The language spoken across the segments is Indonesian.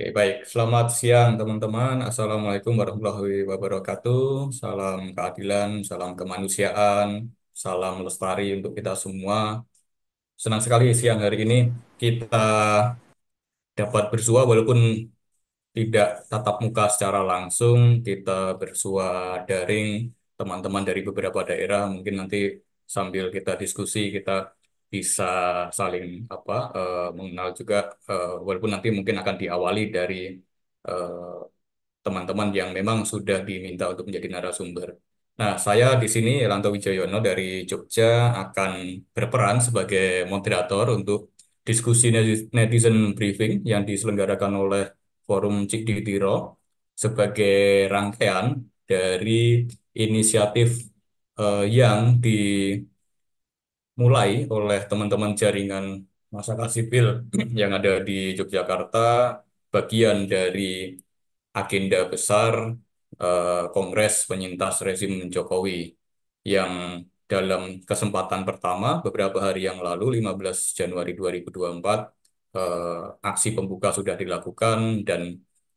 Oke, baik. Selamat siang, teman-teman. Assalamualaikum warahmatullahi wabarakatuh. Salam keadilan, salam kemanusiaan, salam lestari untuk kita semua. Senang sekali siang hari ini kita dapat bersua walaupun tidak tatap muka secara langsung, kita bersua daring, teman-teman dari beberapa daerah mungkin nanti sambil kita diskusi, kita bisa saling apa uh, mengenal juga uh, walaupun nanti mungkin akan diawali dari eh, teman-teman uh, yang memang sudah diminta untuk menjadi narasumber. Nah, saya di sini Ranto Wijoyono dari Jogja akan berperan sebagai moderator untuk diskusi netizen briefing yang diselenggarakan oleh Forum Cikditiro sebagai rangkaian dari inisiatif uh, yang di mulai oleh teman-teman jaringan masyarakat sipil hmm. yang ada di Yogyakarta bagian dari agenda besar eh, Kongres Penyintas Rezim Jokowi yang dalam kesempatan pertama beberapa hari yang lalu 15 Januari 2024 eh, aksi pembuka sudah dilakukan dan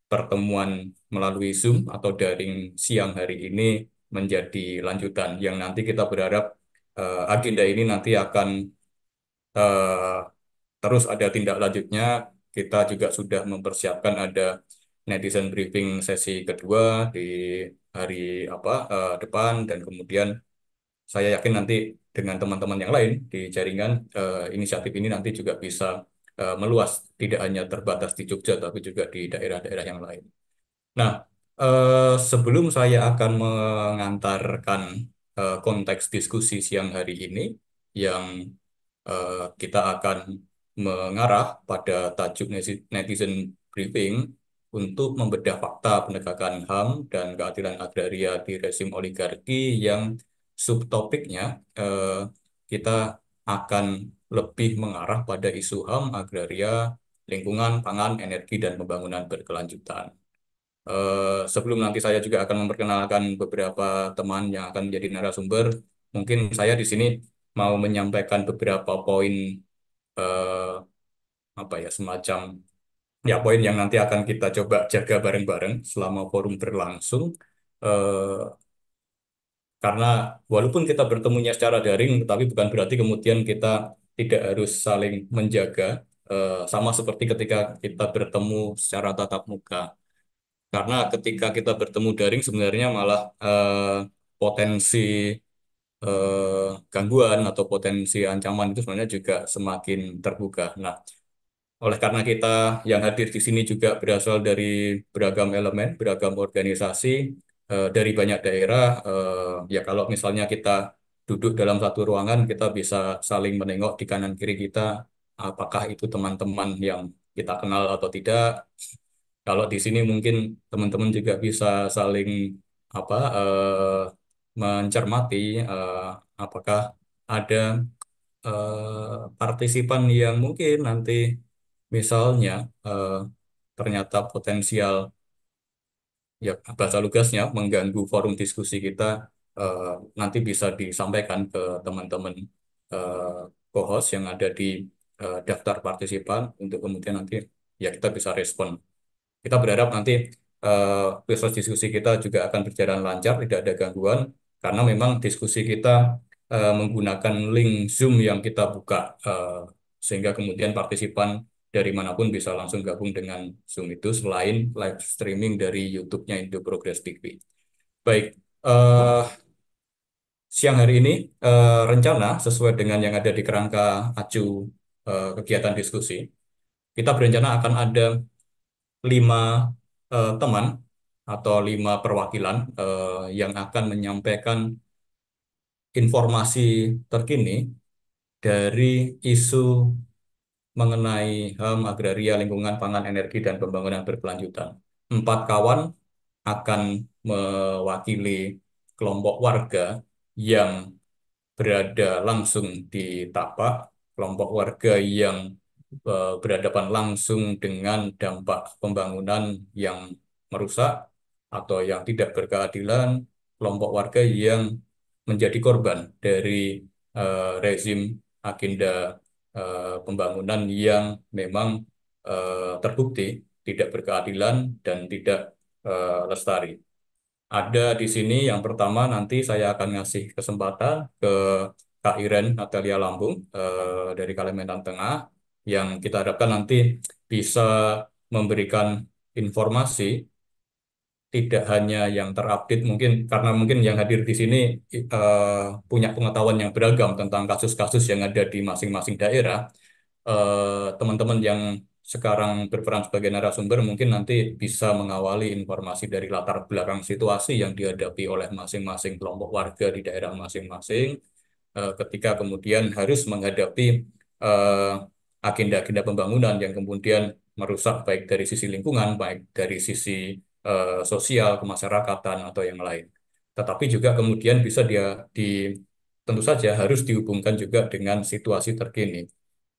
pertemuan melalui Zoom atau daring siang hari ini menjadi lanjutan yang nanti kita berharap uh, agenda ini nanti akan uh, terus ada tindak lanjutnya. Kita juga sudah mempersiapkan ada netizen briefing sesi kedua di hari apa uh, depan dan kemudian saya yakin nanti dengan teman-teman yang lain di jaringan uh, inisiatif ini nanti juga bisa uh, meluas tidak hanya terbatas di Jogja tapi juga di daerah-daerah yang lain. Nah, uh, sebelum saya akan mengantarkan Eh, konteks diskusi siang hari ini yang uh, kita akan mengarah pada tajuk netizen briefing untuk membedah fakta penegakan HAM dan keadilan agraria di rezim oligarki yang subtopiknya uh, kita akan lebih mengarah pada isu HAM agraria, lingkungan, pangan, energi, dan pembangunan berkelanjutan. Eh, sebelum nanti saya juga akan memperkenalkan beberapa teman yang akan menjadi narasumber, mungkin saya di sini mau menyampaikan beberapa poin eh, apa ya semacam ya poin yang nanti akan kita coba jaga bareng-bareng selama forum berlangsung. Eh, karena walaupun kita bertemunya secara daring, tetapi bukan berarti kemudian kita tidak harus saling menjaga, eh, sama seperti ketika kita bertemu secara tatap muka. Karena ketika kita bertemu daring sebenarnya malah eh, potensi eh, gangguan atau potensi ancaman itu sebenarnya juga semakin terbuka. Nah, oleh karena kita yang hadir di sini juga berasal dari beragam elemen, beragam organisasi eh, dari banyak daerah. Eh, ya kalau misalnya kita duduk dalam satu ruangan, kita bisa saling menengok di kanan kiri kita apakah itu teman-teman yang kita kenal atau tidak kalau di sini mungkin teman-teman juga bisa saling apa eh, mencermati uh, apakah ada uh, partisipan yang mungkin nanti misalnya uh, ternyata potensial ya bahasa lugasnya mengganggu forum diskusi kita uh, nanti bisa disampaikan ke teman-teman eh, co-host yang ada di uh, daftar partisipan untuk kemudian nanti ya kita bisa respon kita berharap nanti uh, eh, proses diskusi kita juga akan berjalan lancar, tidak ada gangguan, karena memang diskusi kita uh, menggunakan link Zoom yang kita buka, uh, sehingga kemudian partisipan dari manapun bisa langsung gabung dengan Zoom itu selain live streaming dari YouTube-nya Indo Progress TV. Baik, uh, siang hari ini uh, rencana sesuai dengan yang ada di kerangka acu uh, kegiatan diskusi, kita berencana akan ada lima uh, teman atau lima perwakilan uh, yang akan menyampaikan informasi terkini dari isu mengenai HAM, agraria, lingkungan, pangan, energi, dan pembangunan berkelanjutan. Empat kawan akan mewakili kelompok warga yang berada langsung di tapak, kelompok warga yang Eh, berhadapan langsung dengan dampak pembangunan yang merusak atau yang tidak berkeadilan, kelompok warga yang menjadi korban dari uh, rezim agenda uh, pembangunan yang memang uh, terbukti tidak berkeadilan dan tidak uh, lestari. Ada di sini yang pertama nanti saya akan ngasih kesempatan ke Kak Iren Natalia Lambung uh, dari Kalimantan Tengah yang kita harapkan nanti bisa memberikan informasi tidak hanya yang terupdate mungkin karena mungkin yang hadir di sini uh, punya pengetahuan yang beragam tentang kasus-kasus yang ada di masing-masing daerah eh, teman-teman yang sekarang berperan sebagai narasumber mungkin nanti bisa mengawali informasi dari latar belakang situasi yang dihadapi oleh masing-masing kelompok warga di daerah masing-masing eh, ketika kemudian harus menghadapi agenda-agenda pembangunan yang kemudian merusak baik dari sisi lingkungan, baik dari sisi uh, sosial, kemasyarakatan atau yang lain. Tetapi juga kemudian bisa dia di tentu saja harus dihubungkan juga dengan situasi terkini.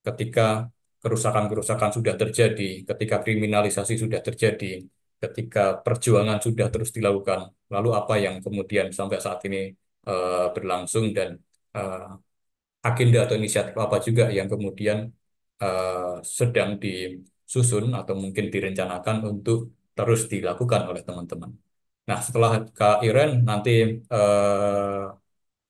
Ketika kerusakan-kerusakan sudah terjadi, ketika kriminalisasi sudah terjadi, ketika perjuangan sudah terus dilakukan, lalu apa yang kemudian sampai saat ini uh, berlangsung dan uh, agenda atau inisiatif apa juga yang kemudian Eh, sedang disusun atau mungkin direncanakan untuk terus dilakukan oleh teman-teman. Nah, setelah Kak Iren nanti eh,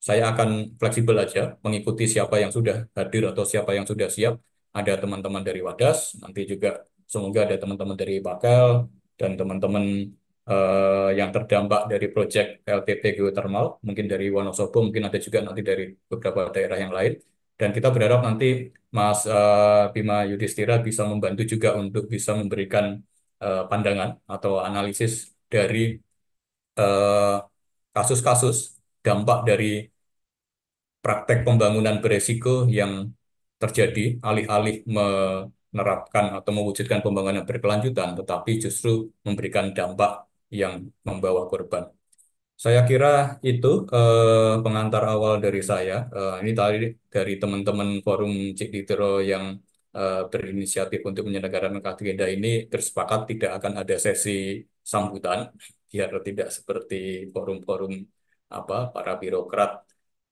saya akan fleksibel aja mengikuti siapa yang sudah hadir atau siapa yang sudah siap. Ada teman-teman dari Wadas, nanti juga semoga ada teman-teman dari Bakal dan teman-teman eh, yang terdampak dari proyek LTP Geothermal, mungkin dari Wonosobo, mungkin ada juga nanti dari beberapa daerah yang lain. Dan kita berharap nanti Mas uh, Bima Yudhistira bisa membantu juga untuk bisa memberikan eh, pandangan atau analisis dari eh, kasus-kasus dampak dari praktek pembangunan beresiko yang terjadi alih-alih menerapkan atau mewujudkan pembangunan berkelanjutan, tetapi justru memberikan dampak yang membawa korban. Saya kira itu eh, pengantar awal dari saya. Eh, ini tadi dari teman-teman forum Cik Ditero yang eh, berinisiatif untuk menyelenggarakan agenda ini bersepakat tidak akan ada sesi sambutan, biar tidak seperti forum-forum apa para birokrat.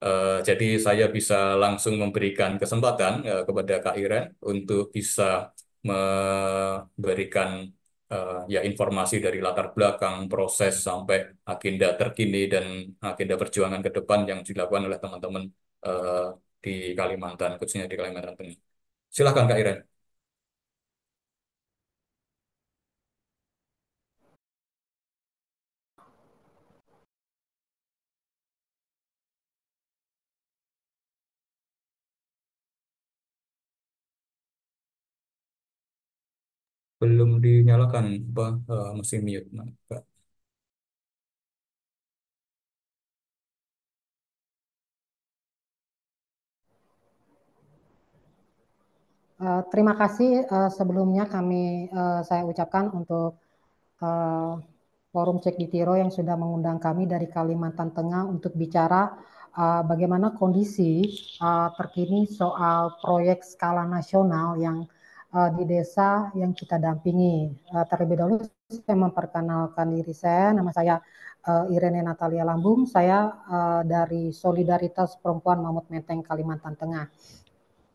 Eh, jadi saya bisa langsung memberikan kesempatan eh, kepada Kak Iren untuk bisa memberikan uh, ya informasi dari latar belakang proses sampai agenda terkini dan agenda perjuangan ke depan yang dilakukan oleh teman-teman uh, di Kalimantan khususnya di Kalimantan Tengah. Silahkan Kak Iren. belum dinyalakan apa uh, eh, mesin mute. Nah, Pak. Uh, eh, terima kasih uh, sebelumnya kami uh, saya ucapkan untuk uh, forum cek di Tiro yang sudah mengundang kami dari Kalimantan Tengah untuk bicara uh, bagaimana kondisi uh, terkini soal proyek skala nasional yang uh, di desa yang kita dampingi. Uh, terlebih dahulu saya memperkenalkan diri saya, nama saya uh, Irene Natalia Lambung, saya uh, dari Solidaritas Perempuan Mamut Menteng Kalimantan Tengah.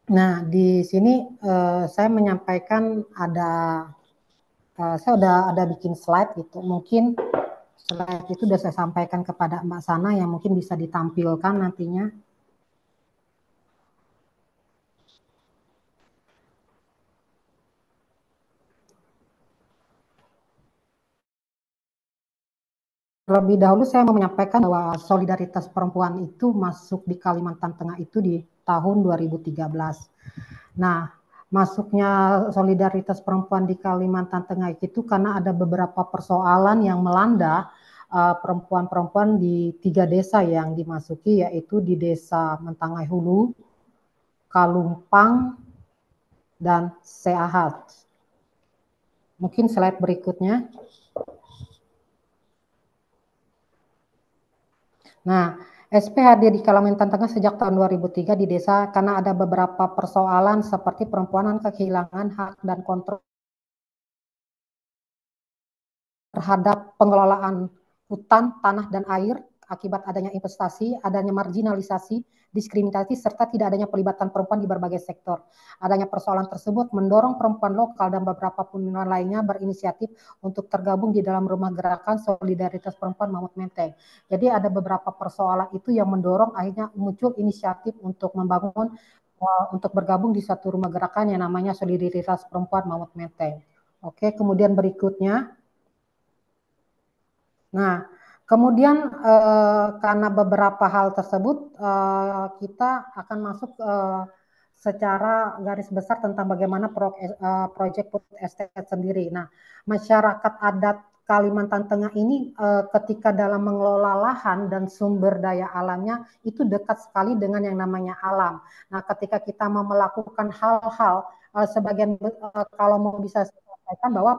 Nah di sini uh, saya menyampaikan ada uh, saya sudah ada bikin slide gitu, mungkin slide itu sudah saya sampaikan kepada Mbak Sana yang mungkin bisa ditampilkan nantinya. Lebih dahulu saya mau menyampaikan bahwa solidaritas perempuan itu masuk di Kalimantan Tengah itu di tahun 2013. Nah, masuknya solidaritas perempuan di Kalimantan Tengah itu karena ada beberapa persoalan yang melanda eh, perempuan-perempuan uh, di tiga desa yang dimasuki yaitu di desa Mentangai Hulu, Kalumpang, dan Seahat. Mungkin slide berikutnya. Nah, SP hadir di Kalimantan Tengah sejak tahun 2003 di desa karena ada beberapa persoalan seperti perempuan kehilangan hak dan kontrol terhadap pengelolaan hutan, tanah, dan air, akibat adanya investasi, adanya marginalisasi, diskriminasi, serta tidak adanya pelibatan perempuan di berbagai sektor. Adanya persoalan tersebut mendorong perempuan lokal dan beberapa pemimpin lainnya berinisiatif untuk tergabung di dalam rumah gerakan solidaritas perempuan Mamut Menteng. Jadi ada beberapa persoalan itu yang mendorong akhirnya muncul inisiatif untuk membangun eh, untuk bergabung di satu rumah gerakan yang namanya Solidaritas Perempuan Mamut Menteng. Oke, kemudian berikutnya. Nah, Kemudian eh, karena beberapa hal tersebut eh, kita akan masuk eh, secara garis besar tentang bagaimana pro, proyek food estate sendiri. Nah, masyarakat adat Kalimantan Tengah ini ketika dalam mengelola lahan dan sumber daya alamnya itu dekat sekali dengan yang namanya alam. Nah, ketika kita mau melakukan hal-hal sebagian kalau mau bisa sampaikan bahwa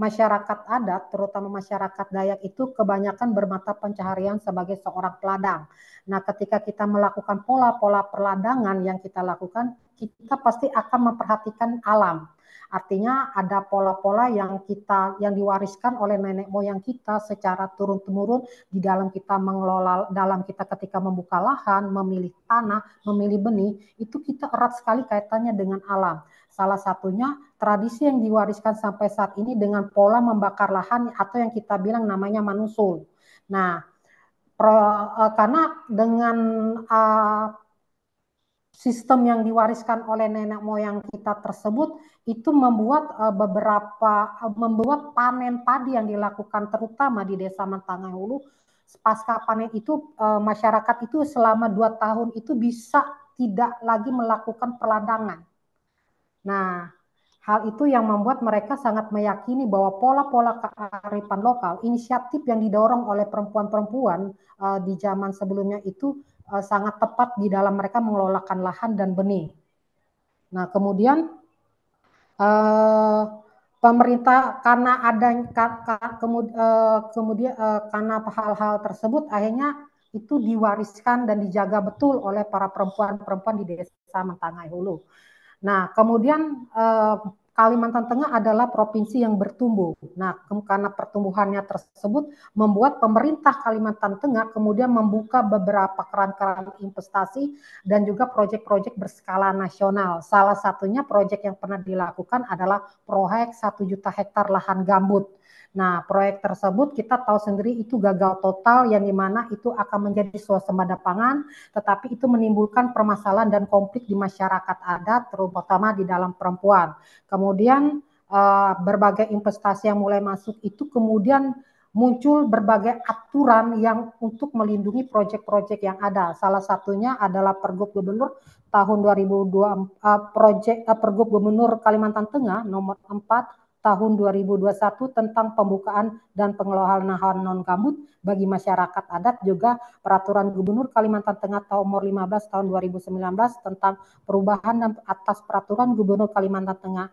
masyarakat adat, terutama masyarakat Dayak itu kebanyakan bermata pencaharian sebagai seorang peladang. Nah, ketika kita melakukan pola-pola perladangan yang kita lakukan, kita pasti akan memperhatikan alam. Artinya ada pola-pola yang kita yang diwariskan oleh nenek moyang kita secara turun temurun di dalam kita mengelola dalam kita ketika membuka lahan, memilih tanah, memilih benih, itu kita erat sekali kaitannya dengan alam. Salah satunya tradisi yang diwariskan sampai saat ini dengan pola membakar lahan atau yang kita bilang namanya manusul. Nah, pro, uh, karena dengan uh, sistem yang diwariskan oleh nenek moyang kita tersebut itu membuat uh, beberapa uh, membuat panen padi yang dilakukan terutama di Desa Mantangai Hulu pasca panen itu uh, masyarakat itu selama dua tahun itu bisa tidak lagi melakukan perladangan. Nah, hal itu yang membuat mereka sangat meyakini bahwa pola-pola kearifan lokal, inisiatif yang didorong oleh perempuan-perempuan uh, di zaman sebelumnya itu uh, sangat tepat di dalam mereka mengelolakan lahan dan benih. Nah, kemudian uh, pemerintah karena ada kemudian, karena hal-hal tersebut akhirnya itu diwariskan dan dijaga betul oleh para perempuan-perempuan di desa Mentangai Hulu. Nah, kemudian eh, Kalimantan Tengah adalah provinsi yang bertumbuh. Nah, karena pertumbuhannya tersebut membuat pemerintah Kalimantan Tengah kemudian membuka beberapa keran-keran investasi dan juga proyek-proyek berskala nasional. Salah satunya proyek yang pernah dilakukan adalah proyek 1 juta hektar lahan gambut Nah, proyek tersebut kita tahu sendiri itu gagal total yang dimana itu akan menjadi suasembada pangan, tetapi itu menimbulkan permasalahan dan konflik di masyarakat adat, terutama di dalam perempuan. Kemudian eh, berbagai investasi yang mulai masuk itu kemudian muncul berbagai aturan yang untuk melindungi proyek-proyek yang ada. Salah satunya adalah Pergub Gubernur tahun 2002 uh, proyek uh, Pergub Gubernur Kalimantan Tengah nomor 4 tahun 2021 tentang pembukaan dan pengelolaan lahan non gambut bagi masyarakat adat juga peraturan Gubernur Kalimantan Tengah tahun nomor 15 tahun 2019 tentang perubahan dan atas peraturan Gubernur Kalimantan Tengah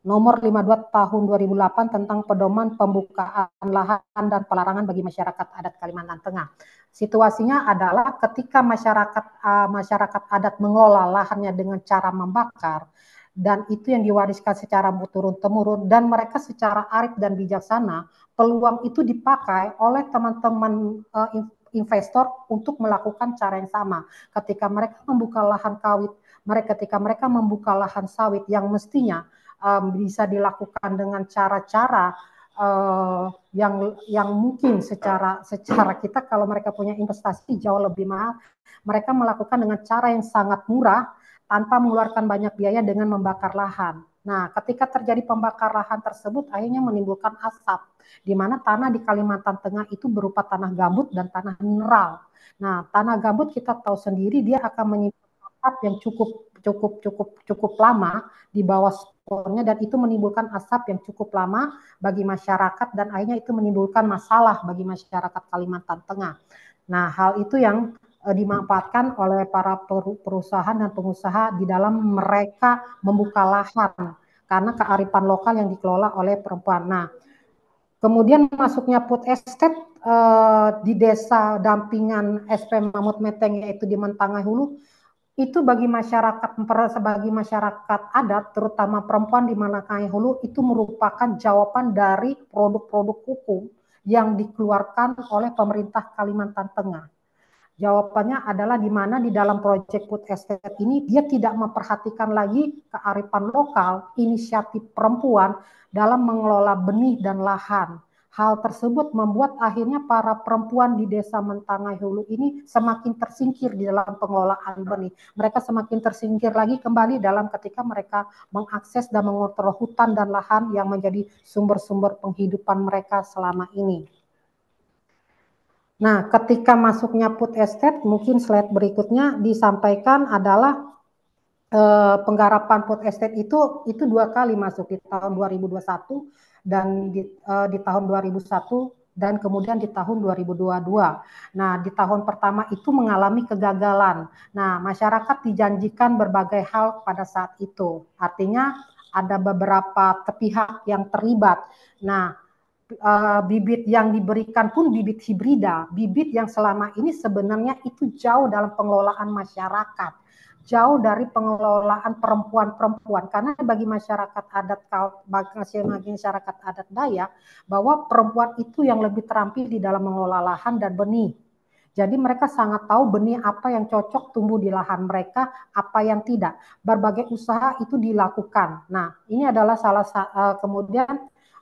nomor 52 tahun 2008 tentang pedoman pembukaan lahan dan pelarangan bagi masyarakat adat Kalimantan Tengah. Situasinya adalah ketika masyarakat eh, masyarakat adat mengelola lahannya dengan cara membakar, dan itu yang diwariskan secara turun-temurun dan mereka secara arif dan bijaksana peluang itu dipakai oleh teman-teman uh, investor untuk melakukan cara yang sama ketika mereka membuka lahan kawit mereka ketika mereka membuka lahan sawit yang mestinya um, bisa dilakukan dengan cara-cara uh, yang yang mungkin secara secara kita kalau mereka punya investasi jauh lebih mahal mereka melakukan dengan cara yang sangat murah tanpa mengeluarkan banyak biaya dengan membakar lahan. Nah, ketika terjadi pembakar lahan tersebut akhirnya menimbulkan asap di mana tanah di Kalimantan Tengah itu berupa tanah gambut dan tanah mineral. Nah, tanah gambut kita tahu sendiri dia akan menyimpan asap yang cukup cukup cukup cukup lama di bawah spornya dan itu menimbulkan asap yang cukup lama bagi masyarakat dan akhirnya itu menimbulkan masalah bagi masyarakat Kalimantan Tengah. Nah, hal itu yang Eh, dimanfaatkan oleh para perusahaan dan pengusaha di dalam mereka membuka lahan karena kearifan lokal yang dikelola oleh perempuan. Nah, kemudian masuknya food estate uh, di desa dampingan SP Mamut Meteng yaitu di Mentangai Hulu itu bagi masyarakat sebagai masyarakat adat terutama perempuan di Mentangai Hulu itu merupakan jawaban dari produk-produk hukum yang dikeluarkan oleh pemerintah Kalimantan Tengah Jawabannya adalah di mana di dalam proyek food estate ini dia tidak memperhatikan lagi kearifan lokal, inisiatif perempuan dalam mengelola benih dan lahan. Hal tersebut membuat akhirnya para perempuan di desa Mentangai Hulu ini semakin tersingkir di dalam pengelolaan benih. Mereka semakin tersingkir lagi kembali dalam ketika mereka mengakses dan mengontrol hutan dan lahan yang menjadi sumber-sumber penghidupan mereka selama ini. Nah, ketika masuknya put estate, mungkin slide berikutnya disampaikan adalah eh, penggarapan put estate itu itu dua kali masuk di tahun 2021 dan di, eh, di tahun 2001 dan kemudian di tahun 2022. Nah, di tahun pertama itu mengalami kegagalan. Nah, masyarakat dijanjikan berbagai hal pada saat itu. Artinya ada beberapa pihak yang terlibat. Nah, uh, bibit yang diberikan pun bibit hibrida, bibit yang selama ini sebenarnya itu jauh dalam pengelolaan masyarakat, jauh dari pengelolaan perempuan-perempuan. Karena bagi masyarakat adat bagi masyarakat adat daya, bahwa perempuan itu yang lebih terampil di dalam mengelola lahan dan benih. Jadi mereka sangat tahu benih apa yang cocok tumbuh di lahan mereka, apa yang tidak. Berbagai usaha itu dilakukan. Nah, ini adalah salah uh, kemudian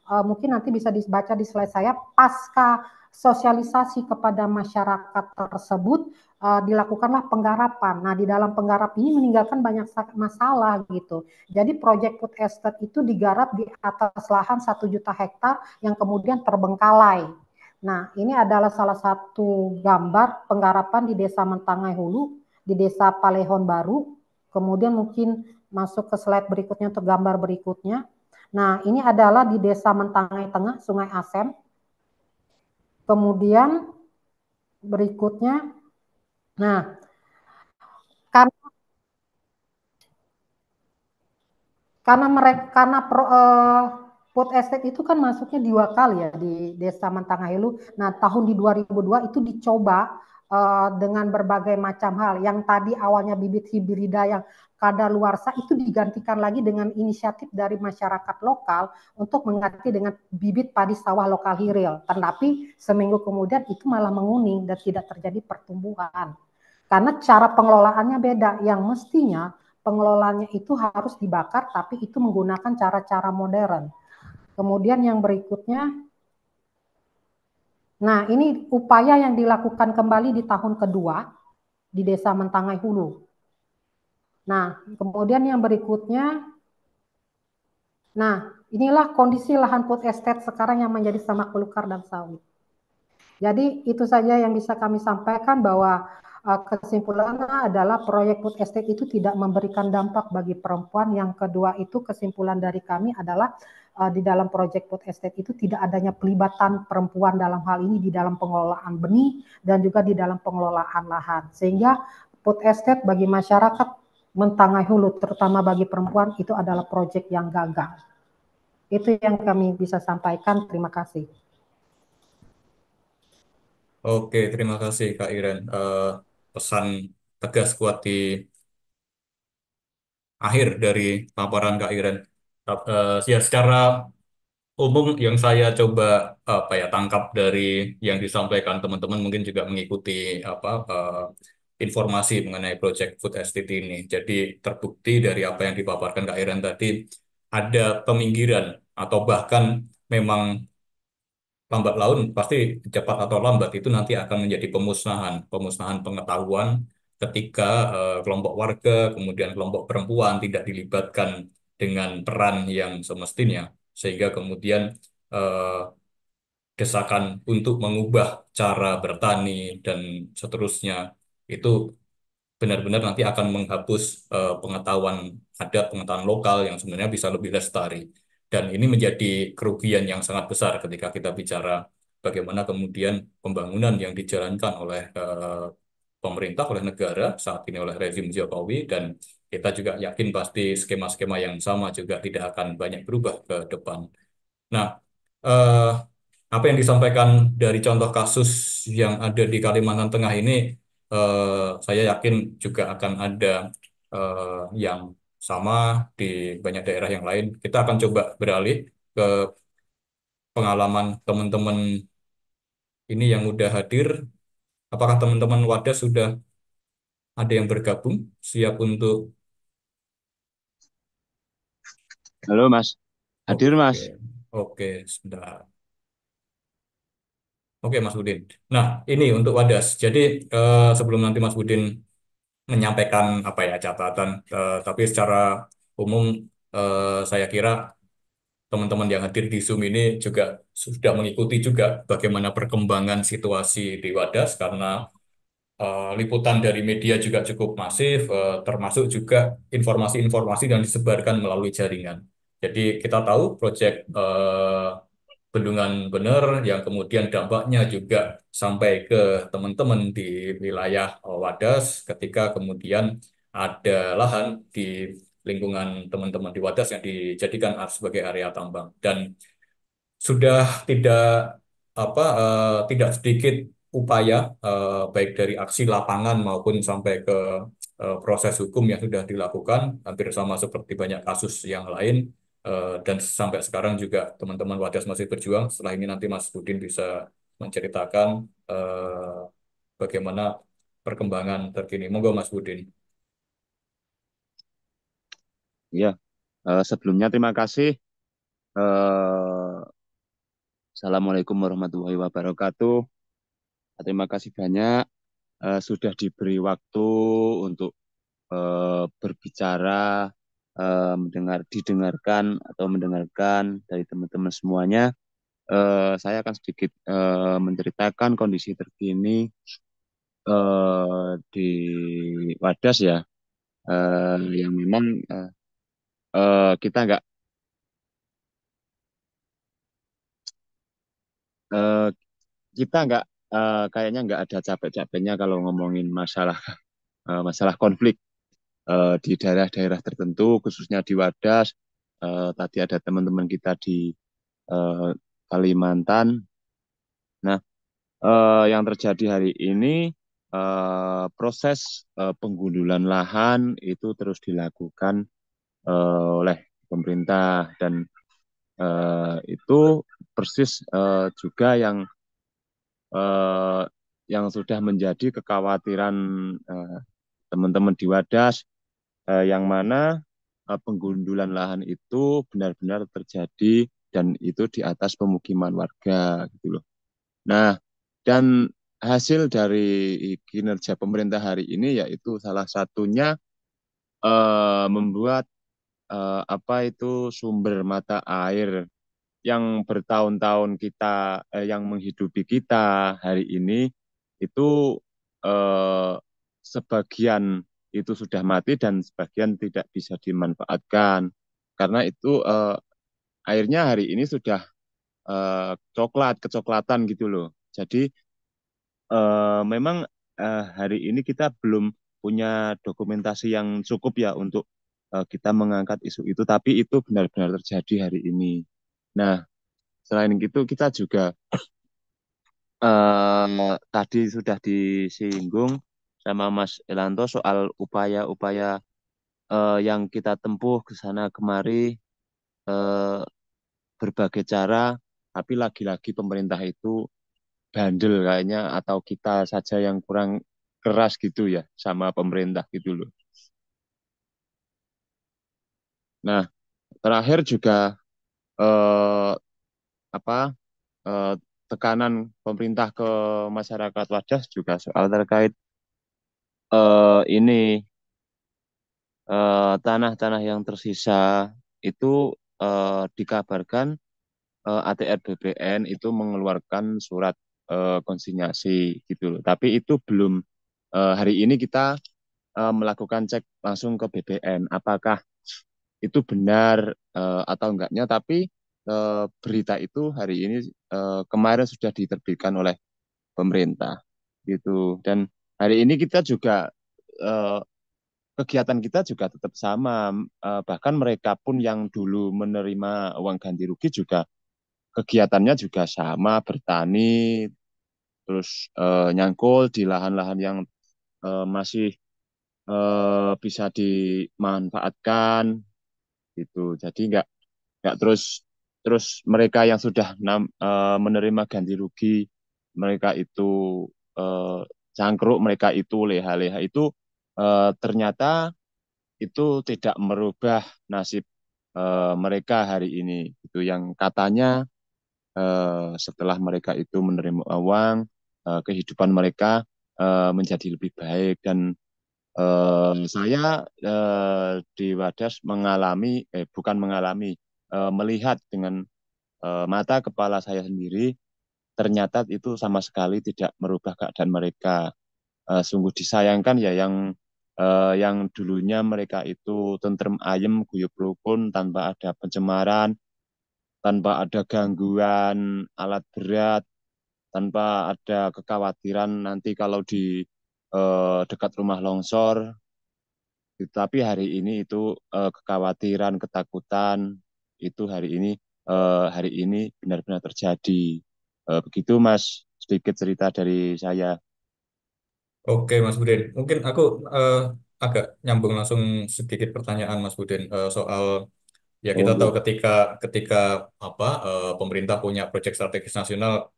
uh, mungkin nanti bisa dibaca di slide saya pasca sosialisasi kepada masyarakat tersebut uh, dilakukanlah penggarapan. Nah, di dalam penggarap ini meninggalkan banyak masalah gitu. Jadi proyek food estate itu digarap di atas lahan satu juta hektar yang kemudian terbengkalai. Nah, ini adalah salah satu gambar penggarapan di Desa Mentangai Hulu, di Desa Palehon Baru. Kemudian mungkin masuk ke slide berikutnya untuk gambar berikutnya. Nah, ini adalah di Desa Mentangai Tengah, Sungai Asem. Kemudian berikutnya, nah, karena karena mereka karena pro, uh, food estate itu kan masuknya dua kali ya di Desa Mentangai lu, Nah, tahun di 2002 itu dicoba uh, dengan berbagai macam hal. Yang tadi awalnya bibit hibrida yang kadar sah itu digantikan lagi dengan inisiatif dari masyarakat lokal untuk mengganti dengan bibit padi sawah lokal hiril. Tetapi seminggu kemudian itu malah menguning dan tidak terjadi pertumbuhan. Karena cara pengelolaannya beda. Yang mestinya pengelolaannya itu harus dibakar tapi itu menggunakan cara-cara modern. Kemudian yang berikutnya Nah, ini upaya yang dilakukan kembali di tahun kedua di Desa Mentangai Hulu. Nah, kemudian yang berikutnya, nah inilah kondisi lahan food estate sekarang yang menjadi semak belukar dan sawit. Jadi itu saja yang bisa kami sampaikan bahwa eh, kesimpulannya adalah proyek food estate itu tidak memberikan dampak bagi perempuan. Yang kedua itu kesimpulan dari kami adalah uh, di dalam proyek food estate itu tidak adanya pelibatan perempuan dalam hal ini di dalam pengelolaan benih dan juga di dalam pengelolaan lahan. Sehingga food estate bagi masyarakat mentangai hulu terutama bagi perempuan itu adalah proyek yang gagal. Itu yang kami bisa sampaikan. Terima kasih. Oke, terima kasih Kak Iren. Uh, pesan tegas kuat di akhir dari paparan Kak Iren uh, ya secara umum yang saya coba apa ya tangkap dari yang disampaikan teman-teman mungkin juga mengikuti apa uh, informasi mengenai Project Food Estate ini. Jadi terbukti dari apa yang dipaparkan Kak Iren tadi ada peminggiran atau bahkan memang lambat laun pasti cepat atau lambat itu nanti akan menjadi pemusnahan, pemusnahan pengetahuan ketika uh, kelompok warga kemudian kelompok perempuan tidak dilibatkan dengan peran yang semestinya sehingga kemudian eh, desakan untuk mengubah cara bertani dan seterusnya itu benar-benar nanti akan menghapus eh, pengetahuan adat pengetahuan lokal yang sebenarnya bisa lebih lestari dan ini menjadi kerugian yang sangat besar ketika kita bicara bagaimana kemudian pembangunan yang dijalankan oleh eh, pemerintah oleh negara saat ini oleh rezim Jokowi dan kita juga yakin pasti skema-skema yang sama juga tidak akan banyak berubah ke depan. Nah, eh, apa yang disampaikan dari contoh kasus yang ada di Kalimantan Tengah ini, eh, saya yakin juga akan ada eh, yang sama di banyak daerah yang lain. Kita akan coba beralih ke pengalaman teman-teman ini yang sudah hadir. Apakah teman-teman wadah sudah ada yang bergabung siap untuk Halo Mas, hadir Oke, Mas. oke, sebentar. Oke, Mas Udin. Nah, ini untuk Wadas. Jadi, eh, sebelum nanti Mas Udin menyampaikan apa ya catatan, eh, tapi secara umum eh, saya kira teman-teman yang hadir di Zoom ini juga sudah mengikuti juga bagaimana perkembangan situasi di Wadas karena uh, liputan dari media juga cukup masif, uh, termasuk juga informasi-informasi yang disebarkan melalui jaringan. Jadi kita tahu proyek uh, eh, bendungan bener yang kemudian dampaknya juga sampai ke teman-teman di wilayah Wadas ketika kemudian ada lahan di lingkungan teman-teman di Wadas yang dijadikan sebagai area tambang dan sudah tidak apa uh, tidak sedikit upaya eh, baik dari aksi lapangan maupun sampai ke eh, proses hukum yang sudah dilakukan hampir sama seperti banyak kasus yang lain eh, dan sampai sekarang juga teman-teman Wadas masih berjuang. Setelah ini nanti Mas Budin bisa menceritakan eh, bagaimana perkembangan terkini. Monggo Mas Budin. Ya, eh, sebelumnya terima kasih. Eh, Assalamualaikum warahmatullahi wabarakatuh. Terima kasih banyak uh, sudah diberi waktu untuk uh, berbicara, uh, mendengar, didengarkan atau mendengarkan dari teman-teman semuanya. Uh, saya akan sedikit uh, menceritakan kondisi terkini uh, di Wadas ya, uh, yang memang uh, uh, kita nggak uh, kita nggak uh, kayaknya nggak ada capek-capeknya kalau ngomongin masalah uh, masalah konflik uh, di daerah-daerah tertentu, khususnya di Wadas. Uh, tadi ada teman-teman kita di uh, Kalimantan. Nah, uh, yang terjadi hari ini uh, proses uh, penggundulan lahan itu terus dilakukan uh, oleh pemerintah dan uh, itu persis uh, juga yang eh, yang sudah menjadi kekhawatiran teman eh, teman-teman di Wadas eh, yang mana eh, penggundulan lahan itu benar-benar terjadi dan itu di atas pemukiman warga gitu loh. Nah, dan hasil dari kinerja pemerintah hari ini yaitu salah satunya eh, membuat eh, apa itu sumber mata air yang bertahun-tahun kita eh, yang menghidupi kita hari ini itu eh, sebagian itu sudah mati dan sebagian tidak bisa dimanfaatkan karena itu eh, airnya hari ini sudah eh, coklat kecoklatan gitu loh jadi eh, memang eh, hari ini kita belum punya dokumentasi yang cukup ya untuk eh, kita mengangkat isu itu tapi itu benar-benar terjadi hari ini Nah, selain itu kita juga uh, tadi sudah disinggung sama Mas Elanto soal upaya-upaya uh, yang kita tempuh ke sana kemari uh, berbagai cara, tapi lagi-lagi pemerintah itu bandel kayaknya atau kita saja yang kurang keras gitu ya sama pemerintah gitu loh. Nah, terakhir juga eh, apa eh, tekanan pemerintah ke masyarakat wajah juga soal terkait eh, ini eh, tanah-tanah yang tersisa itu eh, dikabarkan eh, ATR BPN itu mengeluarkan surat konsinyasi gitu loh. Tapi itu belum hari ini kita melakukan cek langsung ke BPN apakah itu benar uh, atau enggaknya tapi uh, berita itu hari ini uh, kemarin sudah diterbitkan oleh pemerintah gitu dan hari ini kita juga uh, kegiatan kita juga tetap sama uh, bahkan mereka pun yang dulu menerima uang ganti rugi juga kegiatannya juga sama bertani terus uh, nyangkul di lahan-lahan yang uh, masih uh, bisa dimanfaatkan gitu jadi nggak nggak terus terus mereka yang sudah uh, menerima ganti rugi mereka itu uh, cangkruk mereka itu leha-leha itu uh, ternyata itu tidak merubah nasib uh, mereka hari ini itu yang katanya uh, setelah mereka itu menerima uang uh, kehidupan mereka uh, menjadi lebih baik dan eh, saya eh, di Wadas mengalami eh bukan mengalami eh, melihat dengan eh, mata kepala saya sendiri ternyata itu sama sekali tidak merubah keadaan mereka eh, sungguh disayangkan ya yang eh, yang dulunya mereka itu tentrem ayam, guyup rukun tanpa ada pencemaran tanpa ada gangguan alat berat tanpa ada kekhawatiran nanti kalau di eh, dekat rumah longsor. Tapi hari ini itu eh, kekhawatiran, ketakutan itu hari ini eh, hari ini benar-benar terjadi. Eh, begitu Mas, sedikit cerita dari saya. Oke Mas Budin, mungkin aku eh, agak nyambung langsung sedikit pertanyaan Mas Budin eh, soal ya kita oh, tahu iya. ketika ketika apa eh, pemerintah punya proyek strategis nasional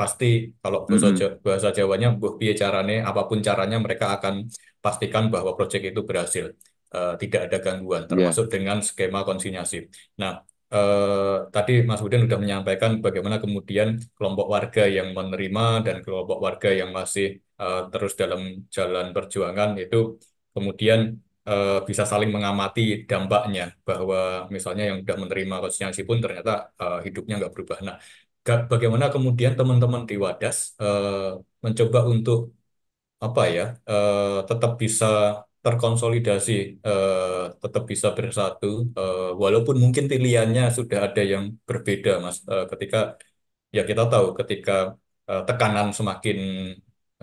pasti kalau bahasa mm-hmm. bahasa Jawanya buh piye carane apapun caranya mereka akan pastikan bahwa proyek itu berhasil uh, tidak ada gangguan iya. termasuk yeah. dengan skema konsinyasi. Nah Uh, tadi Mas Udin sudah menyampaikan bagaimana kemudian kelompok warga yang menerima dan kelompok warga yang masih uh, terus dalam jalan perjuangan itu kemudian bisa saling mengamati dampaknya bahwa misalnya yang sudah menerima konsinyasi pun ternyata hidupnya nggak berubah. Nah, bagaimana kemudian teman-teman di Wadas uh, mencoba untuk apa ya uh, tetap bisa terkonsolidasi uh, tetap bisa bersatu uh, walaupun mungkin pilihannya sudah ada yang berbeda mas uh, ketika ya kita tahu ketika uh, tekanan semakin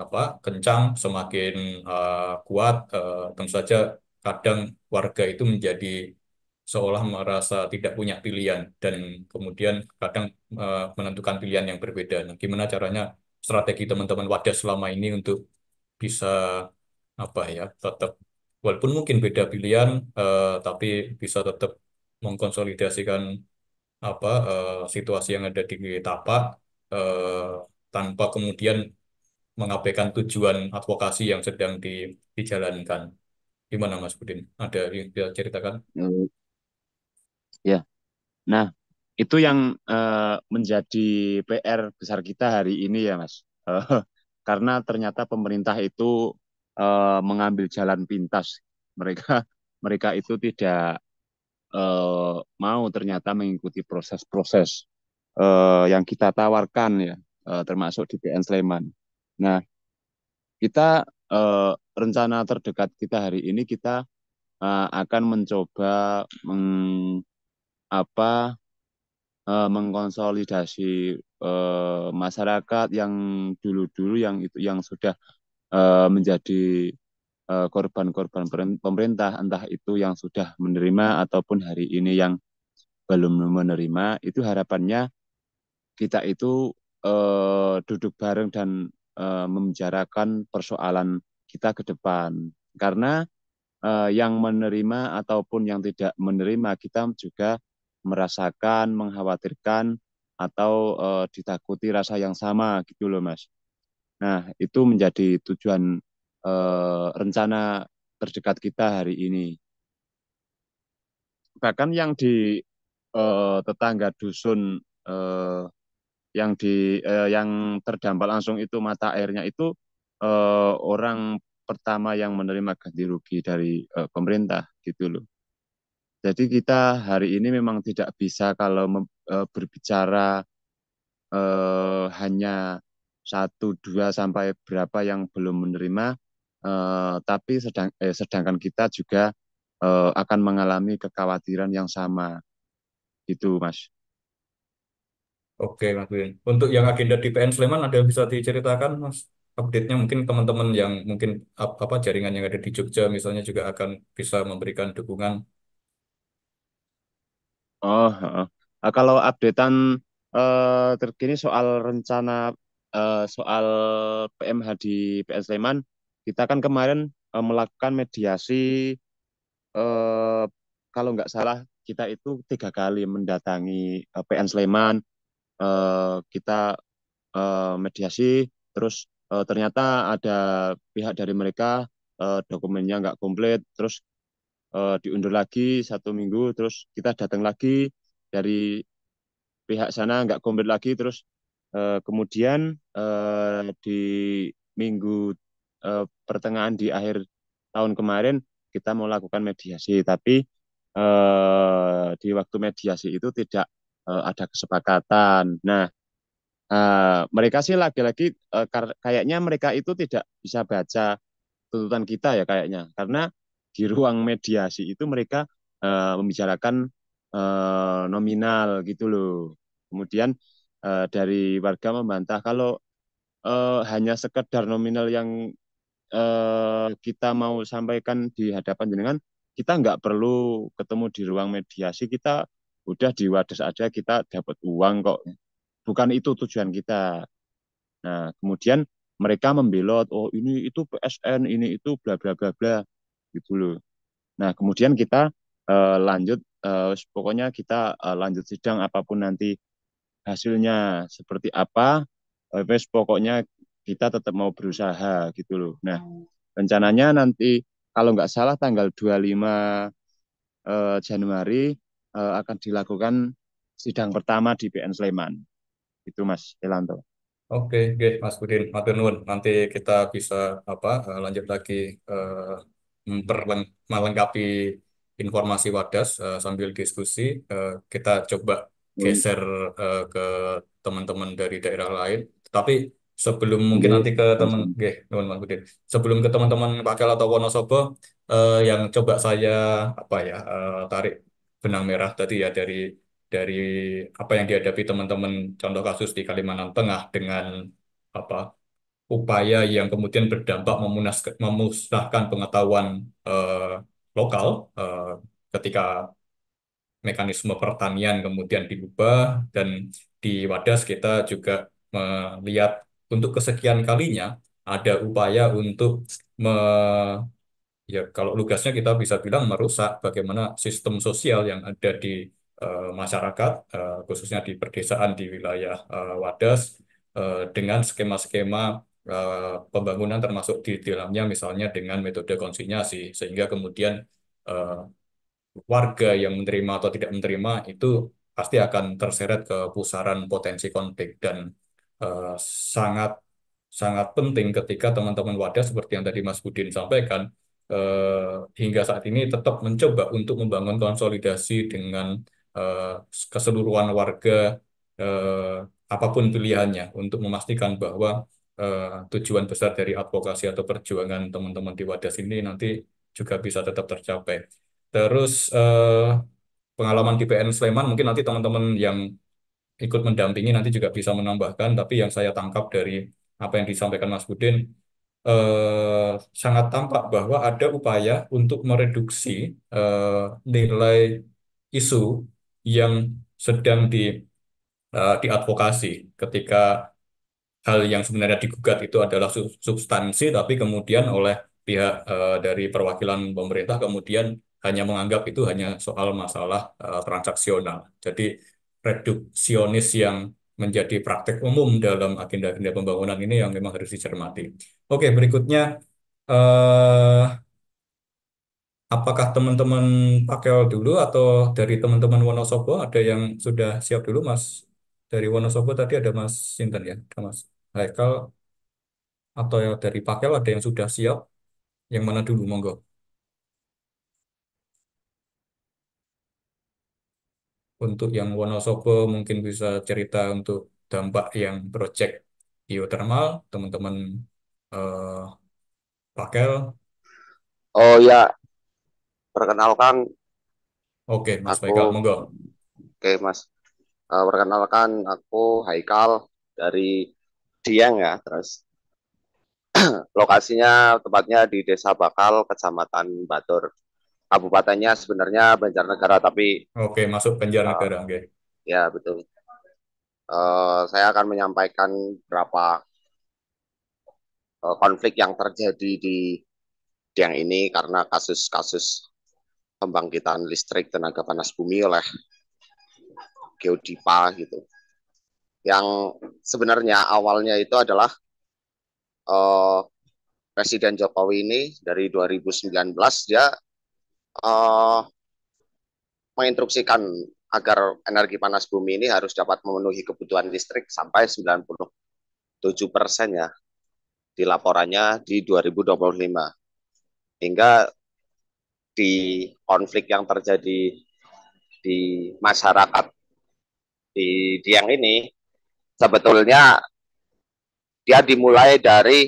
apa kencang semakin uh, kuat uh, tentu saja kadang warga itu menjadi seolah merasa tidak punya pilihan dan kemudian kadang uh, menentukan pilihan yang berbeda. Nah, gimana caranya strategi teman-teman wadah selama ini untuk bisa apa ya tetap walaupun mungkin beda pilihan uh, tapi bisa tetap mengkonsolidasikan apa uh, situasi yang ada di tapak uh, tanpa kemudian mengabaikan tujuan advokasi yang sedang di, dijalankan. Gimana Mas Budin? Ada yang bisa ceritakan? Hmm Ya. Nah, itu yang uh, menjadi PR besar kita hari ini ya, Mas. Uh, karena ternyata pemerintah itu uh, mengambil jalan pintas. Mereka mereka itu tidak uh, mau ternyata mengikuti proses-proses uh, yang kita tawarkan ya, uh, termasuk di PN Sleman. Nah, kita uh, rencana terdekat kita hari ini kita uh, akan mencoba meng apa uh, mengkonsolidasi uh, masyarakat yang dulu-dulu yang itu yang sudah uh, menjadi korban-korban uh, pemerintah entah itu yang sudah menerima ataupun hari ini yang belum menerima itu harapannya kita itu uh, duduk bareng dan uh, membicarakan persoalan kita ke depan karena uh, yang menerima ataupun yang tidak menerima kita juga merasakan, mengkhawatirkan atau uh, ditakuti rasa yang sama gitu loh Mas. Nah, itu menjadi tujuan uh, rencana terdekat kita hari ini. Bahkan yang di uh, tetangga dusun uh, yang di uh, yang terdampak langsung itu mata airnya itu uh, orang pertama yang menerima ganti rugi dari uh, pemerintah gitu loh. Jadi kita hari ini memang tidak bisa kalau e, berbicara eh, hanya satu dua sampai berapa yang belum menerima, eh, tapi sedang eh, sedangkan kita juga eh, akan mengalami kekhawatiran yang sama, itu, mas. Oke, Mas William. Untuk yang agenda di PN Sleman ada yang bisa diceritakan, Mas? Update-nya mungkin teman-teman yang mungkin apa jaringan yang ada di Jogja misalnya juga akan bisa memberikan dukungan Oh, uh, kalau updatean uh, terkini soal rencana uh, soal PMH di PS Sleman, kita kan kemarin uh, melakukan mediasi uh, kalau nggak salah kita itu tiga kali mendatangi uh, PN Sleman, uh, kita uh, mediasi, terus uh, ternyata ada pihak dari mereka uh, dokumennya nggak komplit, terus uh, diundur lagi satu minggu terus kita datang lagi dari pihak sana nggak komplit lagi terus uh, kemudian uh, di minggu uh, pertengahan di akhir tahun kemarin kita mau lakukan mediasi tapi uh, di waktu mediasi itu tidak uh, ada kesepakatan nah uh, mereka sih lagi-lagi uh, kayaknya mereka itu tidak bisa baca tuntutan kita ya kayaknya karena di ruang mediasi itu mereka uh, membicarakan uh, nominal gitu loh. Kemudian uh, dari warga membantah kalau uh, hanya sekedar nominal yang uh, kita mau sampaikan di hadapan jenengan, kita nggak perlu ketemu di ruang mediasi, kita udah di wadas aja kita dapat uang kok. Bukan itu tujuan kita. Nah, kemudian mereka membelot, oh ini itu PSN, ini itu bla bla bla bla gitu loh. Nah, kemudian kita uh, lanjut uh, pokoknya kita uh, lanjut sidang apapun nanti hasilnya seperti apa wes pokoknya kita tetap mau berusaha gitu loh. Nah, hmm. rencananya nanti kalau nggak salah tanggal 25 uh, Januari uh, akan dilakukan sidang pertama di PN Sleman. Itu Mas Elanto. Oke, okay, Mas Budin, matur Nanti kita bisa apa lanjut lagi uh, melengkapi informasi Wadas uh, sambil diskusi, uh, kita coba hmm. geser uh, ke teman-teman dari daerah lain. Tapi sebelum iya. mungkin nanti ke teman, teman-teman sebelum ke teman-teman Pakel atau Wonosobo, uh, yang coba saya apa ya uh, tarik benang merah tadi ya dari dari apa yang dihadapi teman-teman contoh kasus di Kalimantan Tengah dengan apa upaya yang kemudian berdampak memusnahkan pengetahuan eh, lokal eh, ketika mekanisme pertanian kemudian diubah dan di Wadas kita juga melihat untuk kesekian kalinya ada upaya untuk me, ya kalau lugasnya kita bisa bilang merusak bagaimana sistem sosial yang ada di uh, masyarakat uh, khususnya di perdesaan di wilayah uh, Wadas uh, dengan skema-skema Eh, pembangunan termasuk di dalamnya misalnya dengan metode konsinyasi sehingga kemudian uh, warga yang menerima atau tidak menerima itu pasti akan terseret ke pusaran potensi konflik dan uh, sangat sangat penting ketika teman-teman wadah seperti yang tadi Mas Budin sampaikan uh, hingga saat ini tetap mencoba untuk membangun konsolidasi dengan uh, keseluruhan warga uh, apapun pilihannya untuk memastikan bahwa Eh, tujuan besar dari advokasi atau perjuangan teman-teman di Wadas ini nanti juga bisa tetap tercapai. Terus uh, pengalaman di PN Sleman mungkin nanti teman-teman yang ikut mendampingi nanti juga bisa menambahkan, tapi yang saya tangkap dari apa yang disampaikan Mas Budin, eh, sangat tampak bahwa ada upaya untuk mereduksi eh, nilai isu yang sedang di uh, eh, diadvokasi ketika hal yang sebenarnya digugat itu adalah substansi, tapi kemudian oleh pihak uh, dari perwakilan pemerintah kemudian hanya menganggap itu hanya soal masalah uh, transaksional. Jadi reduksionis yang menjadi praktek umum dalam agenda-agenda pembangunan ini yang memang harus dicermati. Oke, berikutnya uh, apakah teman-teman Pakel dulu atau dari teman-teman Wonosobo ada yang sudah siap dulu, Mas? Dari Wonosobo tadi ada Mas Sinten ya, Mas. Mas. Haikal atau ya dari Pakel ada yang sudah siap? Yang mana dulu, monggo? Untuk yang Wonosobo mungkin bisa cerita untuk dampak yang proyek geothermal, teman-teman eh, Pakel. Oh ya, perkenalkan. Oke, Mas Haikal, monggo. Oke, Mas. Uh, perkenalkan, aku Haikal dari Siang ya terus lokasinya tepatnya di Desa Bakal Kecamatan Batur kabupatennya sebenarnya Banjarnegara tapi oke masuk Banjarnegara uh, oke ya betul uh, saya akan menyampaikan berapa uh, konflik yang terjadi di yang ini karena kasus-kasus pembangkitan listrik tenaga panas bumi oleh Geodipa gitu yang sebenarnya awalnya itu adalah uh, Presiden Jokowi ini dari 2019 dia uh, menginstruksikan agar energi panas bumi ini harus dapat memenuhi kebutuhan listrik sampai 97 persen ya di laporannya di 2025 hingga di konflik yang terjadi di masyarakat di Dieng ini sebetulnya dia dimulai dari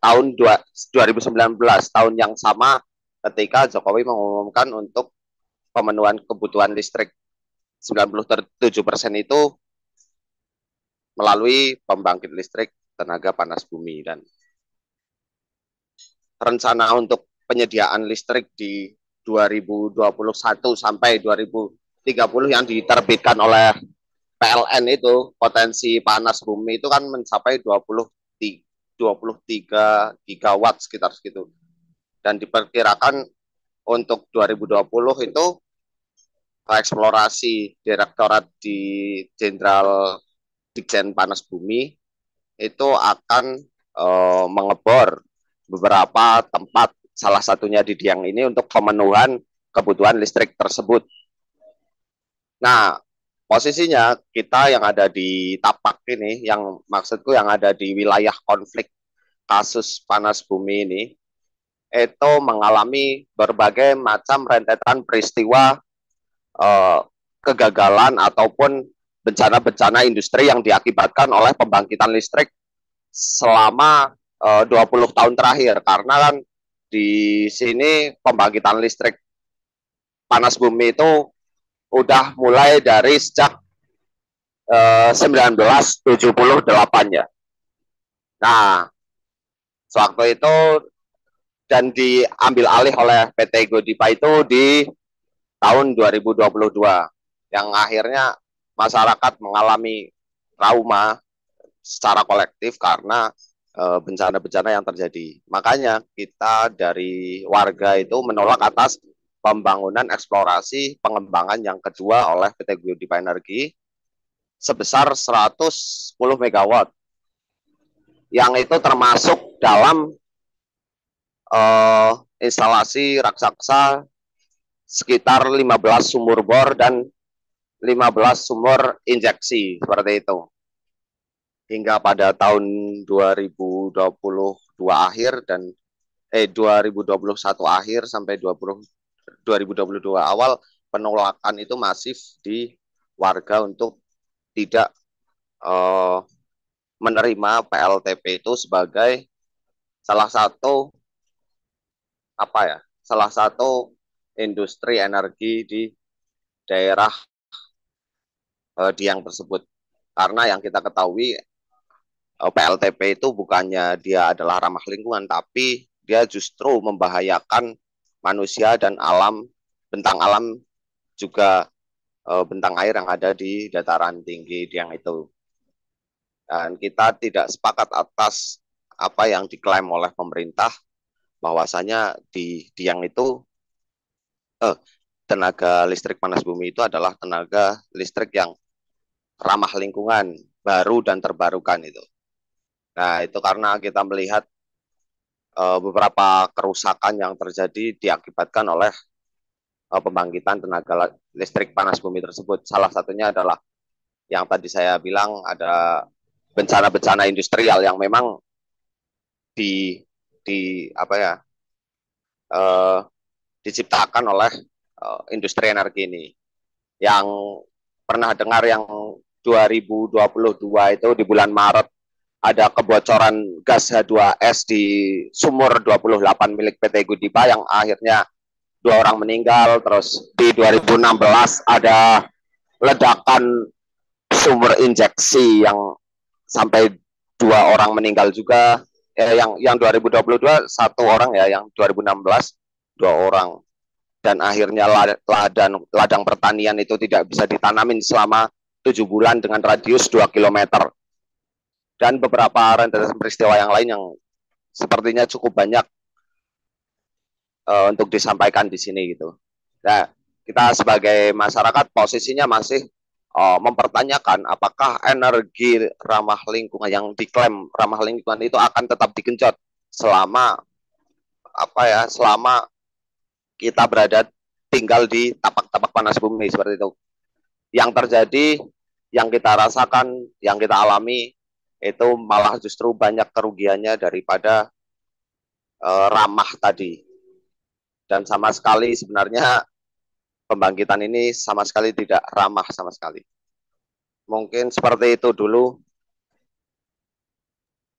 tahun 2019 tahun yang sama ketika Jokowi mengumumkan untuk pemenuhan kebutuhan listrik 97% itu melalui pembangkit listrik tenaga panas bumi dan rencana untuk penyediaan listrik di 2021 sampai 2030 yang diterbitkan oleh PLN itu potensi panas bumi itu kan mencapai 20 23 gigawatt sekitar segitu. Dan diperkirakan untuk 2020 itu eksplorasi direktorat di Jenderal Dijen Panas Bumi itu akan e, mengebor beberapa tempat salah satunya di Diang ini untuk pemenuhan kebutuhan listrik tersebut. Nah, posisinya kita yang ada di tapak ini, yang maksudku yang ada di wilayah konflik kasus panas bumi ini, itu mengalami berbagai macam rentetan peristiwa eh, kegagalan ataupun bencana-bencana industri yang diakibatkan oleh pembangkitan listrik selama eh, 20 tahun terakhir. Karena kan di sini pembangkitan listrik panas bumi itu udah mulai dari sejak eh, uh, 1978 ya. Nah, sewaktu itu dan diambil alih oleh PT Godipa itu di tahun 2022 yang akhirnya masyarakat mengalami trauma secara kolektif karena eh, bencana-bencana yang terjadi. Makanya kita dari warga itu menolak atas pembangunan eksplorasi pengembangan yang kedua oleh PT Geodipa Energi sebesar 110 MW. yang itu termasuk dalam uh, instalasi raksasa sekitar 15 sumur bor dan 15 sumur injeksi seperti itu. Hingga pada tahun 2022 akhir dan eh 2021 akhir sampai 20 2022 awal penolakan itu masif di warga untuk tidak uh, menerima PLTP itu sebagai salah satu apa ya salah satu industri energi di daerah uh, eh, Diang tersebut karena yang kita ketahui uh, eh, PLTP itu bukannya dia adalah ramah lingkungan tapi dia justru membahayakan manusia dan alam bentang alam juga uh, bentang air yang ada di dataran tinggi yang itu. Dan kita tidak sepakat atas apa yang diklaim oleh pemerintah bahwasanya di Diang itu eh, tenaga listrik panas bumi itu adalah tenaga listrik yang ramah lingkungan, baru dan terbarukan itu. Nah, itu karena kita melihat Eh, beberapa kerusakan yang terjadi diakibatkan oleh eh, pembangkitan tenaga listrik panas bumi tersebut. Salah satunya adalah yang tadi saya bilang ada bencana-bencana industrial yang memang di di apa ya uh, diciptakan oleh uh, industri energi ini. Yang pernah dengar yang 2022 itu di bulan Maret ada kebocoran gas H2S di sumur 28 milik PT Gudipa yang akhirnya dua orang meninggal. Terus di 2016 ada ledakan sumur injeksi yang sampai dua orang meninggal juga. Eh, yang yang 2022 satu orang ya, yang 2016 dua orang. Dan akhirnya ladang ladang pertanian itu tidak bisa ditanamin selama tujuh bulan dengan radius dua kilometer dan beberapa rentetan peristiwa yang lain yang sepertinya cukup banyak uh, untuk disampaikan di sini gitu. Nah, kita sebagai masyarakat posisinya masih uh, mempertanyakan apakah energi ramah lingkungan yang diklaim ramah lingkungan itu akan tetap dikencot selama apa ya, selama kita berada tinggal di tapak-tapak panas bumi seperti itu. Yang terjadi, yang kita rasakan, yang kita alami itu malah justru banyak kerugiannya daripada uh, ramah tadi. Dan sama sekali sebenarnya pembangkitan ini sama sekali tidak ramah sama sekali. Mungkin seperti itu dulu.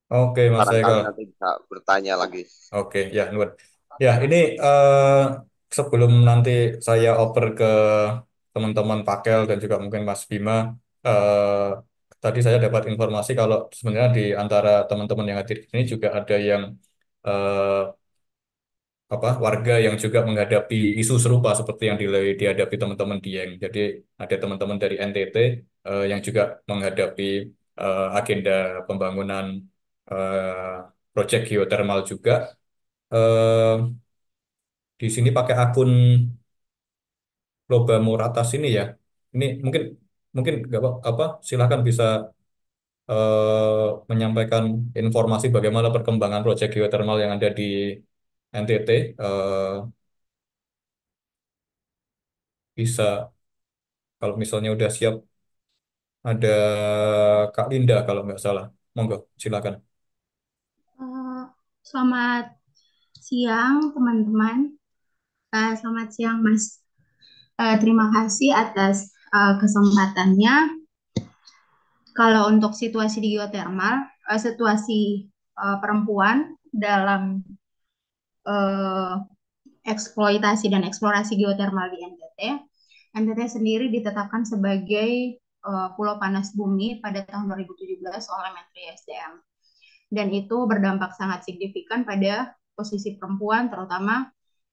Oke, Mas Eko. Nanti bisa bertanya lagi. Oke, ya, Ya, ini uh, sebelum nanti saya oper ke teman-teman Pakel dan juga mungkin Mas Bima, uh, tadi saya dapat informasi kalau sebenarnya di antara teman-teman yang hadir ini juga ada yang eh, apa warga yang juga menghadapi isu serupa seperti yang dihadapi teman-teman Dieng. Jadi ada teman-teman dari NTT eh, yang juga menghadapi eh, agenda pembangunan eh, proyek geotermal juga. Eh, di sini pakai akun Loba Muratas ini ya. Ini mungkin mungkin gak apa, silahkan bisa uh, menyampaikan informasi bagaimana perkembangan proyek geothermal yang ada di NTT uh, eh, bisa kalau misalnya udah siap ada Kak Linda kalau nggak salah monggo silakan eh, selamat siang teman-teman selamat siang Mas terima kasih atas uh, kesempatannya. Kalau untuk situasi di geotermal, uh, situasi uh, perempuan dalam uh, eksploitasi dan eksplorasi geotermal di NTT, NTT sendiri ditetapkan sebagai uh, Pulau Panas Bumi pada tahun 2017 oleh Menteri SDM. Dan itu berdampak sangat signifikan pada posisi perempuan, terutama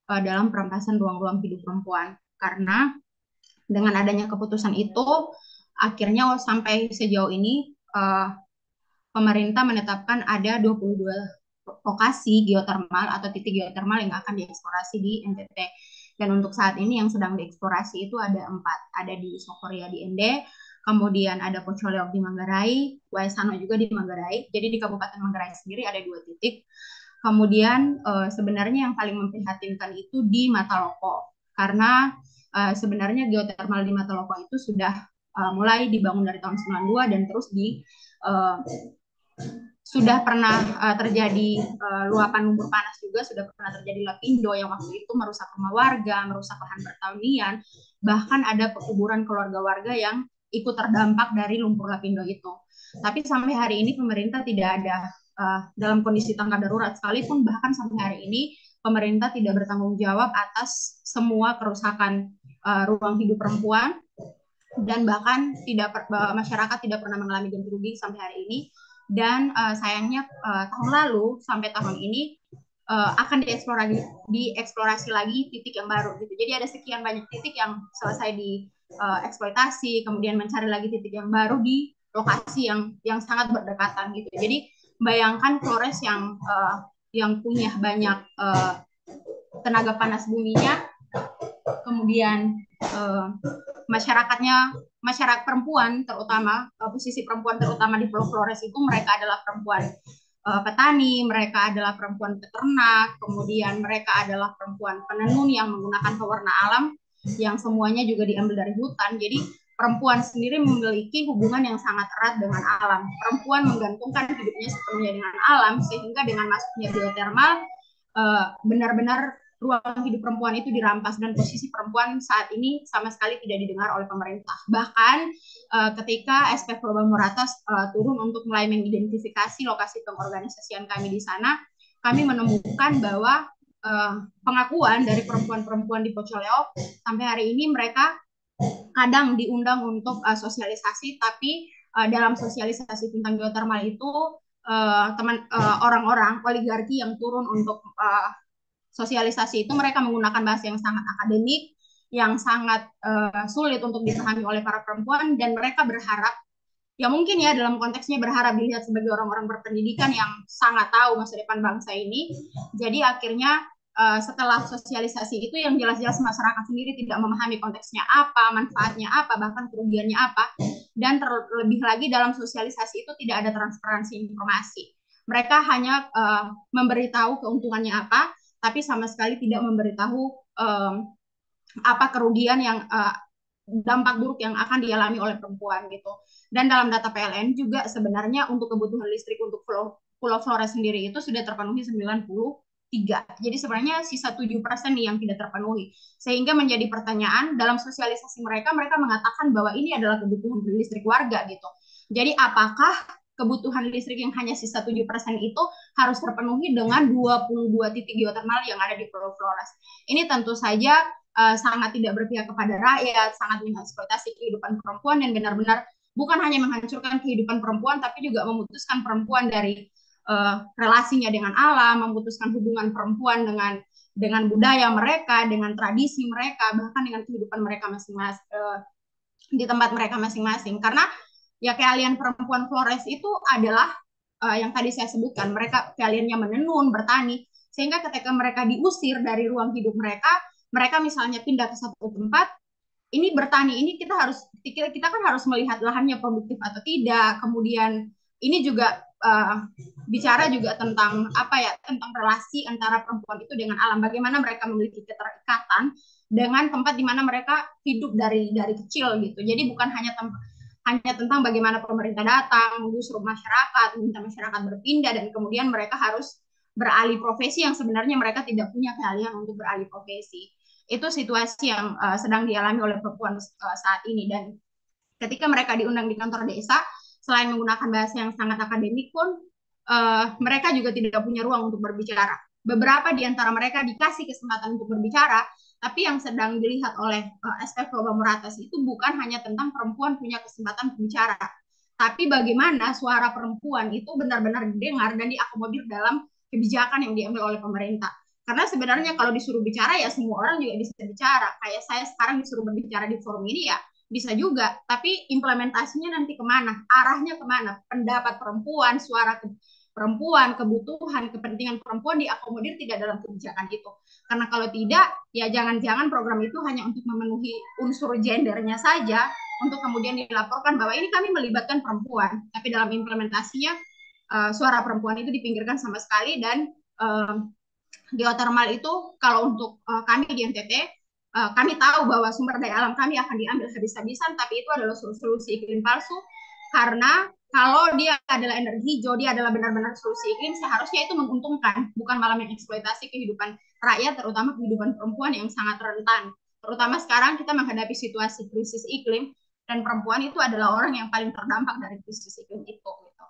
uh, dalam perampasan ruang-ruang hidup perempuan. Karena dengan adanya keputusan itu akhirnya sampai sejauh ini uh, pemerintah menetapkan ada 22 lokasi geotermal atau titik geotermal yang akan dieksplorasi di NTT. Dan untuk saat ini yang sedang dieksplorasi itu ada empat. Ada di Sokoria di Ende, kemudian ada Pocoleok di Manggarai, Waisano juga di Manggarai. Jadi di Kabupaten Manggarai sendiri ada dua titik. Kemudian uh, sebenarnya yang paling memprihatinkan itu di Mataloko. Karena Eh, sebenarnya geotermal di Mataloko itu sudah uh, mulai dibangun dari tahun 92 dan terus di uh, sudah pernah uh, terjadi uh, luapan lumpur panas juga sudah pernah terjadi lapindo yang waktu itu merusak rumah warga, merusak lahan pertanian, bahkan ada pekuburan keluarga warga yang ikut terdampak dari lumpur lapindo itu. Tapi sampai hari ini pemerintah tidak ada uh, dalam kondisi tanggap darurat sekalipun bahkan sampai hari ini pemerintah tidak bertanggung jawab atas semua kerusakan Eh, ruang hidup perempuan dan bahkan tidak per, eh, masyarakat tidak pernah mengalami ganti rugi sampai hari ini dan uh, sayangnya uh, tahun lalu sampai tahun ini uh, akan dieksplorasi dieksplorasi lagi titik yang baru gitu jadi ada sekian banyak titik yang selesai dieksploitasi kemudian mencari lagi titik yang baru di lokasi yang yang sangat berdekatan gitu jadi bayangkan Flores yang uh, yang punya banyak uh, tenaga panas buminya kemudian uh, masyarakatnya masyarakat perempuan terutama uh, posisi perempuan terutama di Pulau Flores itu mereka adalah perempuan uh, petani, mereka adalah perempuan peternak, kemudian mereka adalah perempuan penenun yang menggunakan pewarna alam yang semuanya juga diambil dari hutan. Jadi perempuan sendiri memiliki hubungan yang sangat erat dengan alam. Perempuan menggantungkan hidupnya sepenuhnya dengan alam sehingga dengan masuknya geotermal benar-benar ruang hidup perempuan itu dirampas dan posisi perempuan saat ini sama sekali tidak didengar oleh pemerintah. Bahkan uh, ketika SP Global Moratas uh, eh, turun untuk mulai mengidentifikasi lokasi pengorganisasian kami di sana, kami menemukan bahwa uh, pengakuan dari perempuan-perempuan di Pocoleo sampai hari ini mereka kadang diundang untuk uh, sosialisasi tapi uh, dalam sosialisasi tentang geotermal itu teman uh, orang-orang oligarki yang turun untuk uh, sosialisasi itu mereka menggunakan bahasa yang sangat akademik, yang sangat uh, sulit untuk iya. dipahami oleh para perempuan dan mereka berharap ya mungkin ya dalam konteksnya berharap dilihat sebagai orang-orang berpendidikan yang sangat tahu masa depan bangsa ini. Jadi akhirnya uh, setelah sosialisasi itu yang jelas-jelas masyarakat sendiri tidak memahami konteksnya apa, manfaatnya apa, bahkan kerugiannya apa. Dan terlebih lagi dalam sosialisasi itu tidak ada transparansi informasi. Mereka hanya uh, memberitahu keuntungannya apa, tapi sama sekali tidak memberitahu um, apa kerugian yang uh, dampak buruk yang akan dialami oleh perempuan gitu. Dan dalam data PLN juga sebenarnya untuk kebutuhan listrik untuk Pulau, Pulau Flores sendiri itu sudah terpenuhi 93. Jadi sebenarnya sisa 7% nih yang tidak terpenuhi. Sehingga menjadi pertanyaan dalam sosialisasi mereka mereka mengatakan bahwa ini adalah kebutuhan listrik warga gitu. Jadi apakah kebutuhan listrik yang hanya sisa 7% itu harus terpenuhi dengan 22 titik geotermal yang ada di Pulau Flores. Ini tentu saja uh, sangat tidak berpihak kepada rakyat, sangat mengeksploitasi kehidupan perempuan dan benar-benar bukan hanya menghancurkan kehidupan perempuan tapi juga memutuskan perempuan dari uh, relasinya dengan alam, memutuskan hubungan perempuan dengan dengan budaya mereka, dengan tradisi mereka, bahkan dengan kehidupan mereka masing-masing uh, eh, di tempat mereka masing-masing. Karena ya keahlian perempuan Flores itu adalah uh, yang tadi saya sebutkan mereka kaliannya menenun bertani sehingga ketika mereka diusir dari ruang hidup mereka mereka misalnya pindah ke satu tempat ini bertani ini kita harus kita, kita kan harus melihat lahannya produktif atau tidak kemudian ini juga uh, bicara juga tentang apa ya tentang relasi antara perempuan itu dengan alam bagaimana mereka memiliki keterikatan dengan tempat di mana mereka hidup dari dari kecil gitu jadi bukan hanya tempat hanya tentang bagaimana pemerintah datang, mengusur masyarakat, meminta masyarakat berpindah, dan kemudian mereka harus beralih profesi yang sebenarnya mereka tidak punya keahlian untuk beralih profesi. Itu situasi yang uh, sedang dialami oleh perempuan uh, saat ini. Dan ketika mereka diundang di kantor desa, selain menggunakan bahasa yang sangat akademik pun, uh, mereka juga tidak punya ruang untuk berbicara. Beberapa di antara mereka dikasih kesempatan untuk berbicara, tapi yang sedang dilihat oleh uh, SP Proba itu bukan hanya tentang perempuan punya kesempatan bicara, tapi bagaimana suara perempuan itu benar-benar didengar dan diakomodir dalam kebijakan yang diambil oleh pemerintah. Karena sebenarnya kalau disuruh bicara ya semua orang juga bisa bicara. Kayak saya sekarang disuruh berbicara di forum ini ya bisa juga, tapi implementasinya nanti kemana, arahnya kemana, pendapat perempuan, suara ke perempuan, kebutuhan, kepentingan perempuan diakomodir tidak dalam kebijakan itu. Karena kalau tidak, ya jangan-jangan program itu hanya untuk memenuhi unsur gendernya saja, untuk kemudian dilaporkan bahwa ini kami melibatkan perempuan, tapi dalam implementasinya uh, suara perempuan itu dipinggirkan sama sekali dan uh, geotermal itu kalau untuk uh, kami di NTT uh, kami tahu bahwa sumber daya alam kami akan diambil habis-habisan, tapi itu adalah solusi iklim palsu karena kalau dia adalah energi hijau, dia adalah benar-benar solusi iklim, seharusnya itu menguntungkan, bukan malah mengeksploitasi kehidupan rakyat, terutama kehidupan perempuan yang sangat rentan. Terutama sekarang kita menghadapi situasi krisis iklim, dan perempuan itu adalah orang yang paling terdampak dari krisis iklim itu. Gitu.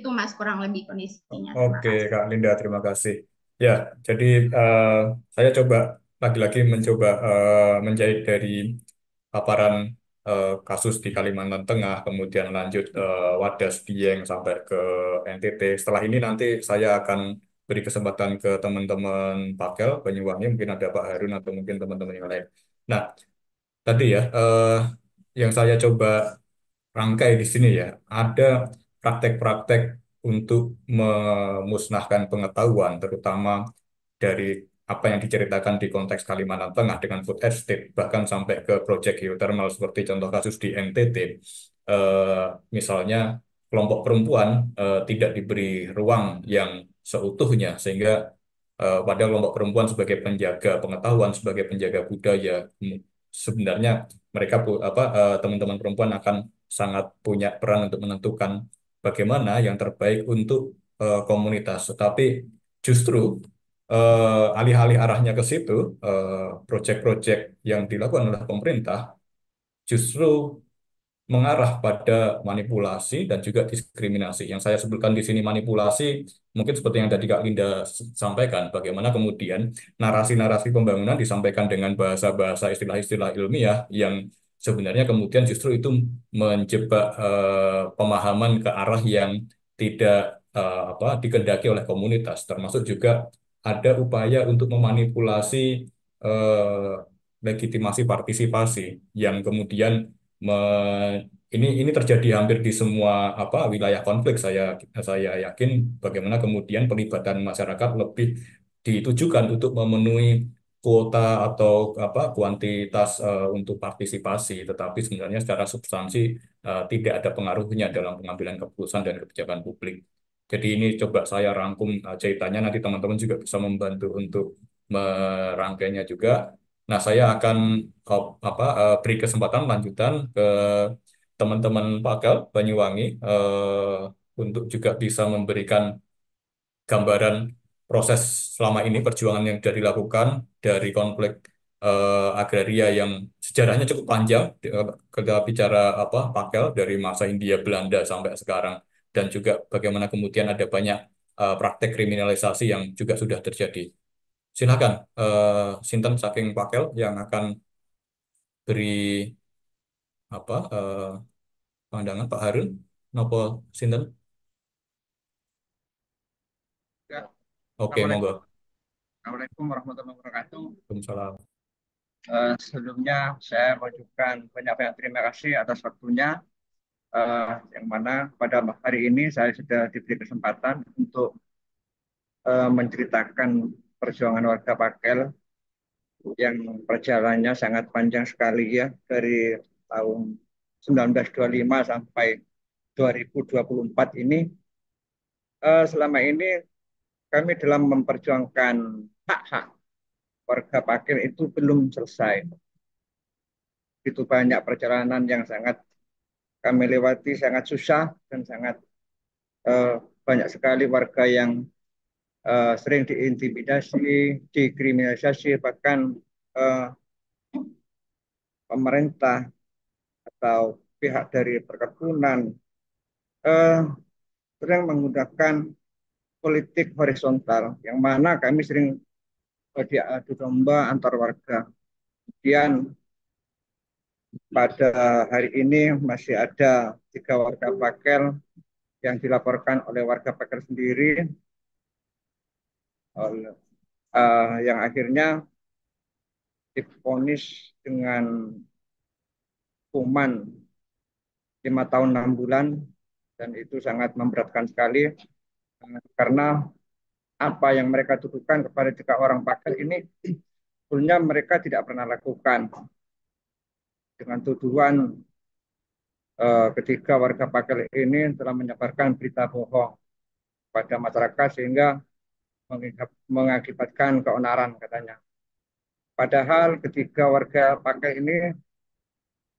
Itu mas kurang lebih kondisinya. Oke, Kak Linda, terima kasih. Ya, jadi uh, saya coba lagi-lagi mencoba uh, menjahit dari paparan Eh, kasus di Kalimantan Tengah, kemudian lanjut eh, Wadas Dieng sampai ke NTT. Setelah ini nanti saya akan beri kesempatan ke teman-teman Pakel, Banyuwangi, mungkin ada Pak Harun atau mungkin teman-teman yang lain. Nah, tadi ya, eh, yang saya coba rangkai di sini ya, ada praktek-praktek untuk memusnahkan pengetahuan, terutama dari apa yang diceritakan di konteks Kalimantan Tengah dengan food estate, bahkan sampai ke proyek geothermal seperti contoh kasus di NTT, eh, misalnya kelompok perempuan eh, tidak diberi ruang yang seutuhnya, sehingga eh, pada kelompok perempuan sebagai penjaga pengetahuan, sebagai penjaga budaya, sebenarnya mereka apa eh, teman-teman eh, perempuan akan sangat punya peran untuk menentukan bagaimana yang terbaik untuk eh, komunitas. Tetapi justru uh, alih-alih arahnya ke situ, uh, eh, proyek-proyek yang dilakukan oleh pemerintah justru mengarah pada manipulasi dan juga diskriminasi. Yang saya sebutkan di sini manipulasi, mungkin seperti yang tadi Kak Linda sampaikan, bagaimana kemudian narasi-narasi pembangunan disampaikan dengan bahasa-bahasa istilah-istilah ilmiah yang sebenarnya kemudian justru itu menjebak uh, pemahaman ke arah yang tidak uh, apa dikendaki oleh komunitas, termasuk juga ada upaya untuk memanipulasi eh, legitimasi partisipasi yang kemudian me, ini ini terjadi hampir di semua apa wilayah konflik saya saya yakin bagaimana kemudian pelibatan masyarakat lebih ditujukan untuk memenuhi kuota atau apa kuantitas uh, untuk partisipasi, tetapi sebenarnya secara substansi uh, tidak ada pengaruhnya dalam pengambilan keputusan dan kebijakan publik. Jadi ini coba saya rangkum eh, ceritanya nanti teman-teman juga bisa membantu untuk merangkainya juga. Nah, saya akan apa eh, beri kesempatan lanjutan ke teman-teman Pakel Banyuwangi eh, untuk juga bisa memberikan gambaran proses selama ini perjuangan yang sudah dilakukan dari konflik eh, agraria yang sejarahnya cukup panjang eh, kita bicara apa Pakel dari masa India Belanda sampai sekarang dan juga bagaimana kemudian ada banyak uh, praktek kriminalisasi yang juga sudah terjadi. Silakan uh, Sinten saking Pakel yang akan beri apa uh, pandangan Pak Harun nopo Sinten? Ya. Oke, okay, monggo. Assalamualaikum warahmatullahi wabarakatuh. Waalaikumsalam. Uh, sebelumnya saya mengucapkan banyak-banyak terima kasih atas waktunya uh, yang mana pada hari ini saya sudah diberi kesempatan untuk uh, menceritakan perjuangan warga Pakel yang perjalanannya sangat panjang sekali ya dari tahun 1925 sampai 2024 ini uh, selama ini kami dalam memperjuangkan hak-hak warga Pakel itu belum selesai. Itu banyak perjalanan yang sangat kami lewati sangat susah dan sangat uh, banyak sekali warga yang uh, sering diintimidasi, dikriminalisasi, bahkan uh, pemerintah atau pihak dari perkebunan uh, sering menggunakan politik horizontal, yang mana kami sering uh, domba antar warga. Kemudian pada hari ini masih ada tiga warga Pakel yang dilaporkan oleh warga Pakel sendiri uh, yang akhirnya diponis dengan hukuman lima tahun enam bulan dan itu sangat memberatkan sekali eh, karena apa yang mereka tuduhkan kepada tiga orang Pakel ini sebenarnya mereka tidak pernah lakukan dengan tuduhan uh, ketika warga Pakel ini telah menyebarkan berita bohong pada masyarakat sehingga mengakibatkan keonaran katanya. Padahal ketika warga Pakel ini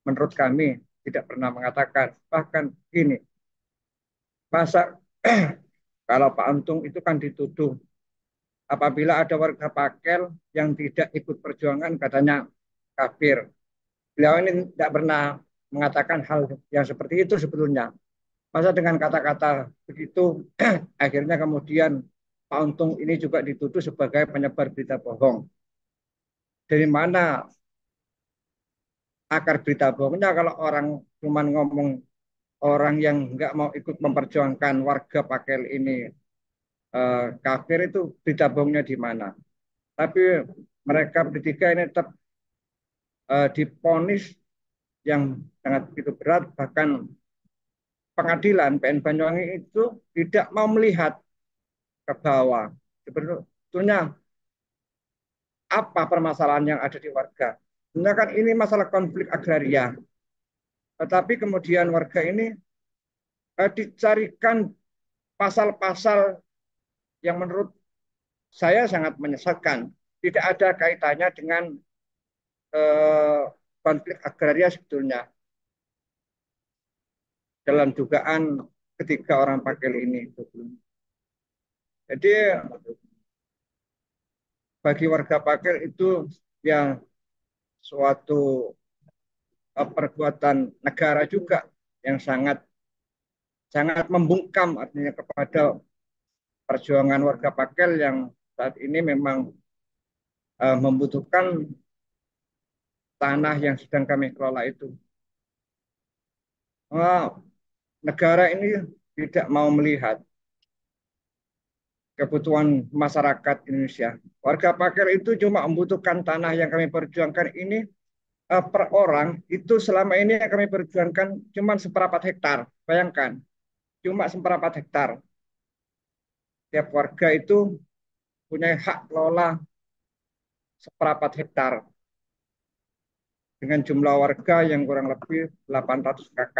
menurut kami tidak pernah mengatakan bahkan ini masa kalau Pak Antung itu kan dituduh apabila ada warga Pakel yang tidak ikut perjuangan katanya kafir Beliau ini tidak pernah mengatakan hal yang seperti itu sebetulnya Masa dengan kata-kata begitu, akhirnya kemudian Pak Untung ini juga dituduh sebagai penyebar berita bohong. Dari mana akar berita bohongnya kalau orang cuma ngomong orang yang nggak mau ikut memperjuangkan warga pakel ini eh, kafir itu berita bohongnya di mana? Tapi mereka bertiga ini tetap uh, diponis yang sangat begitu berat bahkan pengadilan PN Banyuwangi itu tidak mau melihat ke bawah sebetulnya apa permasalahan yang ada di warga sebenarnya kan ini masalah konflik agraria tetapi kemudian warga ini eh, dicarikan pasal-pasal yang menurut saya sangat menyesatkan tidak ada kaitannya dengan Eh, konflik agraria sebetulnya dalam dugaan ketiga orang pakil ini. Jadi bagi warga pakil itu yang suatu eh, perbuatan negara juga yang sangat sangat membungkam artinya kepada perjuangan warga Pakel yang saat ini memang uh, membutuhkan tanah yang sedang kami kelola itu. Oh, negara ini tidak mau melihat kebutuhan masyarakat Indonesia. Warga pakir itu cuma membutuhkan tanah yang kami perjuangkan ini eh, per orang itu selama ini yang kami perjuangkan cuma seperempat hektar. Bayangkan, cuma seperempat hektar. Tiap warga itu punya hak kelola seperempat hektar dengan jumlah warga yang kurang lebih 800 KK,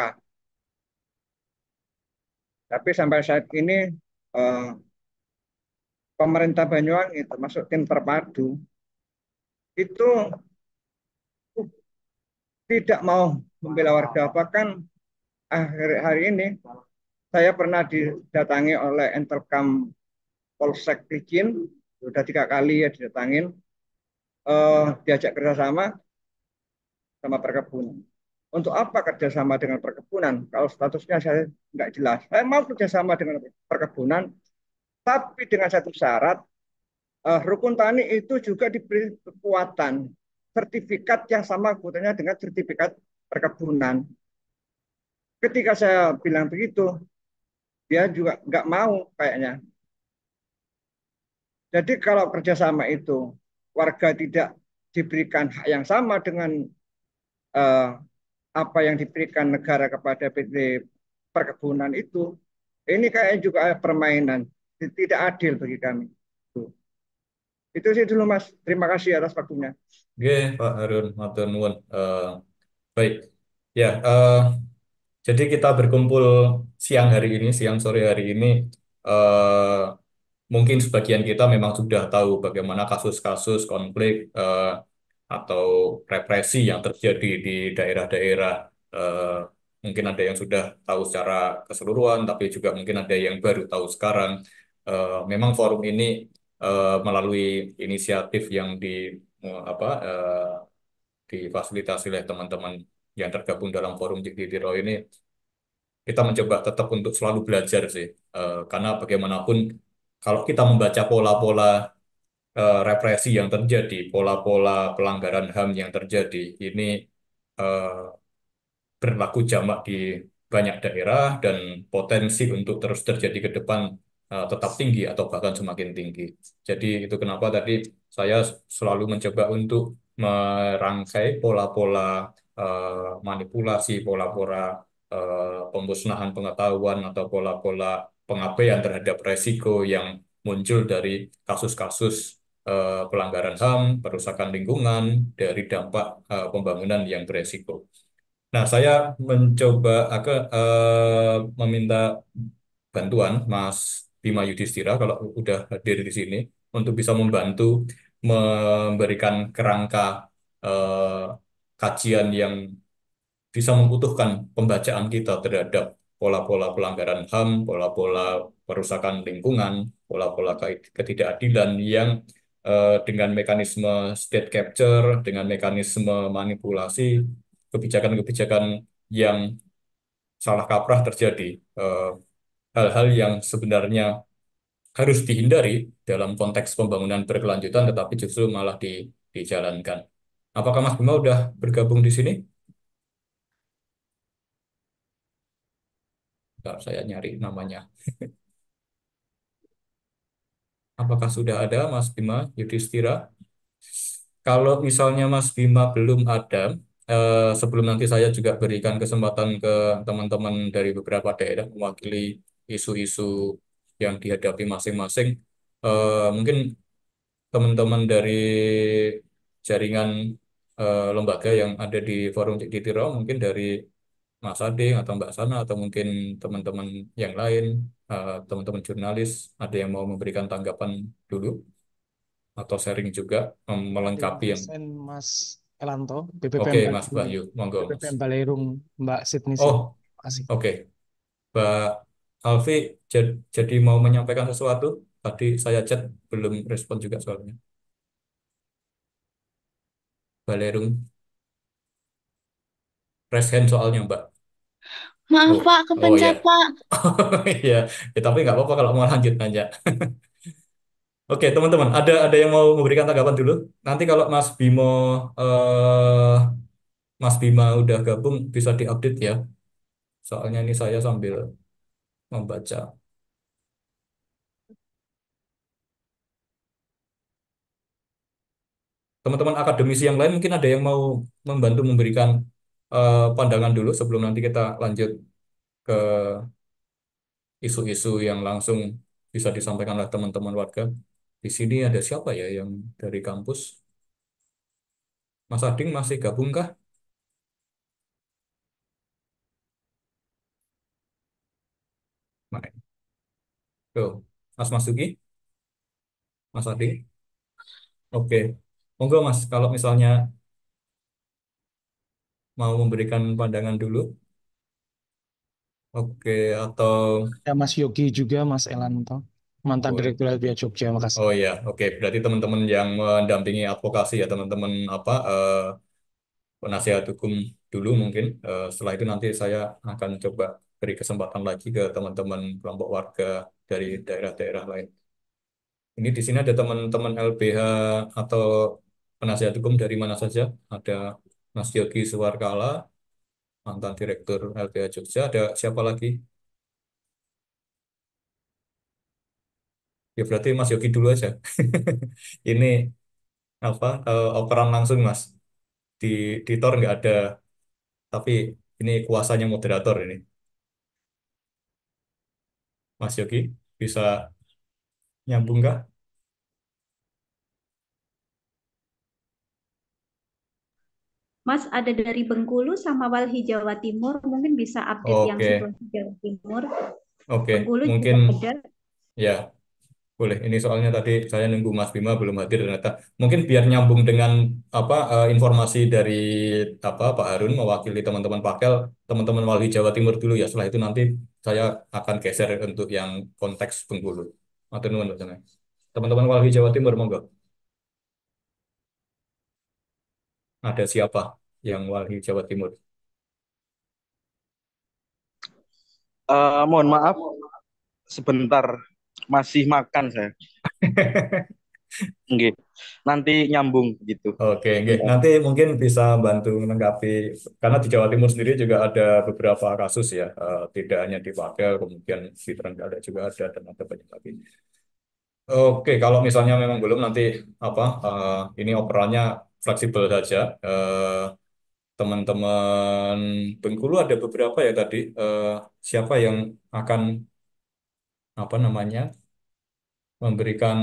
Tapi sampai saat ini eh, pemerintah Banyuwangi termasuk tim terpadu itu uh, tidak mau membela warga bahkan akhir hari ini saya pernah didatangi oleh Entercam Polsek Tijin, sudah tiga kali ya didatangin eh, diajak kerjasama sama perkebunan. Untuk apa kerjasama dengan perkebunan? Kalau statusnya saya nggak jelas. Saya mau kerjasama dengan perkebunan, tapi dengan satu syarat, uh, rukun tani itu juga diberi kekuatan sertifikat yang sama kuotanya dengan sertifikat perkebunan. Ketika saya bilang begitu, dia juga nggak mau kayaknya. Jadi kalau kerjasama itu warga tidak diberikan hak yang sama dengan uh, apa yang diberikan negara kepada PT perkebunan itu ini kayaknya juga permainan tidak adil bagi kami itu, itu sih dulu mas terima kasih atas waktunya Oke Pak Harun matur nuwun uh, baik ya uh, jadi kita berkumpul siang hari ini siang sore hari ini uh, mungkin sebagian kita memang sudah tahu bagaimana kasus-kasus konflik uh, atau represi yang terjadi di daerah-daerah eh, mungkin ada yang sudah tahu secara keseluruhan tapi juga mungkin ada yang baru tahu sekarang eh, memang forum ini eh, melalui inisiatif yang di eh, apa eh, difasilitasi oleh teman-teman yang tergabung dalam forum Jigditiro ini kita mencoba tetap untuk selalu belajar sih eh, karena bagaimanapun kalau kita membaca pola-pola Eh, represi yang terjadi, pola-pola pelanggaran HAM yang terjadi, ini uh, berlaku jamak di banyak daerah dan potensi untuk terus terjadi ke depan uh, tetap tinggi atau bahkan semakin tinggi. Jadi itu kenapa tadi saya selalu mencoba untuk merangkai pola-pola uh, manipulasi, pola-pola uh, pemusnahan pengetahuan atau pola-pola pengabaian terhadap resiko yang muncul dari kasus-kasus Eh, pelanggaran HAM, perusakan lingkungan, dari dampak uh, pembangunan yang beresiko. Nah, saya mencoba aku, uh, eh, meminta bantuan Mas Bima Yudhistira kalau udah hadir di sini untuk bisa membantu memberikan kerangka uh, kajian yang bisa membutuhkan pembacaan kita terhadap pola-pola pelanggaran HAM, pola-pola perusakan lingkungan, pola-pola ketidakadilan yang Eh, dengan mekanisme state capture, dengan mekanisme manipulasi kebijakan-kebijakan yang salah kaprah terjadi. Eh, hal-hal yang sebenarnya harus dihindari dalam konteks pembangunan berkelanjutan, tetapi justru malah di, dijalankan. Apakah Mas Bima sudah bergabung di sini? Bentar, saya nyari namanya. Apakah sudah ada Mas Bima Yudhistira? Kalau misalnya Mas Bima belum ada, eh, sebelum nanti saya juga berikan kesempatan ke teman-teman dari beberapa daerah mewakili isu-isu yang dihadapi masing-masing. Eh, mungkin teman-teman dari jaringan eh, lembaga yang ada di forum di Tiro, mungkin dari Mas Ade atau Mbak Sana atau mungkin teman-teman yang lain Eh, teman-teman uh, jurnalis ada yang mau memberikan tanggapan dulu atau sharing juga um, melengkapi yang Mas Elanto BPPM Oke okay, Mas Bayu monggo BPPM Balerung Mbak Sydney Oh oke okay. Mbak Alfi jadi mau menyampaikan sesuatu tadi saya chat belum respon juga soalnya Balerung press hand soalnya Mbak Maaf Pak, oh kepencet iya. Pak. Oh, iya. Ya, tapi nggak apa-apa kalau mau lanjut nanya. Oke, teman-teman, ada ada yang mau memberikan tanggapan dulu. Nanti kalau Mas Bimo uh, Mas Bima udah gabung bisa diupdate ya. Soalnya ini saya sambil membaca. Teman-teman akademisi yang lain mungkin ada yang mau membantu memberikan uh, pandangan dulu sebelum nanti kita lanjut ke isu-isu yang langsung bisa disampaikan oleh teman-teman warga. Di sini ada siapa ya yang dari kampus? Mas Ading masih gabung kah? Mas Masuki? Mas Ading? Oke. Okay. Monggo Mas, kalau misalnya mau memberikan pandangan dulu? Oke, atau ya Mas Yogi juga, Mas Elanto, mantan oh, Direktur LBH, Jogja. Makasih. Oh iya, oke. Berarti teman-teman yang mendampingi advokasi ya teman-teman apa uh, penasihat hukum dulu mungkin. Uh, setelah itu nanti saya akan coba beri kesempatan lagi ke teman-teman kelompok warga dari daerah-daerah lain. Ini di sini ada teman-teman LBH atau penasihat hukum dari mana saja? Ada Mas Yogi Suwarkala, mantan Direktur LPA Jogja, ada siapa lagi? Ya berarti Mas Yogi dulu aja. Ini apa uh, operan langsung Mas. Di di Tor nggak ada, tapi ini kuasanya moderator ini. Mas Yogi bisa nyambung nggak? Mas ada dari Bengkulu sama Walhi Jawa Timur, mungkin bisa update okay. yang situasi Jawa Timur. Oke, okay. Bengkulu mungkin juga ada. ya. Boleh, ini soalnya tadi saya nunggu Mas Bima belum hadir ternyata. Mungkin biar nyambung dengan apa eh, informasi dari apa Pak Harun mewakili teman-teman Pakel, teman-teman Walhi Jawa Timur dulu ya. Setelah itu nanti saya akan geser untuk yang konteks Bengkulu. Matur nuwun Teman-teman Walhi Jawa Timur monggo. ada siapa yang wali Jawa Timur? Uh, mohon maaf, sebentar masih makan saya. Oke, Nanti nyambung gitu. Oke, okay, Nanti mungkin bisa bantu menanggapi karena di Jawa Timur sendiri juga ada beberapa kasus ya, uh, tidak hanya di Padel, kemudian di Trenggalek juga ada dan ada banyak lagi. Oke, kalau misalnya memang belum nanti apa uh, ini operannya fleksibel saja. Eh, teman-teman eh, Bengkulu ada beberapa ya tadi. Eh, siapa yang akan apa namanya memberikan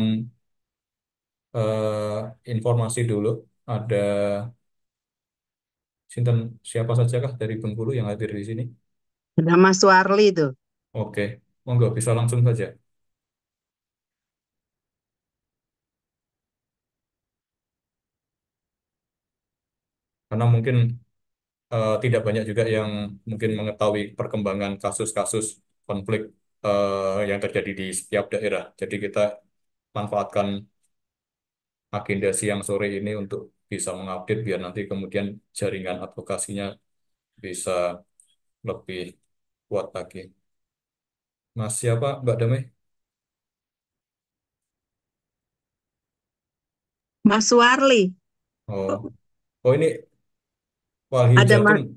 eh, informasi dulu? Ada Sinten siapa sajakah dari Bengkulu yang hadir di sini? Ada Mas Warli itu. Oke, monggo bisa langsung saja. karena mungkin uh, tidak banyak juga yang mungkin mengetahui perkembangan kasus-kasus konflik uh, yang terjadi di setiap daerah. Jadi kita manfaatkan agenda siang sore ini untuk bisa mengupdate biar nanti kemudian jaringan advokasinya bisa lebih kuat lagi. Mas siapa Mbak Damai? Mas Warli. Oh. oh ini Wali Ada Jatim, mas-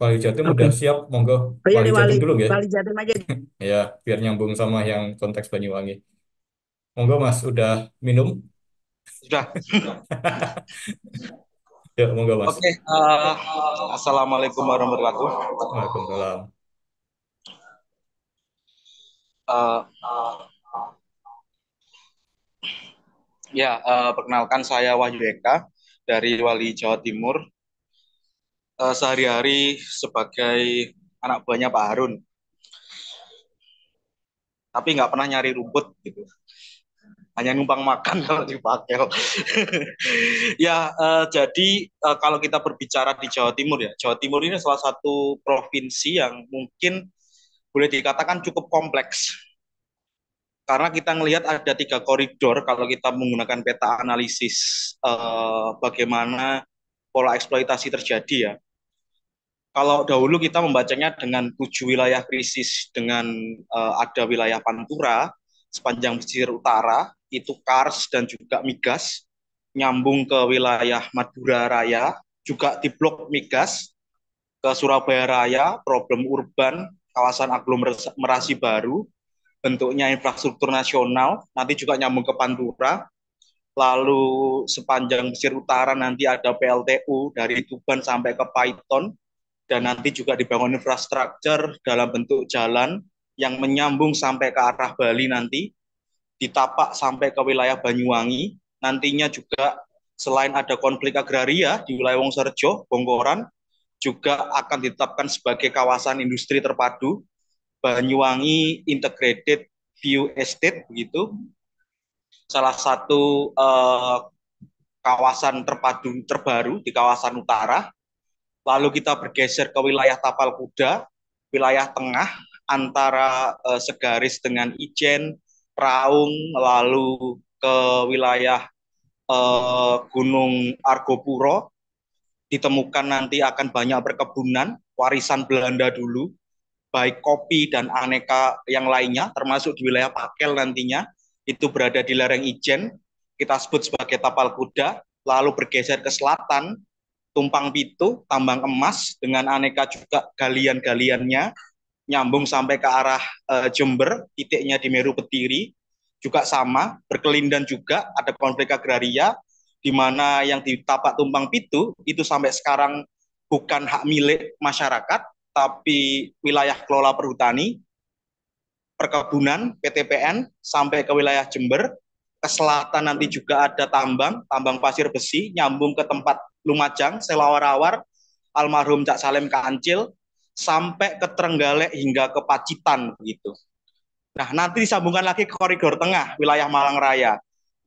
Wali Jatim Oke. udah siap, monggo Oh iya Wali Jatim dulu ya, Wali Jatim aja. Ya, biar nyambung sama yang konteks Banyuwangi. Monggo Mas, udah minum? Sudah. Ya, monggo Mas. Oke. uh, Assalamualaikum warahmatullahi wabarakatuh. Waalaikumsalam. Eh, ya, uh, perkenalkan saya Wahyu Eka dari Wali Jawa Timur uh, sehari-hari sebagai anak buahnya Pak Harun. Tapi nggak pernah nyari rumput gitu. Hanya numpang makan kalau dipakai. ya, uh, jadi uh, kalau kita berbicara di Jawa Timur ya, Jawa Timur ini salah satu provinsi yang mungkin boleh dikatakan cukup kompleks. Karena kita melihat ada tiga koridor kalau kita menggunakan peta analisis uh, bagaimana pola eksploitasi terjadi ya kalau dahulu kita membacanya dengan tujuh wilayah krisis dengan uh, ada wilayah Pantura sepanjang pesisir utara itu Kars dan juga Migas nyambung ke wilayah Madura Raya juga di blok Migas ke Surabaya Raya problem urban kawasan aglomerasi baru bentuknya infrastruktur nasional nanti juga nyambung ke Pantura lalu sepanjang pesisir utara nanti ada PLTU dari Tuban sampai ke Python dan nanti juga dibangun infrastruktur dalam bentuk jalan yang menyambung sampai ke arah Bali nanti, ditapak sampai ke wilayah Banyuwangi, nantinya juga selain ada konflik agraria di wilayah Wongserjo, Bongkoran, juga akan ditetapkan sebagai kawasan industri terpadu Banyuwangi Integrated View Estate begitu. Salah satu uh, kawasan terpadu terbaru di kawasan utara Lalu kita bergeser ke wilayah Tapal Kuda, wilayah tengah antara eh, segaris dengan Ijen, Raung, lalu ke wilayah eh, Gunung Argopuro. Ditemukan nanti akan banyak perkebunan, warisan Belanda dulu, baik kopi dan aneka yang lainnya, termasuk di wilayah Pakel nantinya, itu berada di lereng Ijen, kita sebut sebagai Tapal Kuda, lalu bergeser ke selatan, tumpang pitu, tambang emas dengan aneka juga galian-galiannya nyambung sampai ke arah e, Jember, titiknya di Meru Petiri juga sama, berkelindan juga ada konflik agraria di mana yang di tapak tumpang pitu itu sampai sekarang bukan hak milik masyarakat tapi wilayah kelola perhutani, perkebunan, PTPN sampai ke wilayah Jember, ke selatan nanti juga ada tambang, tambang pasir besi nyambung ke tempat Lumajang, Selawar-Awar, almarhum Cak Salim Kancil, sampai ke Trenggalek hingga ke Pacitan begitu. Nah, nanti disambungkan lagi ke koridor tengah wilayah Malang Raya.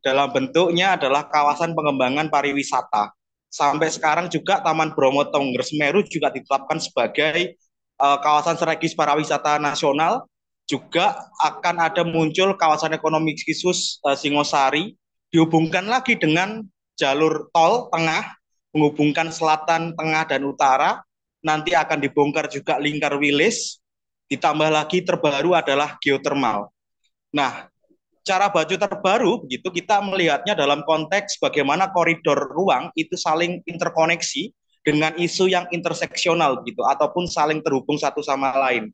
Dalam bentuknya adalah kawasan pengembangan pariwisata. Sampai sekarang juga Taman Bromo Tengger Semeru juga ditetapkan sebagai uh, kawasan strategis pariwisata nasional juga akan ada muncul kawasan ekonomi khusus uh, Singosari dihubungkan lagi dengan jalur tol tengah menghubungkan selatan, tengah, dan utara. Nanti akan dibongkar juga lingkar wilis. Ditambah lagi terbaru adalah geotermal. Nah, cara baju terbaru begitu kita melihatnya dalam konteks bagaimana koridor ruang itu saling interkoneksi dengan isu yang interseksional gitu ataupun saling terhubung satu sama lain.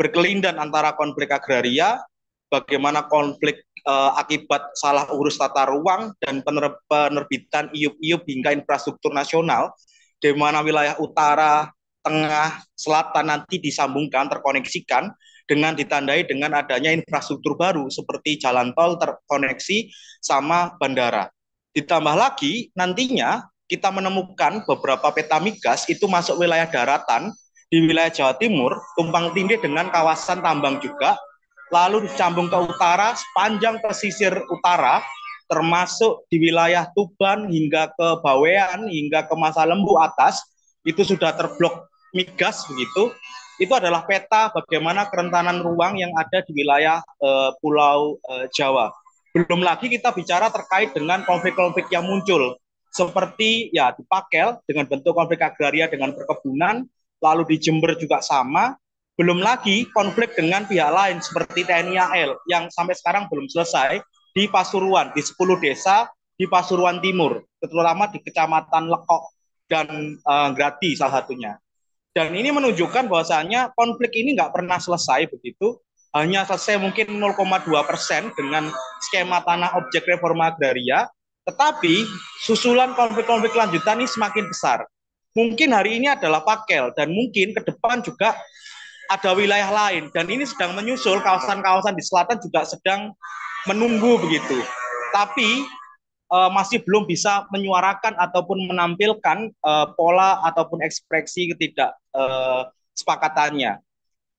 Berkelindan antara konflik agraria, bagaimana konflik uh, akibat salah urus tata ruang dan pener penerbitan iup-iup hingga infrastruktur nasional, di mana wilayah utara, tengah, selatan nanti disambungkan, terkoneksikan dengan ditandai dengan adanya infrastruktur baru seperti jalan tol terkoneksi sama bandara. Ditambah lagi nantinya kita menemukan beberapa peta migas itu masuk wilayah daratan di wilayah Jawa Timur, tumpang tindih dengan kawasan tambang juga lalu dicambung ke utara sepanjang pesisir utara termasuk di wilayah Tuban hingga ke Bawean hingga ke Masa Lembu atas itu sudah terblok migas begitu itu adalah peta bagaimana kerentanan ruang yang ada di wilayah e, Pulau e, Jawa. Belum lagi kita bicara terkait dengan konflik-konflik yang muncul, seperti ya di Pakel dengan bentuk konflik agraria dengan perkebunan, lalu di Jember juga sama, belum lagi konflik dengan pihak lain seperti TNI AL yang sampai sekarang belum selesai di Pasuruan, di 10 desa di Pasuruan Timur, terutama di Kecamatan Lekok dan uh, Grati salah satunya. Dan ini menunjukkan bahwasanya konflik ini nggak pernah selesai begitu, hanya selesai mungkin 0,2 persen dengan skema tanah objek reforma agraria, tetapi susulan konflik-konflik lanjutan ini semakin besar. Mungkin hari ini adalah pakel dan mungkin ke depan juga ada wilayah lain dan ini sedang menyusul kawasan-kawasan di selatan juga sedang menunggu begitu. Tapi e, masih belum bisa menyuarakan ataupun menampilkan e, pola ataupun ekspresi ketidak e, sepakatannya.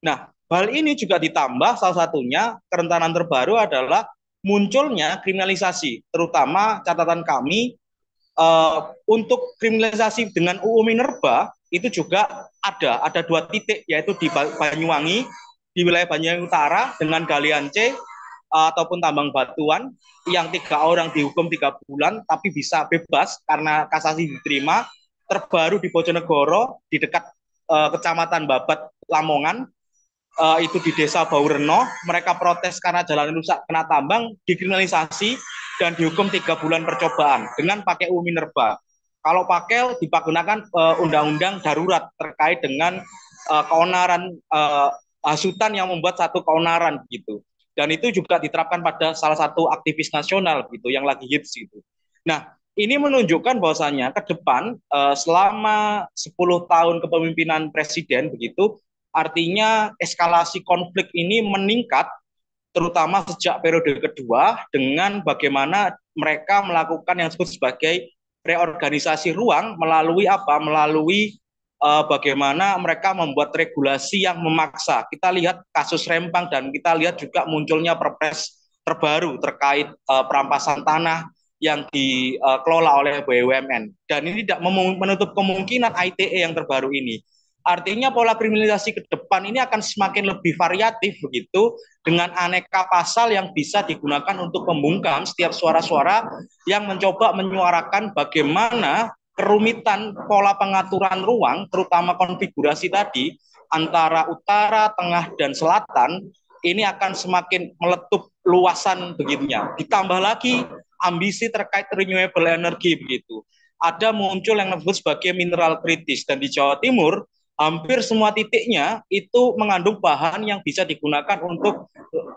Nah, hal ini juga ditambah salah satunya kerentanan terbaru adalah munculnya kriminalisasi, terutama catatan kami e, untuk kriminalisasi dengan UU Minerba itu juga ada ada dua titik yaitu di Banyuwangi di wilayah Banyuwangi Utara dengan galian C ataupun tambang batuan yang tiga orang dihukum tiga bulan tapi bisa bebas karena kasasi diterima terbaru di Bojonegoro di dekat uh, kecamatan Babat Lamongan uh, itu di desa Baureno mereka protes karena jalan rusak kena tambang dikriminalisasi dan dihukum tiga bulan percobaan dengan pakai umi nerba. Kalau pakel dipergunakan eh, undang-undang darurat terkait dengan uh, keonaran uh, hasutan yang membuat satu keonaran gitu. Dan itu juga diterapkan pada salah satu aktivis nasional gitu yang lagi hits gitu. Nah, ini menunjukkan bahwasanya ke depan uh, selama 10 tahun kepemimpinan presiden begitu artinya eskalasi konflik ini meningkat terutama sejak periode kedua dengan bagaimana mereka melakukan yang disebut sebagai reorganisasi ruang melalui apa? Melalui uh, bagaimana mereka membuat regulasi yang memaksa. Kita lihat kasus Rempang dan kita lihat juga munculnya perpres terbaru terkait uh, perampasan tanah yang dikelola oleh BUMN. Dan ini tidak menutup kemungkinan ITE yang terbaru ini. Artinya pola kriminalisasi ke depan ini akan semakin lebih variatif begitu dengan aneka pasal yang bisa digunakan untuk membungkam setiap suara-suara yang mencoba menyuarakan bagaimana kerumitan pola pengaturan ruang terutama konfigurasi tadi antara utara, tengah dan selatan ini akan semakin meletup luasan begitunya. Ditambah lagi ambisi terkait renewable energy begitu. Ada muncul yang disebut sebagai mineral kritis dan di Jawa Timur hampir semua titiknya itu mengandung bahan yang bisa digunakan untuk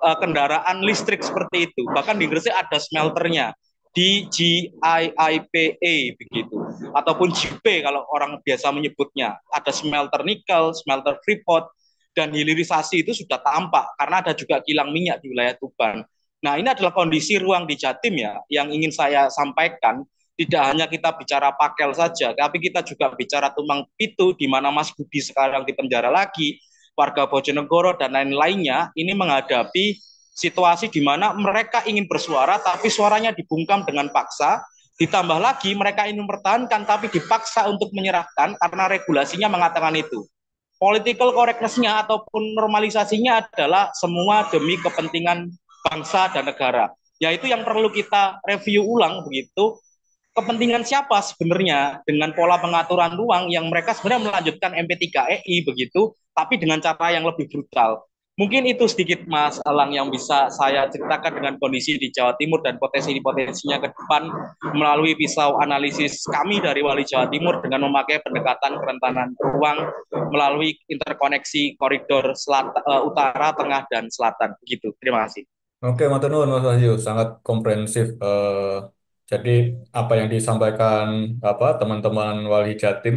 uh, kendaraan listrik seperti itu. Bahkan di Gresik ada smelternya di GIIPA e begitu ataupun GP kalau orang biasa menyebutnya. Ada smelter nikel, smelter freeport dan hilirisasi itu sudah tampak karena ada juga kilang minyak di wilayah Tuban. Nah, ini adalah kondisi ruang di Jatim ya yang ingin saya sampaikan tidak hanya kita bicara pakel saja, tapi kita juga bicara tumang pitu di mana Mas Budi sekarang di penjara lagi, warga Bojonegoro dan lain-lainnya ini menghadapi situasi di mana mereka ingin bersuara tapi suaranya dibungkam dengan paksa, ditambah lagi mereka ingin mempertahankan tapi dipaksa untuk menyerahkan karena regulasinya mengatakan itu. Political correctness-nya ataupun normalisasinya adalah semua demi kepentingan bangsa dan negara. Yaitu yang perlu kita review ulang begitu kepentingan siapa sebenarnya dengan pola pengaturan ruang yang mereka sebenarnya melanjutkan MP3EI begitu, tapi dengan cara yang lebih brutal. Mungkin itu sedikit Mas Alang yang bisa saya ceritakan dengan kondisi di Jawa Timur dan potensi-potensinya ke depan melalui pisau analisis kami dari Wali Jawa Timur dengan memakai pendekatan kerentanan ruang melalui interkoneksi koridor eh, utara, tengah, dan selatan. Begitu. Terima kasih. Oke, Mas Tenun Mas Wahyu. Sangat komprehensif uh, jadi apa yang disampaikan apa teman-teman Wali Jatim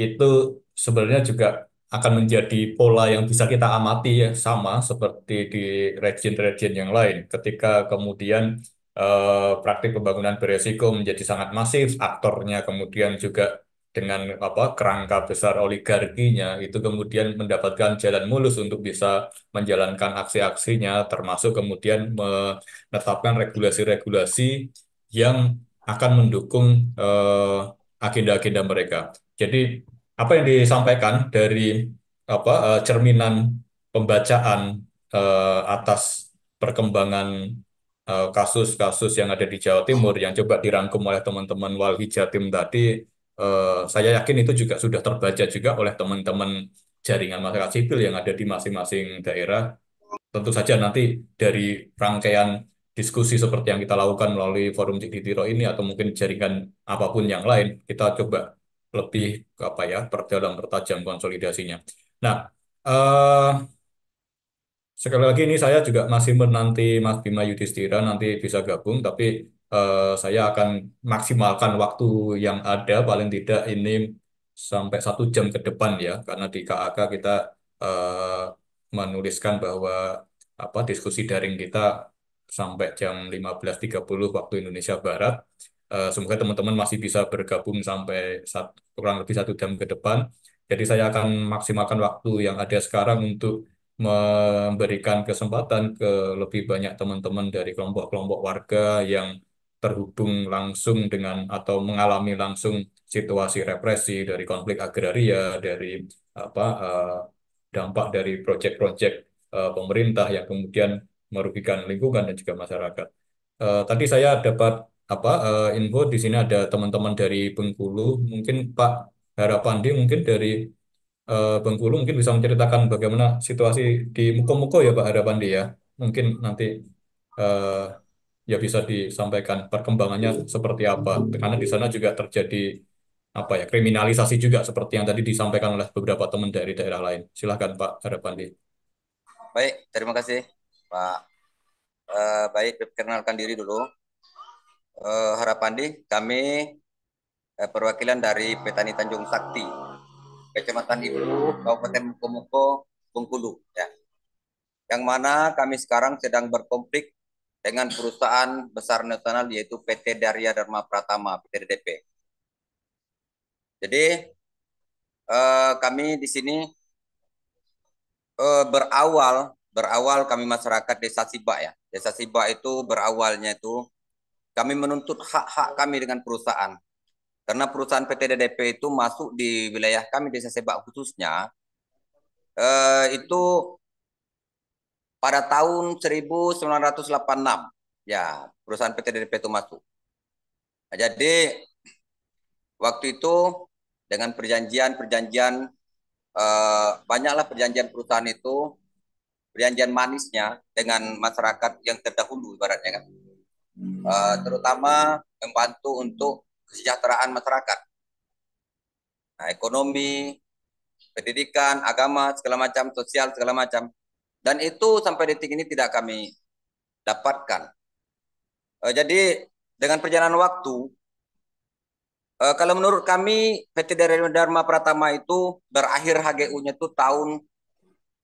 itu sebenarnya juga akan menjadi pola yang bisa kita amati ya sama seperti di region-region yang lain. Ketika kemudian eh, praktik pembangunan beresiko menjadi sangat masif, aktornya kemudian juga dengan apa kerangka besar oligarkinya itu kemudian mendapatkan jalan mulus untuk bisa menjalankan aksi-aksinya termasuk kemudian menetapkan regulasi-regulasi yang akan mendukung eh, agenda-agenda mereka. Jadi apa yang disampaikan dari apa eh, cerminan pembacaan eh, atas perkembangan kasus-kasus yang ada di Jawa Timur yang coba dirangkum oleh teman-teman Walhi Jatim tadi, uh, saya yakin itu juga sudah terbaca juga oleh teman-teman jaringan masyarakat sipil yang ada di masing-masing daerah. Tentu saja nanti dari rangkaian diskusi seperti yang kita lakukan melalui forum Cikditiro ini atau mungkin jaringan apapun yang lain, kita coba lebih apa ya perdalam pertajam konsolidasinya. Nah, uh, sekali lagi ini saya juga masih menanti Mas Bima Yudhistira nanti bisa gabung, tapi uh, saya akan maksimalkan waktu yang ada paling tidak ini sampai satu jam ke depan ya, karena di KAK kita uh, menuliskan bahwa apa diskusi daring kita sampai jam 15.30 waktu Indonesia Barat. Eh, semoga teman-teman masih bisa bergabung sampai kurang lebih satu jam ke depan. Jadi saya akan maksimalkan waktu yang ada sekarang untuk memberikan kesempatan ke lebih banyak teman-teman dari kelompok-kelompok warga yang terhubung langsung dengan atau mengalami langsung situasi represi dari konflik agraria, dari apa eh, dampak dari proyek-proyek eh, pemerintah yang kemudian merugikan lingkungan dan juga masyarakat. Uh, tadi saya dapat apa uh, info di sini ada teman-teman dari Bengkulu, mungkin Pak Harapandi mungkin dari uh, Bengkulu mungkin bisa menceritakan bagaimana situasi di Muko-Muko ya Pak Harapandi ya. Mungkin nanti uh, ya bisa disampaikan perkembangannya seperti apa. Karena di sana juga terjadi apa ya kriminalisasi juga seperti yang tadi disampaikan oleh beberapa teman dari daerah lain. Silahkan Pak Harapandi. Baik, terima kasih. Pak. Uh, baik, perkenalkan diri dulu. Uh, eh, Harapandi, kami uh, perwakilan dari Petani Tanjung Sakti, Kecamatan Ibu, Kabupaten Mukomuko, Bengkulu. Ya. Yang mana kami sekarang sedang berkonflik dengan perusahaan besar nasional yaitu PT Daria Dharma Pratama, PT DDP. Jadi eh, kami di sini eh, berawal berawal kami masyarakat Desa Sibak ya. Desa Sibak itu berawalnya itu kami menuntut hak-hak kami dengan perusahaan. Karena perusahaan PT DDP itu masuk di wilayah kami Desa Sibak khususnya eh, itu pada tahun 1986 ya perusahaan PT DDP itu masuk. Nah, jadi waktu itu dengan perjanjian-perjanjian eh, banyaklah perjanjian perusahaan itu perjanjian manisnya dengan masyarakat yang terdahulu ibaratnya kan uh, terutama membantu untuk kesejahteraan masyarakat nah, ekonomi pendidikan agama segala macam sosial segala macam dan itu sampai detik ini tidak kami dapatkan uh, jadi dengan perjalanan waktu uh, kalau menurut kami PT Dharma Pratama itu berakhir HGU-nya itu tahun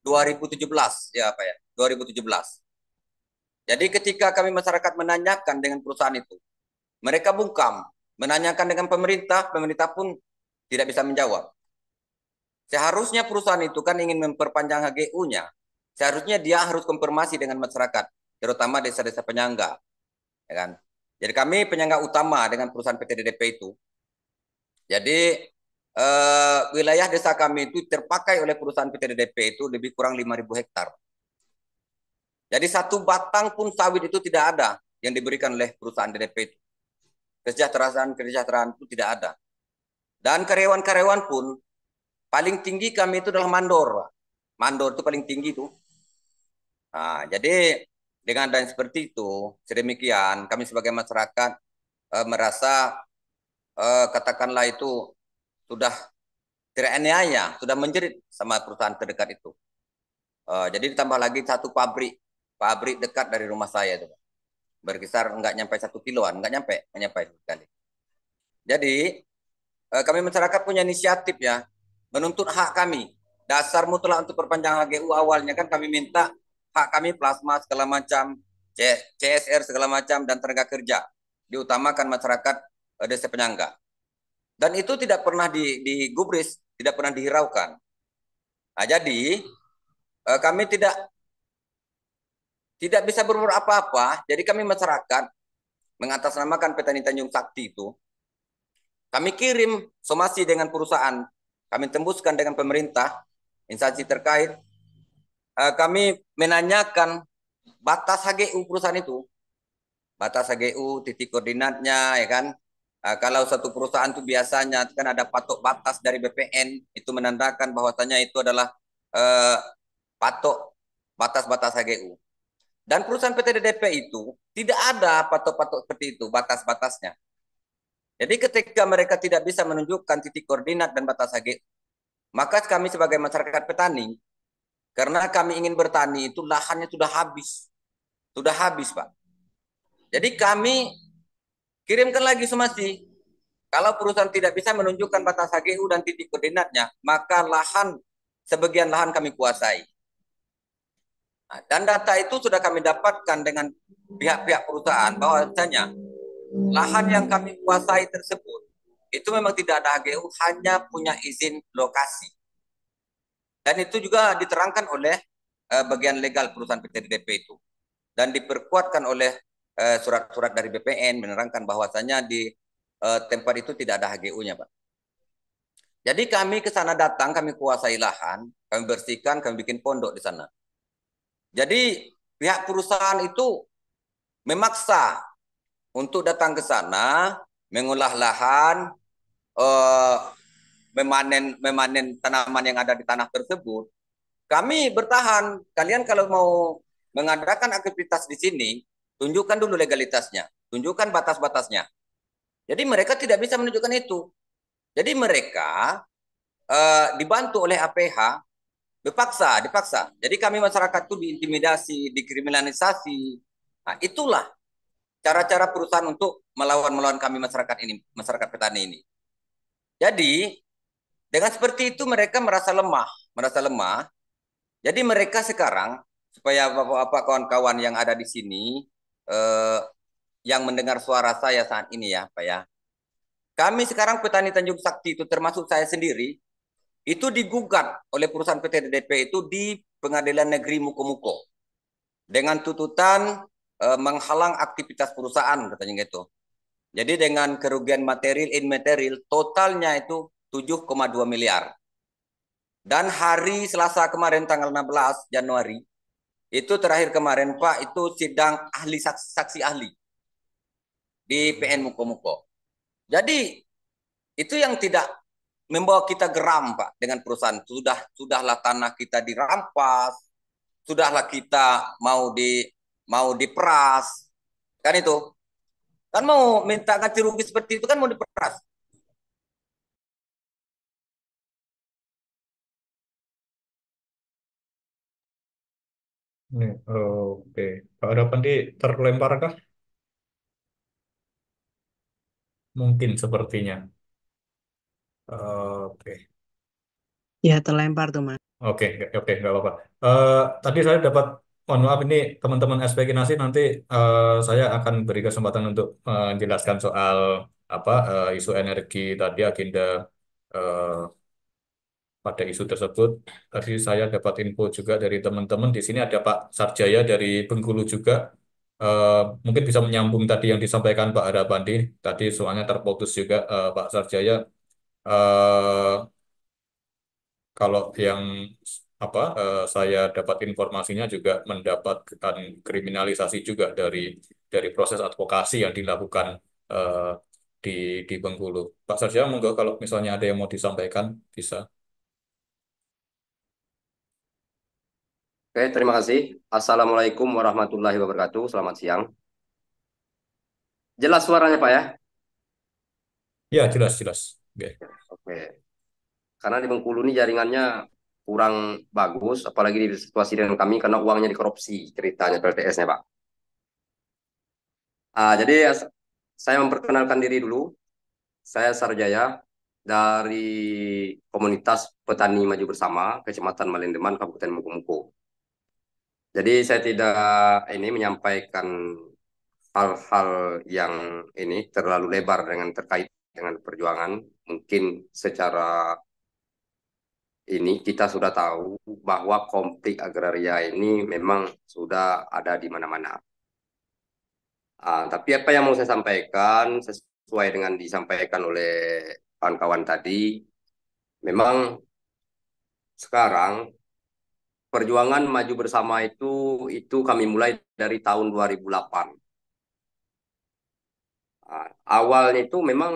2017 ya apa ya 2017. Jadi ketika kami masyarakat menanyakan dengan perusahaan itu, mereka bungkam. Menanyakan dengan pemerintah, pemerintah pun tidak bisa menjawab. Seharusnya perusahaan itu kan ingin memperpanjang HGU-nya. Seharusnya dia harus konfirmasi dengan masyarakat, terutama desa-desa penyangga. Ya kan? Jadi kami penyangga utama dengan perusahaan PT DDP itu. Jadi uh, wilayah desa kami itu terpakai oleh perusahaan PT PTDP itu lebih kurang 5.000 hektar. Jadi satu batang pun sawit itu tidak ada yang diberikan oleh perusahaan DDP itu. Kesejahteraan kesejahteraan itu tidak ada. Dan karyawan-karyawan pun paling tinggi kami itu adalah mandor. Mandor itu paling tinggi itu. Nah, jadi dengan dan seperti itu, sedemikian kami sebagai masyarakat e, merasa e, katakanlah itu sudah teraniaya, sudah menjerit sama perusahaan terdekat itu. Uh, jadi ditambah lagi satu pabrik, pabrik dekat dari rumah saya itu, berkisar nggak nyampe satu kiloan, nggak nyampe, nggak nyampe sekali. Jadi uh, kami masyarakat punya inisiatif ya, menuntut hak kami. Dasar mutlak untuk perpanjangan HGU awalnya kan kami minta hak kami plasma segala macam, CSR segala macam dan tenaga kerja diutamakan masyarakat uh, desa penyangga. Dan itu tidak pernah digubris, tidak pernah dihiraukan. Nah, jadi e, kami tidak tidak bisa berbuat apa-apa. Jadi kami masyarakat mengatasnamakan petani Tanjung Sakti itu, kami kirim somasi dengan perusahaan, kami tembuskan dengan pemerintah, instansi terkait, e, kami menanyakan batas HGU perusahaan itu, batas HGU, titik koordinatnya, ya kan, Ah, kalau satu perusahaan itu biasanya kan ada patok batas dari BPN, itu menandakan bahwasanya itu adalah uh, patok batas-batas HGU. Dan perusahaan PT DDP itu tidak ada patok-patok seperti itu, batas-batasnya. Jadi ketika mereka tidak bisa menunjukkan titik koordinat dan batas HGU, maka kami sebagai masyarakat petani, karena kami ingin bertani itu lahannya sudah habis. Sudah habis, Pak. Jadi kami Kirimkan lagi somasi. Kalau perusahaan tidak bisa menunjukkan batas HGU dan titik koordinatnya, maka lahan sebagian lahan kami kuasai. Nah, dan data itu sudah kami dapatkan dengan pihak-pihak perusahaan bahwa bahwasanya lahan yang kami kuasai tersebut itu memang tidak ada HGU, hanya punya izin lokasi. Dan itu juga diterangkan oleh eh, bagian legal perusahaan PT DP itu dan diperkuatkan oleh Eh, surat-surat dari BPN menerangkan bahwasannya di eh, tempat itu tidak ada HGU-nya, Pak. Jadi kami ke sana datang, kami kuasai lahan, kami bersihkan, kami bikin pondok di sana. Jadi pihak perusahaan itu memaksa untuk datang ke sana, mengolah lahan, eh, memanen memanen tanaman yang ada di tanah tersebut. Kami bertahan. Kalian kalau mau mengadakan aktivitas di sini, Tunjukkan dulu legalitasnya, tunjukkan batas-batasnya. Jadi mereka tidak bisa menunjukkan itu. Jadi mereka eh, dibantu oleh APH dipaksa, dipaksa. Jadi kami masyarakat itu diintimidasi, dikriminalisasi. Nah, itulah cara-cara perusahaan untuk melawan-melawan kami masyarakat ini, masyarakat petani ini. Jadi dengan seperti itu mereka merasa lemah, merasa lemah. Jadi mereka sekarang supaya apa bapak kawan-kawan yang ada di sini eh, yang mendengar suara saya saat ini ya Pak ya. Kami sekarang petani Tanjung Sakti itu termasuk saya sendiri itu digugat oleh perusahaan PT DDP itu di Pengadilan Negeri Mukomuko dengan tuntutan eh, menghalang aktivitas perusahaan katanya gitu. Jadi dengan kerugian material in material totalnya itu 7,2 miliar. Dan hari Selasa kemarin tanggal 16 Januari itu terakhir kemarin Pak, itu sidang ahli saksi, saksi ahli di hmm. PN Muko-Muko. Jadi itu yang tidak membawa kita geram Pak dengan perusahaan. Sudah sudahlah tanah kita dirampas, sudahlah kita mau di mau diperas. Kan itu. Kan mau minta ganti rugi seperti itu kan mau diperas. Nih, oh, Oke, Pak terlempar kah? Mungkin sepertinya. Eh, oke, Ya, terlempar tuh, Mas. oke, okay, oke, nggak apa-apa. Eh, tadi saya dapat, mohon maaf ini teman-teman SPK Nasi nanti uh, saya akan beri kesempatan untuk menjelaskan soal apa uh, isu energi tadi agenda uh, pada isu tersebut. Tadi saya dapat info juga dari teman-teman di sini ada Pak Sarjaya dari Bengkulu juga. Uh, mungkin bisa menyambung tadi yang disampaikan Pak Harapandi. Tadi soalnya terputus juga uh, Pak Sarjaya. Uh, kalau yang apa uh, saya dapat informasinya juga mendapatkan kriminalisasi juga dari dari proses advokasi yang dilakukan uh, di di Bengkulu. Pak Sarjaya, monggo kalau misalnya ada yang mau disampaikan bisa. Oke, terima kasih. Assalamualaikum warahmatullahi wabarakatuh. Selamat siang. Jelas suaranya, Pak ya? Ya, jelas, jelas. Oke. Oke. Karena di Bengkulu ini jaringannya kurang bagus, apalagi di situasi dengan kami karena uangnya dikorupsi ceritanya PLTS-nya, Pak. Uh, jadi saya memperkenalkan diri dulu. Saya Sarjaya dari komunitas Petani Maju Bersama, Kecamatan Malendeman Kabupaten -Muku. Jadi saya tidak ini menyampaikan hal-hal yang ini terlalu lebar dengan terkait dengan perjuangan. Mungkin secara ini kita sudah tahu bahwa konflik agraria ini memang sudah ada di mana-mana. Uh, tapi apa yang mau saya sampaikan sesuai dengan disampaikan oleh kawan-kawan tadi, memang sekarang perjuangan maju bersama itu itu kami mulai dari tahun 2008. Nah, awalnya itu memang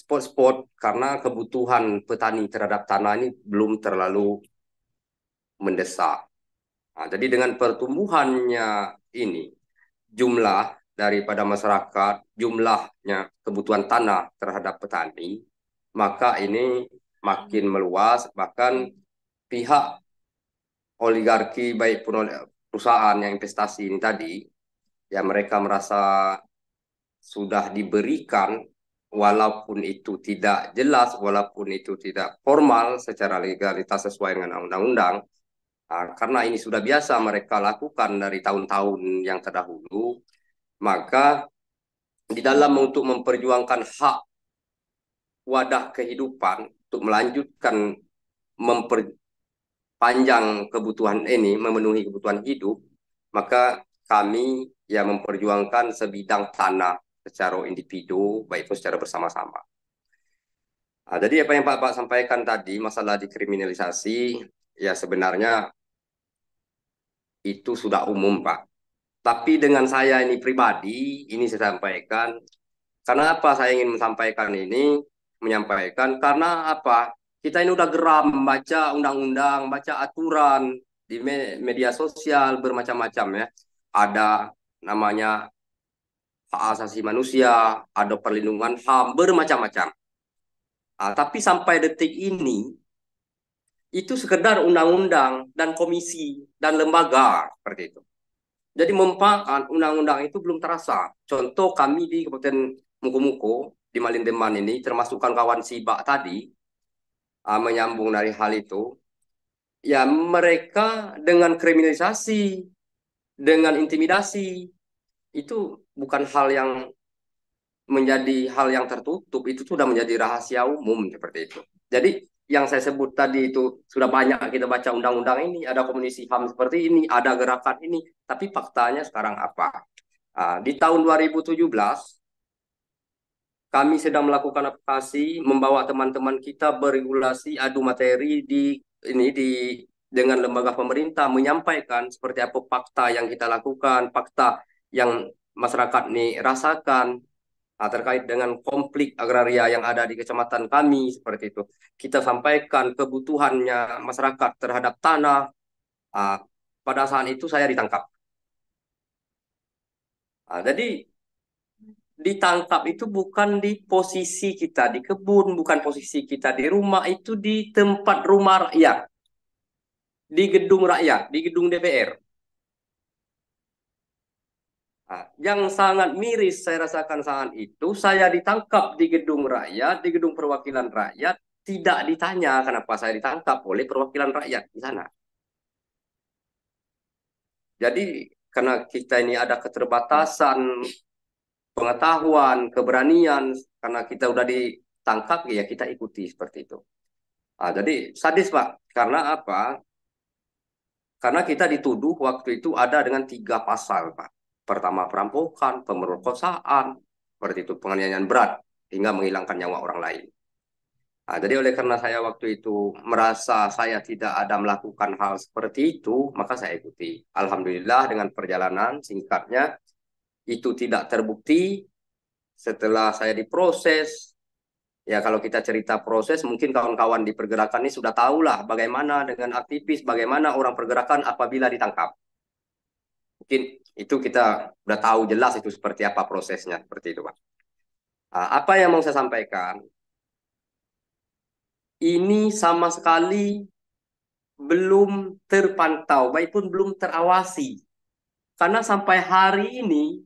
spot-spot karena kebutuhan petani terhadap tanah ini belum terlalu mendesak. Nah, jadi dengan pertumbuhannya ini jumlah daripada masyarakat, jumlahnya kebutuhan tanah terhadap petani, maka ini makin meluas bahkan pihak oligarki baik perusahaan yang investasi ini tadi ya mereka merasa sudah diberikan walaupun itu tidak jelas walaupun itu tidak formal secara legalitas sesuai dengan undang-undang nah, karena ini sudah biasa mereka lakukan dari tahun-tahun yang terdahulu maka di dalam untuk memperjuangkan hak wadah kehidupan untuk melanjutkan memper, panjang kebutuhan ini memenuhi kebutuhan hidup, maka kami ya memperjuangkan sebidang tanah secara individu, baik itu secara bersama-sama. Nah, jadi apa yang Pak Pak sampaikan tadi masalah dikriminalisasi, ya sebenarnya itu sudah umum Pak. Tapi dengan saya ini pribadi, ini saya sampaikan. Karena apa saya ingin menyampaikan ini? Menyampaikan karena apa? Kita ini udah geram baca undang-undang, baca aturan di media sosial bermacam-macam ya. Ada namanya hak asasi manusia, ada perlindungan HAM bermacam-macam. Nah, tapi sampai detik ini itu sekedar undang-undang dan komisi dan lembaga seperti itu. Jadi manfaat ah, undang-undang itu belum terasa. Contoh kami di Kabupaten Mukomuko di Malindeman ini termasukkan kawan Sibak tadi uh, menyambung dari hal itu, ya mereka dengan kriminalisasi, dengan intimidasi, itu bukan hal yang menjadi hal yang tertutup, itu sudah menjadi rahasia umum seperti itu. Jadi yang saya sebut tadi itu sudah banyak kita baca undang-undang ini, ada komunisi HAM seperti ini, ada gerakan ini, tapi faktanya sekarang apa? Uh, di tahun 2017 kami sedang melakukan aplikasi membawa teman-teman kita berregulasi adu materi di ini di dengan lembaga pemerintah menyampaikan seperti apa fakta yang kita lakukan, fakta yang masyarakat ini rasakan nah, terkait dengan konflik agraria yang ada di kecamatan kami seperti itu. Kita sampaikan kebutuhannya masyarakat terhadap tanah. Nah, pada saat itu saya ditangkap. Nah, jadi ditangkap itu bukan di posisi kita di kebun, bukan posisi kita di rumah, itu di tempat rumah rakyat. Di gedung rakyat, di gedung DPR. Nah, yang sangat miris saya rasakan saat itu, saya ditangkap di gedung rakyat, di gedung perwakilan rakyat, tidak ditanya kenapa saya ditangkap oleh perwakilan rakyat di sana. Jadi karena kita ini ada keterbatasan pengetahuan, keberanian, karena kita udah ditangkap ya kita ikuti seperti itu. Nah, jadi sadis Pak, karena apa? Karena kita dituduh waktu itu ada dengan tiga pasal Pak. Pertama perampokan, pemerkosaan, seperti itu penganiayaan berat hingga menghilangkan nyawa orang lain. Nah, jadi oleh karena saya waktu itu merasa saya tidak ada melakukan hal seperti itu, maka saya ikuti. Alhamdulillah dengan perjalanan singkatnya itu tidak terbukti setelah saya diproses ya kalau kita cerita proses mungkin kawan-kawan di pergerakan ini sudah tahulah bagaimana dengan aktivis bagaimana orang pergerakan apabila ditangkap mungkin itu kita sudah tahu jelas itu seperti apa prosesnya seperti itu pak ah, apa yang mau saya sampaikan ini sama sekali belum terpantau, baik pun belum terawasi. Karena sampai hari ini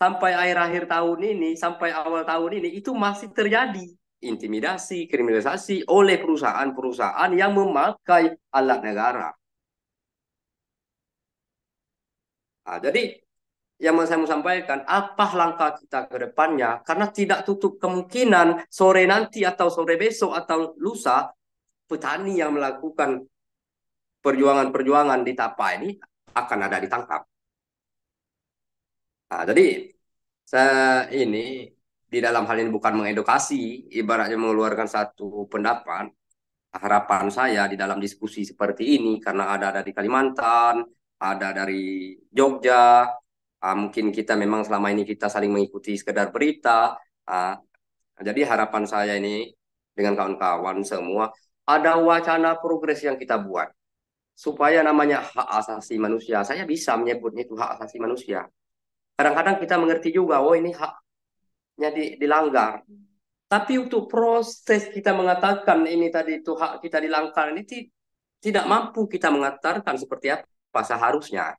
sampai akhir akhir tahun ini sampai awal tahun ini itu masih terjadi intimidasi kriminalisasi oleh perusahaan-perusahaan yang memakai alat negara. Nah, jadi yang saya mau sampaikan, apa langkah kita ke depannya? Karena tidak tutup kemungkinan sore nanti atau sore besok atau lusa petani yang melakukan perjuangan-perjuangan di Tapa ini akan ada ditangkap. Nah, jadi saya ini di dalam hal ini bukan mengedukasi, ibaratnya mengeluarkan satu pendapat. Harapan saya di dalam diskusi seperti ini karena ada dari Kalimantan, ada dari Jogja, ah, mungkin kita memang selama ini kita saling mengikuti sekedar berita. Ah, jadi harapan saya ini dengan kawan-kawan semua ada wacana progres yang kita buat supaya namanya hak asasi manusia. Saya bisa menyebutnya itu hak asasi manusia Kadang-kadang kita mengerti juga, oh ini haknya di, dilanggar. Tapi untuk proses kita mengatakan ini tadi itu hak kita dilanggar, ini tidak mampu kita mengatakan seperti apa seharusnya.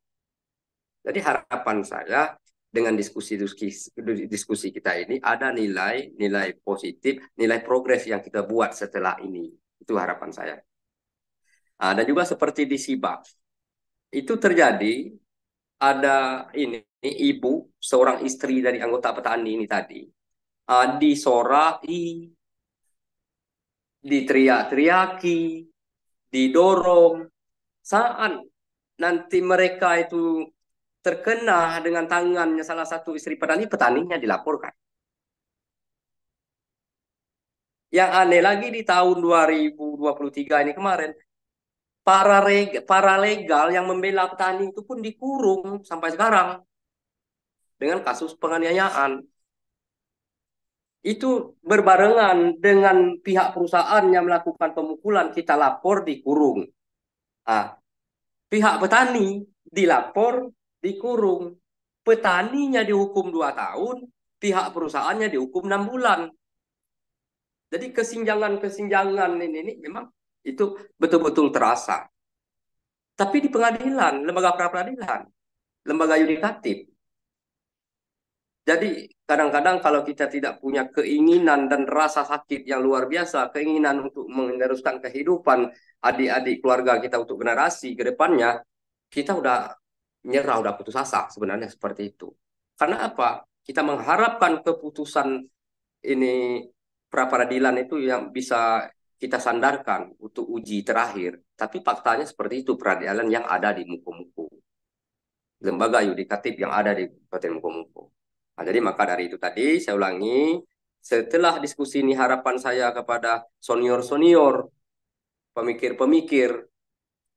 Jadi harapan saya dengan diskusi-diskusi diskusi kita ini ada nilai-nilai positif, nilai progres yang kita buat setelah ini. Itu harapan saya. Nah, dan juga seperti di SIBA. Itu terjadi ada ini, ini ibu seorang istri dari anggota petani ini tadi uh, disorai, diteriak-teriaki, didorong. Saat nanti mereka itu terkena dengan tangannya salah satu istri petani, petaninya dilaporkan. Yang aneh lagi di tahun 2023 ini kemarin, para reg, para legal yang membela petani itu pun dikurung sampai sekarang dengan kasus penganiayaan. Itu berbarengan dengan pihak perusahaan yang melakukan pemukulan kita lapor dikurung. Ah, pihak petani dilapor dikurung. Petaninya dihukum dua tahun, pihak perusahaannya dihukum enam bulan. Jadi kesinjangan-kesinjangan ini, ini memang itu betul-betul terasa. Tapi di pengadilan, lembaga pra peradilan, lembaga yudikatif. Jadi kadang-kadang kalau kita tidak punya keinginan dan rasa sakit yang luar biasa, keinginan untuk meneruskan kehidupan adik-adik keluarga kita untuk generasi ke depannya, kita udah nyerah, udah putus asa sebenarnya seperti itu. Karena apa? Kita mengharapkan keputusan ini pra peradilan itu yang bisa kita sandarkan untuk uji terakhir, tapi faktanya seperti itu peradilan yang ada di muku-muku. Lembaga yudikatif yang ada di Kabupaten Muku-Muku. Nah, jadi maka dari itu tadi saya ulangi, setelah diskusi ini harapan saya kepada senior-senior, pemikir-pemikir,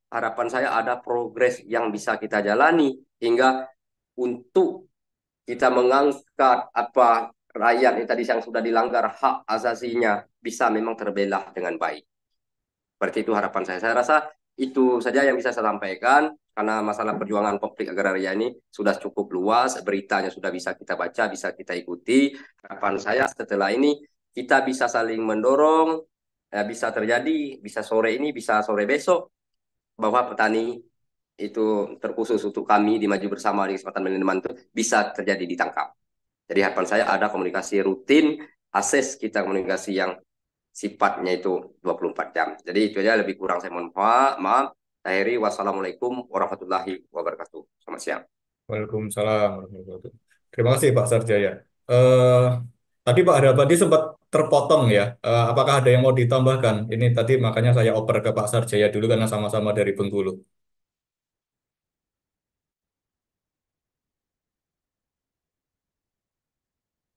harapan saya ada progres yang bisa kita jalani hingga untuk kita mengangkat apa rakyat yang tadi yang sudah dilanggar hak asasinya bisa memang terbelah dengan baik. Seperti itu harapan saya. Saya rasa itu saja yang bisa saya sampaikan karena masalah perjuangan konflik agraria ini sudah cukup luas, beritanya sudah bisa kita baca, bisa kita ikuti. Harapan saya setelah ini kita bisa saling mendorong, ya, bisa terjadi, bisa sore ini, bisa sore besok, bahwa petani itu terkhusus untuk kami di Maju Bersama di kesempatan Menemani itu bisa terjadi ditangkap. Jadi harapan saya ada komunikasi rutin, akses kita komunikasi yang sifatnya itu 24 jam. Jadi itu aja lebih kurang saya mohon maaf. maaf. Akhiri wassalamualaikum warahmatullahi wabarakatuh. Selamat siang. Waalaikumsalam warahmatullahi wabarakatuh. Terima kasih Pak Sarjaya. Uh, tadi Pak Harapati sempat terpotong ya. Uh, apakah ada yang mau ditambahkan? Ini tadi makanya saya oper ke Pak Sarjaya dulu karena sama-sama dari Bengkulu.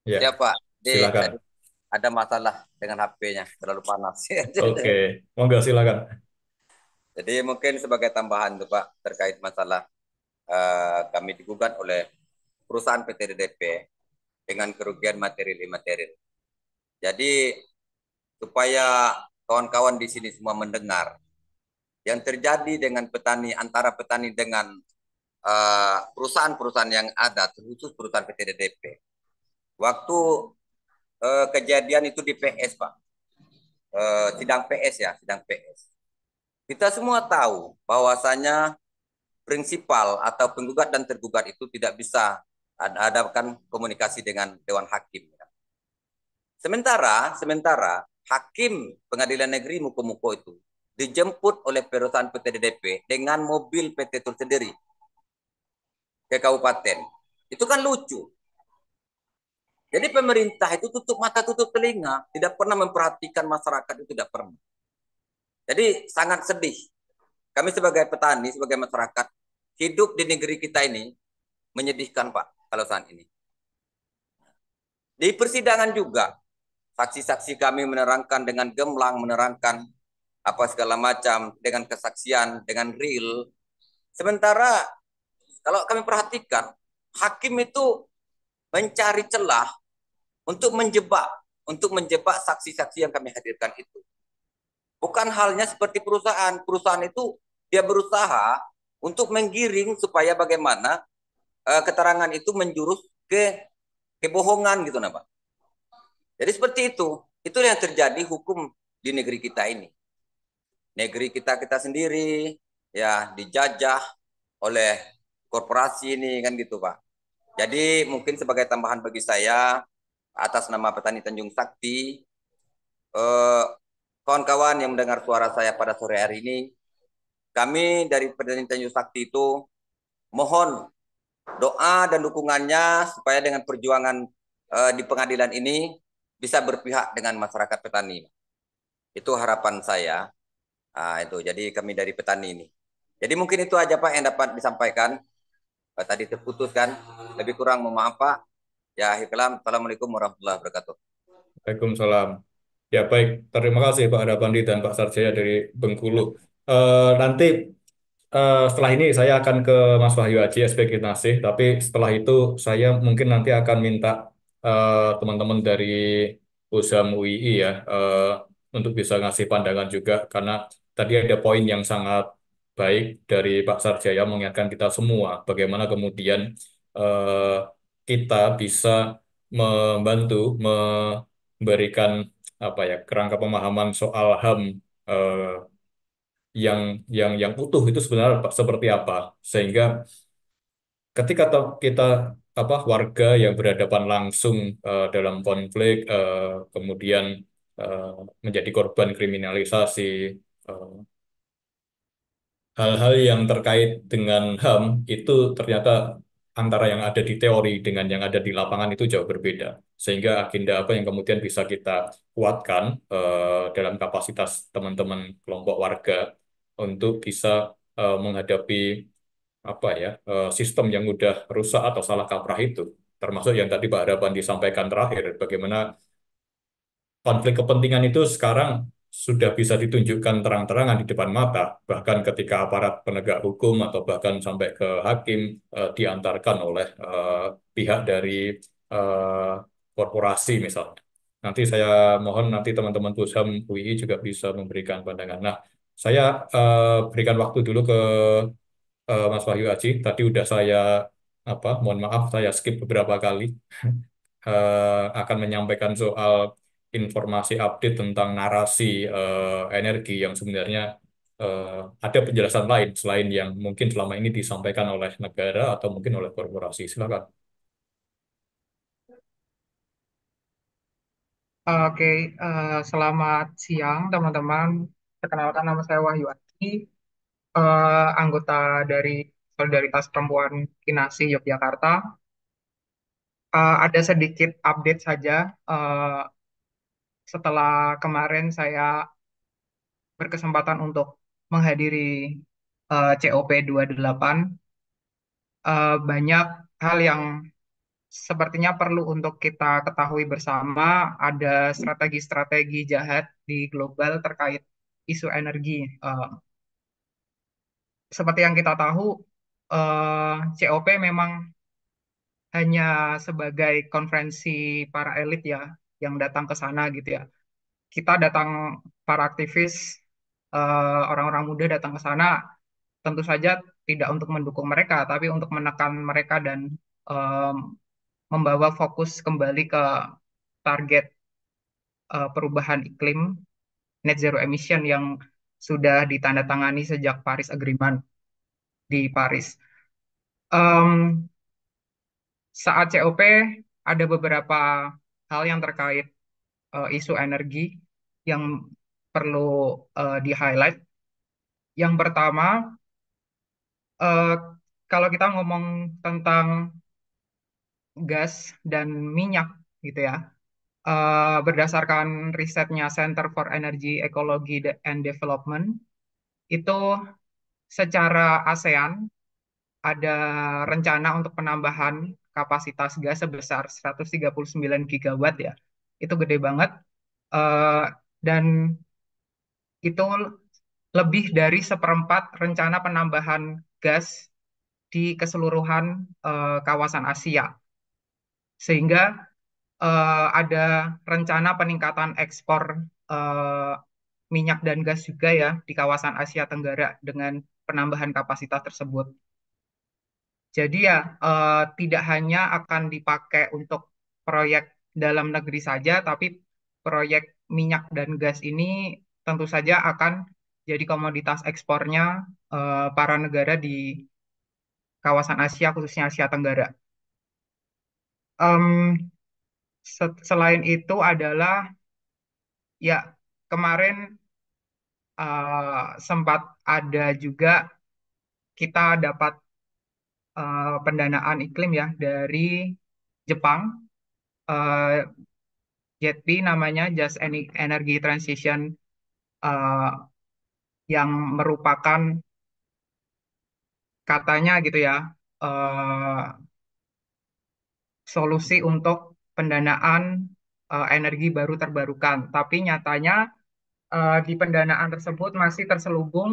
Ya, ya Pak. silakan. Ada masalah dengan HP-nya, terlalu panas. Oke, monggo silakan. Jadi mungkin sebagai tambahan tuh Pak terkait masalah uh, kami digugat oleh perusahaan PT DDP dengan kerugian material imaterial. Jadi supaya kawan-kawan di sini semua mendengar yang terjadi dengan petani antara petani dengan eh, perusahaan-perusahaan yang ada terkhusus perusahaan PT DDP waktu uh, kejadian itu di PS Pak. uh, sidang PS ya, sidang PS. Kita semua tahu bahwasanya prinsipal atau penggugat dan tergugat itu tidak bisa ada adakan komunikasi dengan dewan hakim. Ya. Sementara, sementara hakim pengadilan negeri Mukomuko itu dijemput oleh perusahaan PT DDP dengan mobil PT tur sendiri ke kabupaten. Itu kan lucu. Jadi pemerintah itu tutup mata tutup telinga, tidak pernah memperhatikan masyarakat itu tidak pernah. Jadi sangat sedih. Kami sebagai petani, sebagai masyarakat, hidup di negeri kita ini menyedihkan Pak kalau saat ini. Di persidangan juga saksi-saksi kami menerangkan dengan gemlang menerangkan apa segala macam dengan kesaksian, dengan real. Sementara kalau kami perhatikan hakim itu mencari celah untuk menjebak untuk menjebak saksi-saksi yang kami hadirkan itu. Bukan halnya seperti perusahaan. Perusahaan itu dia berusaha untuk menggiring supaya bagaimana uh, keterangan itu menjurus ke kebohongan gitu nah Pak. Jadi seperti itu. Itu yang terjadi hukum di negeri kita ini. Negeri kita kita sendiri ya dijajah oleh korporasi ini kan gitu Pak. Jadi mungkin sebagai tambahan bagi saya atas nama petani Tanjung Sakti, eh, kawan-kawan yang mendengar suara saya pada sore hari ini, kami dari petani Tanjung Sakti itu mohon doa dan dukungannya supaya dengan perjuangan eh, di pengadilan ini bisa berpihak dengan masyarakat petani. Itu harapan saya. Nah, itu jadi kami dari petani ini. Jadi mungkin itu aja Pak yang dapat disampaikan tadi terputus kan lebih kurang mohon maaf Pak ya akhir kalam assalamualaikum warahmatullahi wabarakatuh Waalaikumsalam ya baik terima kasih Pak Rabandi dan Pak Sarjaya dari Bengkulu uh, nanti uh, setelah ini saya akan ke Mas Wahyu Haji SPG Nasih tapi setelah itu saya mungkin nanti akan minta eh, teman-teman uh, dari USAM UII ya uh, untuk bisa ngasih pandangan juga karena tadi ada poin yang sangat baik dari Pak Sarjaya mengingatkan kita semua bagaimana kemudian uh, kita bisa membantu memberikan apa ya kerangka pemahaman soal HAM uh, eh, yang yang yang utuh itu sebenarnya seperti apa sehingga ketika kita apa warga yang berhadapan langsung uh, dalam konflik uh, kemudian uh, menjadi korban kriminalisasi uh, hal-hal yang terkait dengan HAM itu ternyata antara yang ada di teori dengan yang ada di lapangan itu jauh berbeda. Sehingga agenda apa yang kemudian bisa kita kuatkan uh, dalam kapasitas teman-teman kelompok warga untuk bisa uh, menghadapi apa ya uh, sistem yang udah rusak atau salah kaprah itu. Termasuk yang tadi Pak Harapan disampaikan terakhir, bagaimana konflik kepentingan itu sekarang sudah bisa ditunjukkan terang-terangan di depan mata, bahkan ketika aparat penegak hukum atau bahkan sampai ke hakim eh, diantarkan oleh eh, pihak dari eh, korporasi misalnya. Nanti saya mohon nanti teman-teman Pusham UI juga bisa memberikan pandangan. Nah, saya berikan waktu dulu ke Mas Wahyu Aji. Tadi udah saya apa? Mohon maaf, saya skip beberapa kali akan menyampaikan soal informasi update tentang narasi uh, energi yang sebenarnya uh, ada penjelasan lain selain yang mungkin selama ini disampaikan oleh negara atau mungkin oleh korporasi. Silakan. Oke, okay, uh, eh, selamat siang teman-teman. Perkenalkan nama saya Wahyu Adi, uh, anggota dari Solidaritas Perempuan Kinasi Yogyakarta. Uh, ada sedikit update saja uh, setelah kemarin saya berkesempatan untuk menghadiri uh, COP 28 uh, banyak hal yang sepertinya perlu untuk kita ketahui bersama ada strategi-strategi jahat di global terkait isu energi. Uh, seperti yang kita tahu, uh, eh, COP memang hanya sebagai konferensi para elit ya, yang datang ke sana gitu ya. Kita datang para aktivis eh, orang-orang uh, muda datang ke sana tentu saja tidak untuk mendukung mereka tapi untuk menekan mereka dan um, membawa fokus kembali ke target uh, perubahan iklim net zero emission yang sudah ditandatangani sejak Paris Agreement di Paris. Um, saat COP ada beberapa hal yang terkait uh, isu energi yang perlu uh, di-highlight. Yang pertama, uh, kalau kita ngomong tentang gas dan minyak gitu ya, uh, berdasarkan risetnya Center for Energy, Ecology, and Development, itu secara ASEAN ada rencana untuk penambahan kapasitas gas sebesar 139 gigawatt ya. Itu gede banget. Uh, dan itu lebih dari seperempat rencana penambahan gas di keseluruhan uh, kawasan Asia. Sehingga uh, ada rencana peningkatan ekspor uh, minyak dan gas juga ya di kawasan Asia Tenggara dengan penambahan kapasitas tersebut. Jadi ya eh, tidak hanya akan dipakai untuk proyek dalam negeri saja, tapi proyek minyak dan gas ini tentu saja akan jadi komoditas ekspornya eh, para negara di kawasan Asia khususnya Asia Tenggara. Um, selain itu adalah ya kemarin uh, sempat ada juga kita dapat uh, pendanaan iklim ya dari Jepang uh, eh, JETP namanya Just Energy Transition uh, yang merupakan katanya gitu ya uh, solusi untuk pendanaan uh, energi baru terbarukan tapi nyatanya uh, di pendanaan tersebut masih terselubung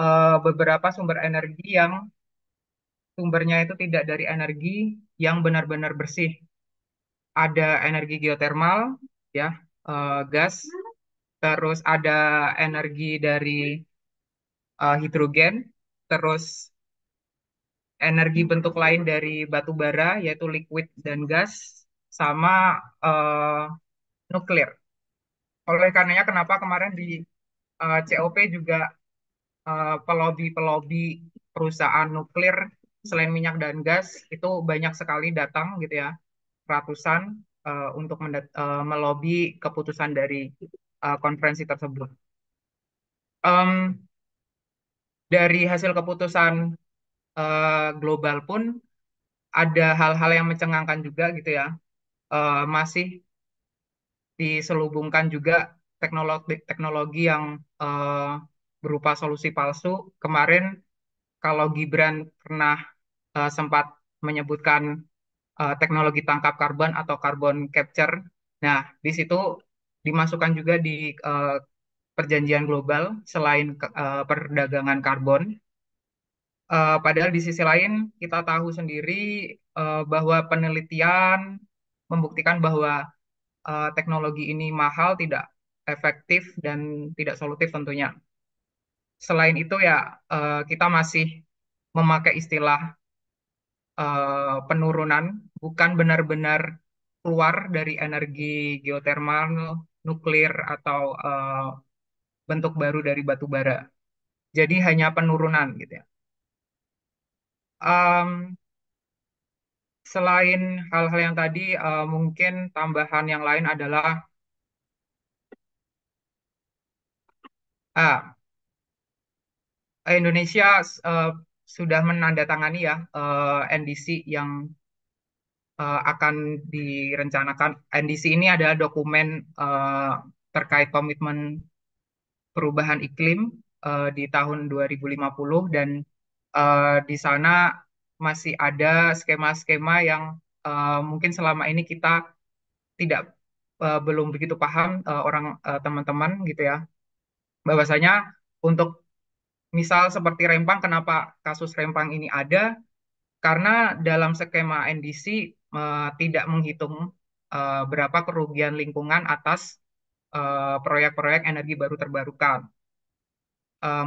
uh, beberapa sumber energi yang sumbernya itu tidak dari energi yang benar-benar bersih. Ada energi geotermal, ya, uh, gas, terus ada energi dari uh, hidrogen, terus energi bentuk lain dari batu bara, yaitu liquid dan gas, sama uh, nuklir. Oleh karenanya, kenapa kemarin di uh, COP juga pelobi-pelobi uh, perusahaan nuklir selain minyak dan gas itu banyak sekali datang gitu ya ratusan uh, untuk uh, melobi keputusan dari uh, konferensi tersebut. Um, dari hasil keputusan uh, global pun ada hal-hal yang mencengangkan juga gitu ya. Uh, masih diselubungkan juga teknologi teknologi yang uh, berupa solusi palsu. Kemarin kalau Gibran pernah uh, sempat menyebutkan uh, teknologi tangkap karbon atau carbon capture. Nah, di situ dimasukkan juga di uh, perjanjian global selain uh, perdagangan karbon. Uh, padahal di sisi lain kita tahu sendiri uh, bahwa penelitian membuktikan bahwa uh, teknologi ini mahal, tidak efektif dan tidak solutif tentunya. Selain itu ya uh, kita masih memakai istilah uh, penurunan, bukan benar-benar keluar dari energi geotermal, nuklir, atau uh, bentuk baru dari batu bara. Jadi hanya penurunan gitu ya. Um, selain hal-hal yang tadi, uh, mungkin tambahan yang lain adalah ah, Indonesia uh, sudah menandatangani ya uh, eh, NDC yang uh, akan direncanakan. NDC ini adalah dokumen uh, terkait komitmen perubahan iklim uh, di tahun 2050 dan uh, di sana masih ada skema-skema yang uh, mungkin selama ini kita tidak uh, belum begitu paham uh, orang teman teman-teman gitu ya bahwasanya untuk Misal seperti Rempang, kenapa kasus Rempang ini ada? Karena dalam skema NDC eh, tidak menghitung eh, berapa kerugian lingkungan atas eh, proyek-proyek energi baru terbarukan.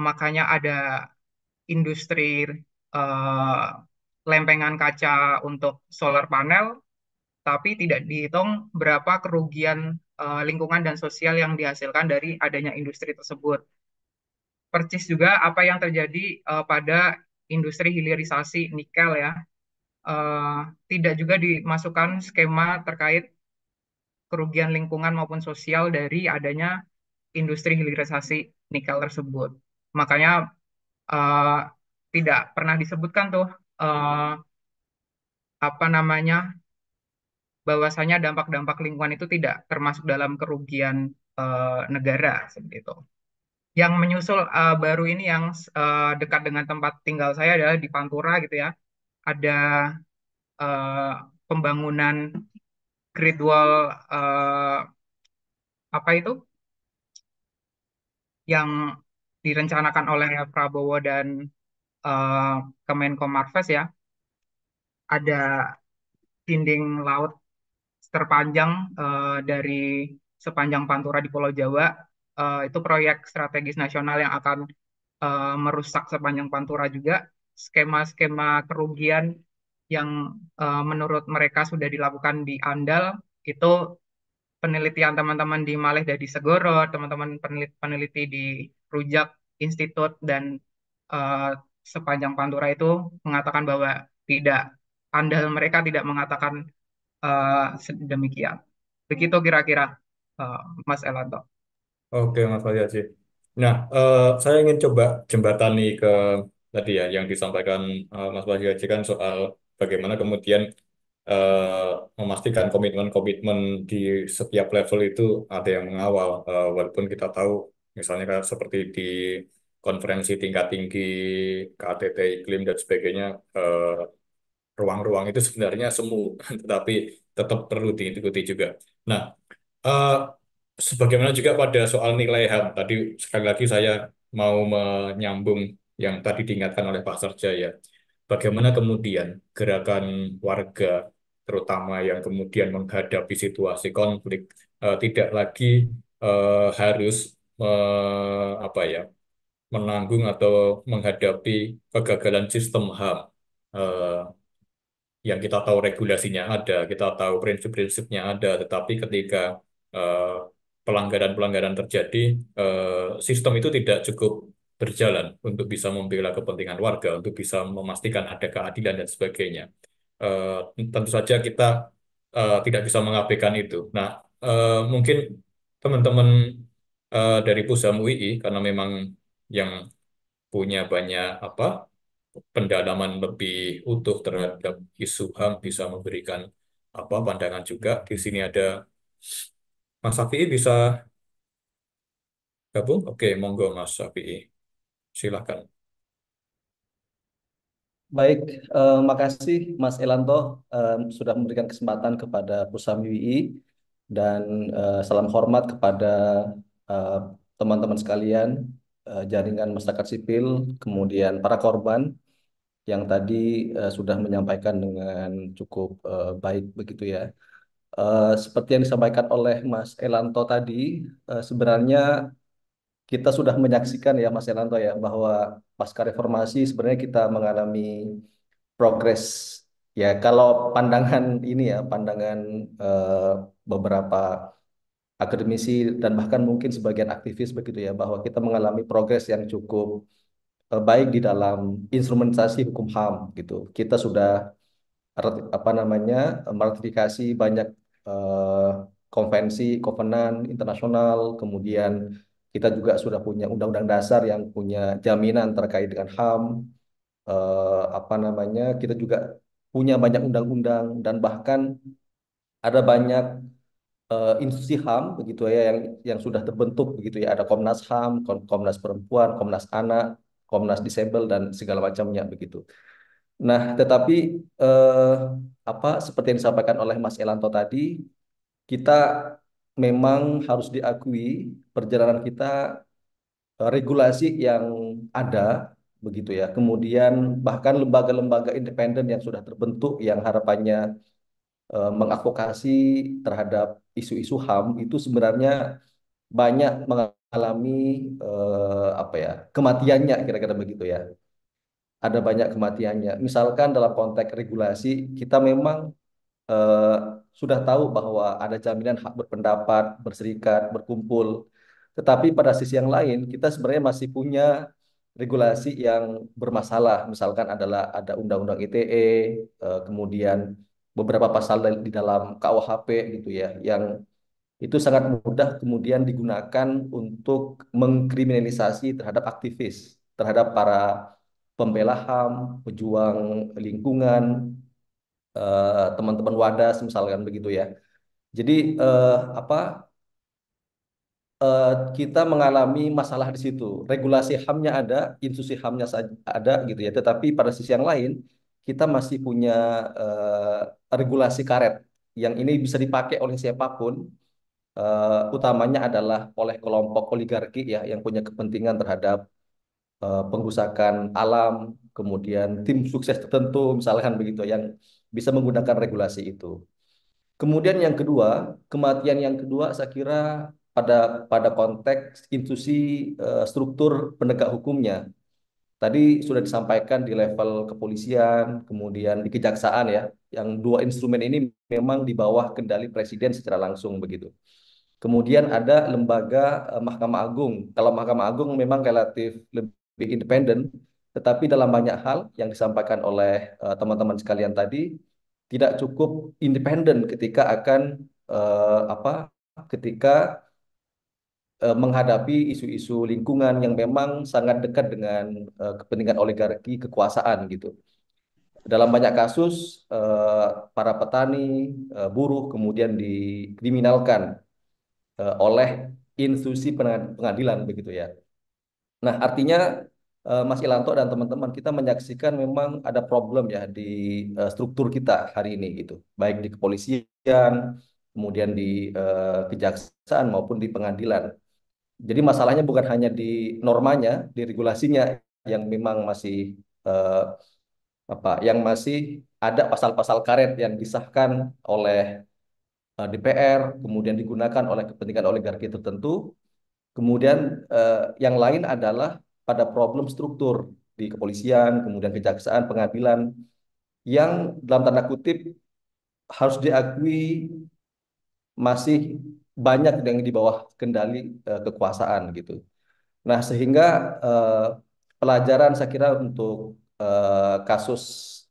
makanya ada industri lempengan kaca untuk solar panel, tapi tidak dihitung berapa kerugian lingkungan dan sosial yang dihasilkan dari adanya industri tersebut persis juga apa yang terjadi uh, pada industri hilirisasi nikel ya. Uh, tidak juga dimasukkan skema terkait kerugian lingkungan maupun sosial dari adanya industri hilirisasi nikel tersebut. Makanya uh, tidak pernah disebutkan tuh uh, apa namanya bahwasanya dampak-dampak lingkungan itu tidak termasuk dalam kerugian uh, negara seperti itu yang menyusul uh, baru ini yang uh, dekat dengan tempat tinggal saya adalah di Pantura gitu ya. Ada uh, pembangunan grid uh, apa itu yang direncanakan oleh Prabowo dan uh, Kemenko Marves ya. Ada dinding laut terpanjang uh, dari sepanjang Pantura di Pulau Jawa uh, itu proyek strategis nasional yang akan uh, merusak sepanjang Pantura juga skema-skema kerugian yang uh, menurut mereka sudah dilakukan di Andal itu penelitian teman-teman di Maleh dari Segoro, teman-teman peneliti, peneliti di Rujak Institute dan uh, sepanjang Pantura itu mengatakan bahwa tidak Andal mereka tidak mengatakan uh, demikian. Begitu kira-kira uh, Mas Elanto. Oke, Mas Fariaji. Nah, uh, saya ingin coba jembatani ke tadi ya yang disampaikan uh, Mas Fariaji kan soal bagaimana kemudian uh, memastikan komitmen-komitmen di setiap level itu ada yang mengawal. uh, walaupun kita tahu misalnya kayak seperti di konferensi tingkat tinggi KTT iklim dan sebagainya ruang ruang-ruang itu sebenarnya semu, tetapi tetap perlu diikuti juga. Nah, uh, sebagaimana juga pada soal nilai HAM tadi sekali lagi saya mau menyambung yang tadi diingatkan oleh Pak Sarja ya bagaimana kemudian gerakan warga terutama yang kemudian menghadapi situasi konflik eh, tidak lagi eh, harus eh, apa ya menanggung atau menghadapi kegagalan sistem HAM eh, yang kita tahu regulasinya ada kita tahu prinsip-prinsipnya ada tetapi ketika eh, pelanggaran-pelanggaran terjadi, eh, sistem itu tidak cukup berjalan untuk bisa membela kepentingan warga, untuk bisa memastikan ada keadilan dan sebagainya. Eh, tentu saja kita eh, tidak bisa mengabaikan itu. Nah, mungkin teman-teman dari Pusam ui karena memang yang punya banyak apa pendalaman lebih utuh terhadap isu HAM bisa memberikan apa pandangan juga. Di sini ada Mas Safi'i bisa gabung? Oke, monggo Mas Safi'i. Silakan. Baik, eh, makasih Mas Elanto eh, sudah memberikan kesempatan kepada Pusam UI dan eh, salam hormat kepada teman eh, teman-teman sekalian, eh, jaringan masyarakat sipil, kemudian para korban yang tadi eh, sudah menyampaikan dengan cukup eh, baik begitu ya uh, seperti yang disampaikan oleh Mas Elanto tadi, uh, sebenarnya kita sudah menyaksikan ya Mas Elanto ya bahwa pasca reformasi sebenarnya kita mengalami progres ya kalau pandangan ini ya pandangan uh, beberapa akademisi dan bahkan mungkin sebagian aktivis begitu ya bahwa kita mengalami progres yang cukup uh, baik di dalam instrumentasi hukum HAM gitu. Kita sudah apa namanya meratifikasi banyak uh, konvensi kovenan internasional kemudian kita juga sudah punya undang-undang dasar yang punya jaminan terkait dengan HAM uh, eh, apa namanya kita juga punya banyak undang-undang dan bahkan ada banyak uh, institusi HAM begitu ya yang yang sudah terbentuk begitu ya ada Komnas HAM, Komnas Perempuan, Komnas Anak, Komnas Disable dan segala macamnya begitu. Nah, tetapi eh, apa seperti yang disampaikan oleh Mas Elanto tadi, kita memang harus diakui perjalanan kita eh, regulasi yang ada begitu ya. Kemudian bahkan lembaga-lembaga independen yang sudah terbentuk yang harapannya eh, mengadvokasi terhadap isu-isu HAM itu sebenarnya banyak mengalami eh, apa ya kematiannya kira-kira begitu ya ada banyak kematiannya. Misalkan dalam konteks regulasi, kita memang eh, sudah tahu bahwa ada jaminan hak berpendapat, berserikat, berkumpul. Tetapi pada sisi yang lain, kita sebenarnya masih punya regulasi yang bermasalah. Misalkan adalah ada undang-undang ITE, eh, kemudian beberapa pasal di dalam KUHP gitu ya, yang itu sangat mudah kemudian digunakan untuk mengkriminalisasi terhadap aktivis, terhadap para pembela HAM, pejuang lingkungan, eh, teman-teman Wadas misalkan begitu ya. Jadi eh, apa eh, kita mengalami masalah di situ. Regulasi HAM-nya ada, institusi HAM-nya ada gitu ya. Tetapi pada sisi yang lain kita masih punya eh, regulasi karet yang ini bisa dipakai oleh siapapun Eh, utamanya adalah oleh kelompok oligarki ya yang punya kepentingan terhadap Eh, pengusakan alam, kemudian tim sukses tertentu misalkan begitu yang bisa menggunakan regulasi itu. Kemudian yang kedua, kematian yang kedua saya kira pada pada konteks institusi eh, struktur penegak hukumnya. Tadi sudah disampaikan di level kepolisian, kemudian di kejaksaan ya, yang dua instrumen ini memang di bawah kendali presiden secara langsung begitu. Kemudian ada lembaga eh, Mahkamah Agung. Kalau Mahkamah Agung memang relatif lebih be independent, tetapi dalam banyak hal yang disampaikan oleh eh, teman-teman uh, sekalian tadi tidak cukup independen ketika akan uh, apa ketika uh, menghadapi isu-isu lingkungan yang memang sangat dekat dengan uh, kepentingan oligarki kekuasaan gitu. Dalam banyak kasus uh, para petani, uh, buruh kemudian dikriminalkan uh, oleh institusi pengadilan begitu ya Nah, artinya eh, Mas Ilanto dan teman-teman kita menyaksikan memang ada problem ya di eh, struktur kita hari ini gitu, baik di kepolisian, kemudian di eh, kejaksaan maupun di pengadilan. Jadi masalahnya bukan hanya di normanya, di regulasinya yang memang masih apa, yang masih ada pasal-pasal karet yang disahkan oleh DPR, kemudian digunakan oleh kepentingan oligarki tertentu, Kemudian eh, yang lain adalah pada problem struktur di kepolisian, kemudian kejaksaan, pengadilan yang dalam tanda kutip harus diakui masih banyak yang di bawah kendali eh, kekuasaan gitu. Nah, sehingga eh, pelajaran saya kira untuk eh, kasus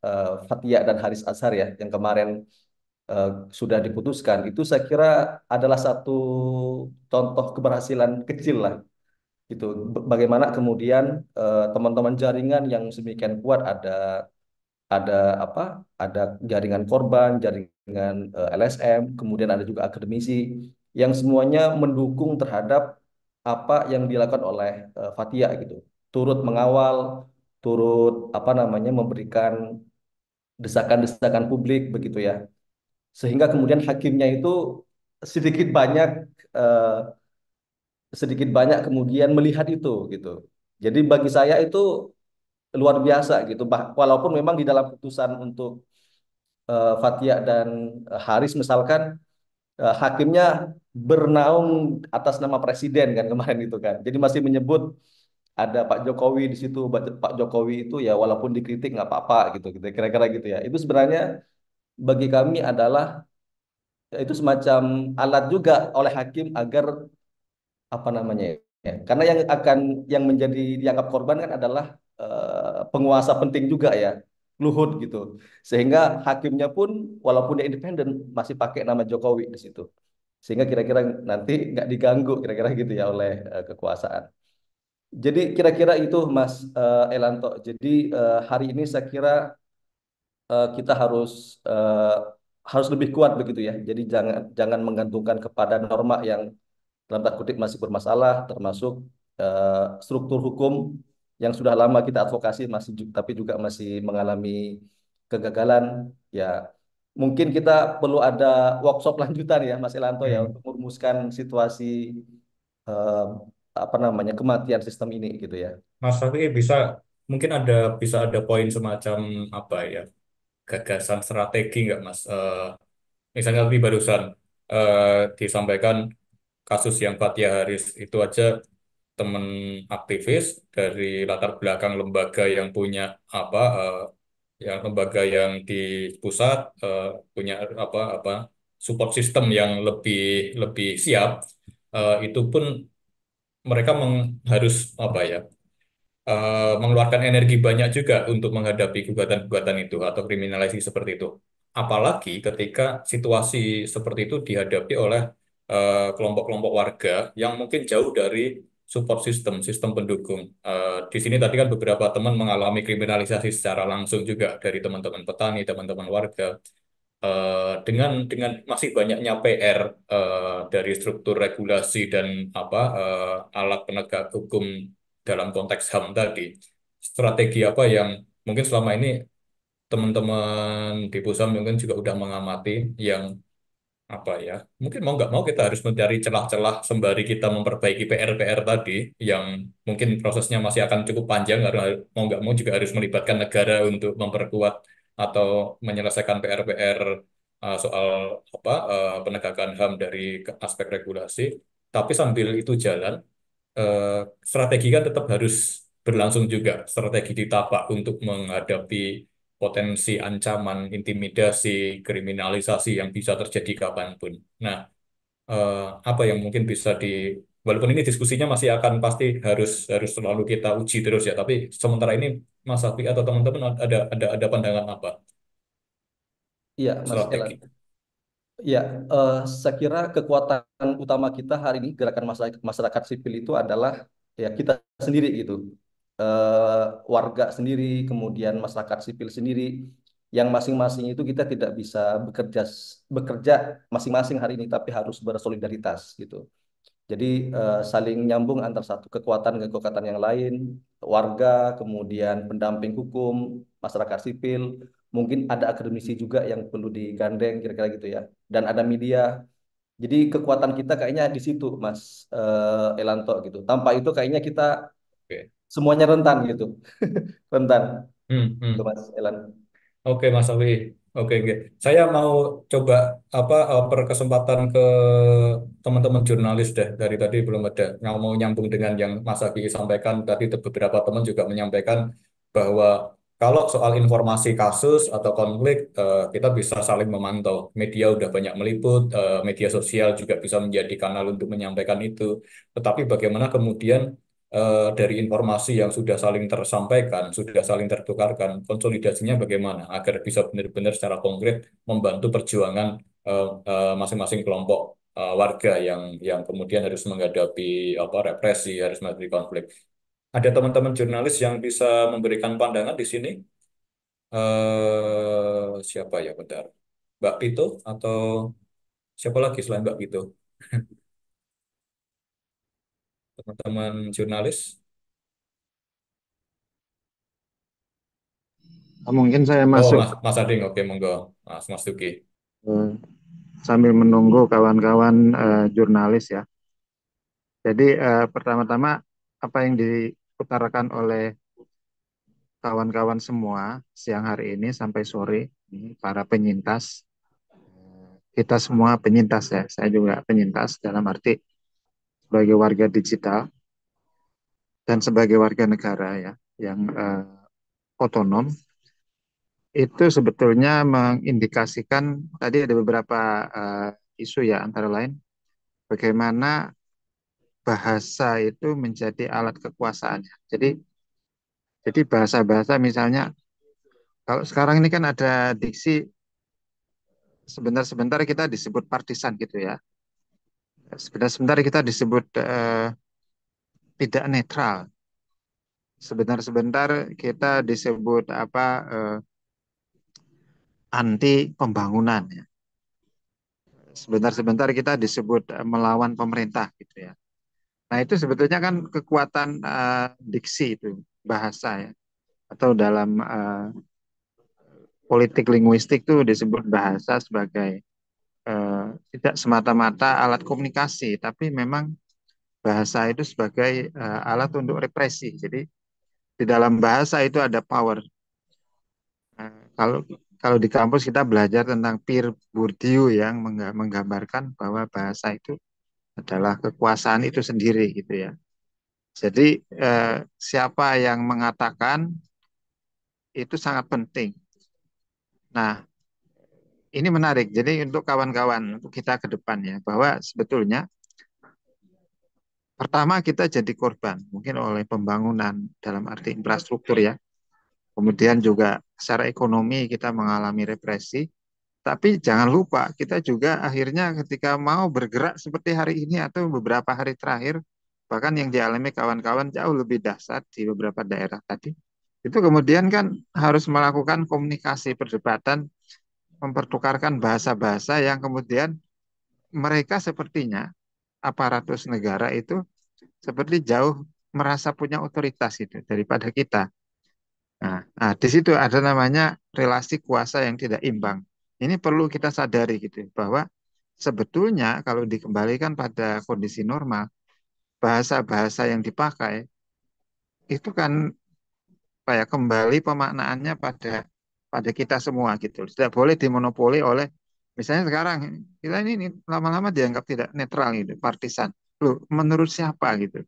eh, Fatia dan Haris Azhar ya yang kemarin Eh, sudah diputuskan itu saya kira adalah satu contoh keberhasilan kecil lah gitu bagaimana kemudian eh, teman-teman uh, jaringan yang semikian kuat ada ada apa ada jaringan korban jaringan uh, eh, LSM kemudian ada juga akademisi yang semuanya mendukung terhadap apa yang dilakukan oleh uh, Fatia gitu turut mengawal turut apa namanya memberikan desakan-desakan publik begitu ya sehingga kemudian hakimnya itu sedikit banyak eh, sedikit banyak kemudian melihat itu gitu. Jadi bagi saya itu luar biasa gitu. Bah, walaupun memang di dalam putusan untuk eh, Fatia dan eh, Haris misalkan hakimnya bernaung atas nama presiden kan kemarin itu kan. Jadi masih menyebut ada Pak Jokowi di situ. Pak Jokowi itu ya walaupun dikritik nggak apa-apa gitu. Kira-kira gitu ya. Itu sebenarnya bagi kami adalah ya, itu semacam alat juga oleh hakim agar apa namanya ya. Karena yang akan yang menjadi dianggap korban kan adalah uh, penguasa penting juga ya, luhut gitu. Sehingga hakimnya pun walaupun dia independen masih pakai nama Jokowi di situ. Sehingga kira-kira nanti nggak diganggu kira-kira gitu ya oleh uh, kekuasaan. Jadi kira-kira itu Mas uh, Elanto. Jadi uh, hari ini saya kira uh, kita harus uh, harus lebih kuat begitu ya. Jadi jangan jangan menggantungkan kepada norma yang dalam tanda kutip masih bermasalah, termasuk uh, struktur hukum yang sudah lama kita advokasi masih tapi juga masih mengalami kegagalan. Ya mungkin kita perlu ada workshop lanjutan ya Mas Elanto ya hmm. untuk merumuskan situasi uh, apa namanya kematian sistem ini gitu ya. Mas Rafi bisa mungkin ada bisa ada poin semacam apa ya gagasan strategi nggak Mas? Uh, misalnya tadi barusan uh, disampaikan kasus yang Fatia Haris itu aja teman aktivis dari latar belakang lembaga yang punya apa uh, yang lembaga yang di pusat uh, punya apa apa support system yang lebih lebih siap uh, itu pun mereka meng, harus apa ya Eh, mengeluarkan energi banyak juga untuk menghadapi gugatan-gugatan itu atau kriminalisasi seperti itu. Apalagi ketika situasi seperti itu dihadapi oleh eh, kelompok-kelompok uh, warga yang mungkin jauh dari support system, sistem pendukung. Uh, di sini tadi kan beberapa teman mengalami kriminalisasi secara langsung juga dari teman-teman petani, teman-teman warga. Uh, dengan dengan masih banyaknya PR uh, dari struktur regulasi dan apa uh, alat penegak hukum dalam konteks HAM tadi, strategi apa yang mungkin selama ini teman-teman di pusat mungkin juga sudah mengamati yang apa ya mungkin mau nggak mau kita harus mencari celah-celah sembari kita memperbaiki PR-PR tadi yang mungkin prosesnya masih akan cukup panjang karena mau nggak mau juga harus melibatkan negara untuk memperkuat atau menyelesaikan PR-PR uh, eh, soal apa uh, penegakan HAM dari aspek regulasi tapi sambil itu jalan eh, strategi kan tetap harus berlangsung juga strategi ditapak untuk menghadapi potensi ancaman intimidasi kriminalisasi yang bisa terjadi kapanpun. Nah, eh, apa yang mungkin bisa di walaupun ini diskusinya masih akan pasti harus harus selalu kita uji terus ya, tapi sementara ini Mas Sapi atau teman-teman ada ada ada pandangan apa? Iya, Mas strategi. Elan. Ya, uh, saya kira kekuatan utama kita hari ini gerakan masyarakat, masyarakat sipil itu adalah ya kita sendiri gitu, uh, warga sendiri, kemudian masyarakat sipil sendiri, yang masing-masing itu kita tidak bisa bekerja bekerja masing-masing hari ini, tapi harus bersolidaritas gitu. Jadi uh, saling nyambung antar satu kekuatan dengan kekuatan yang lain, warga, kemudian pendamping hukum, masyarakat sipil, mungkin ada akademisi juga yang perlu digandeng kira-kira gitu ya dan ada media jadi kekuatan kita kayaknya di situ Mas uh, Elanto gitu tanpa itu kayaknya kita okay. semuanya rentan gitu rentan hmm, hmm. Itu, Mas Elan oke okay, Mas Awi oke okay, okay. saya mau coba apa eh, perkesempatan ke teman-teman jurnalis deh dari tadi belum ada nggak mau nyambung dengan yang Mas Awi sampaikan tadi beberapa teman juga menyampaikan bahwa kalau soal informasi kasus atau konflik, eh, kita bisa saling memantau. Media udah banyak meliput, eh, media sosial juga bisa menjadi kanal untuk menyampaikan itu. Tetapi bagaimana kemudian eh, dari informasi yang sudah saling tersampaikan, sudah saling tertukarkan, konsolidasinya bagaimana agar bisa benar-benar secara konkret membantu perjuangan masing-masing kelompok warga yang yang kemudian harus menghadapi apa represi, harus menghadapi konflik ada teman-teman jurnalis yang bisa memberikan pandangan di sini? Uh, siapa ya bentar? Mbak Pito atau siapa lagi selain Mbak Pito? Teman-teman jurnalis? Ah, mungkin saya oh, masuk Mas, Mas Ading, oke, monggo. Mas, Mas Duki. Eh, sambil menunggu kawan-kawan uh, jurnalis ya. Jadi uh, pertama-tama apa yang diutarakan oleh kawan-kawan semua siang hari ini sampai sore hmm. para penyintas kita semua penyintas ya saya juga penyintas dalam arti sebagai warga digital dan sebagai warga negara ya yang eh, otonom itu sebetulnya mengindikasikan tadi ada beberapa eh, isu ya antara lain bagaimana bahasa itu menjadi alat kekuasaannya. Jadi jadi bahasa-bahasa misalnya kalau sekarang ini kan ada diksi sebentar-sebentar kita disebut partisan gitu ya. Sebentar-sebentar kita disebut eh, tidak netral. Sebentar-sebentar kita disebut apa eh, anti pembangunan ya. Sebentar-sebentar kita disebut melawan pemerintah gitu ya. Nah itu sebetulnya kan kekuatan uh, diksi itu bahasa ya atau dalam uh, politik linguistik itu disebut bahasa sebagai uh, tidak semata-mata alat komunikasi tapi memang bahasa itu sebagai uh, alat untuk represi. Jadi di dalam bahasa itu ada power. Uh, kalau kalau di kampus kita belajar tentang Pierre Bourdieu yang menggambarkan bahwa bahasa itu adalah kekuasaan itu sendiri gitu ya. Jadi eh, siapa yang mengatakan itu sangat penting. Nah, ini menarik. Jadi untuk kawan-kawan, untuk kita ke depan ya bahwa sebetulnya pertama kita jadi korban, mungkin oleh pembangunan dalam arti infrastruktur ya. Kemudian juga secara ekonomi kita mengalami represi. Tapi jangan lupa, kita juga akhirnya ketika mau bergerak seperti hari ini atau beberapa hari terakhir, bahkan yang dialami kawan-kawan jauh lebih dahsyat di beberapa daerah tadi, itu kemudian kan harus melakukan komunikasi perdebatan, mempertukarkan bahasa-bahasa yang kemudian mereka sepertinya aparatus negara itu seperti jauh merasa punya otoritas itu daripada kita. Nah, nah di situ ada namanya relasi kuasa yang tidak imbang ini perlu kita sadari gitu ya, bahwa sebetulnya kalau dikembalikan pada kondisi normal, bahasa-bahasa yang dipakai itu kan kayak kembali pemaknaannya pada pada kita semua gitu. Tidak boleh dimonopoli oleh misalnya sekarang kita ini lama-lama dianggap tidak netral gitu, partisan. Loh, menurut siapa gitu?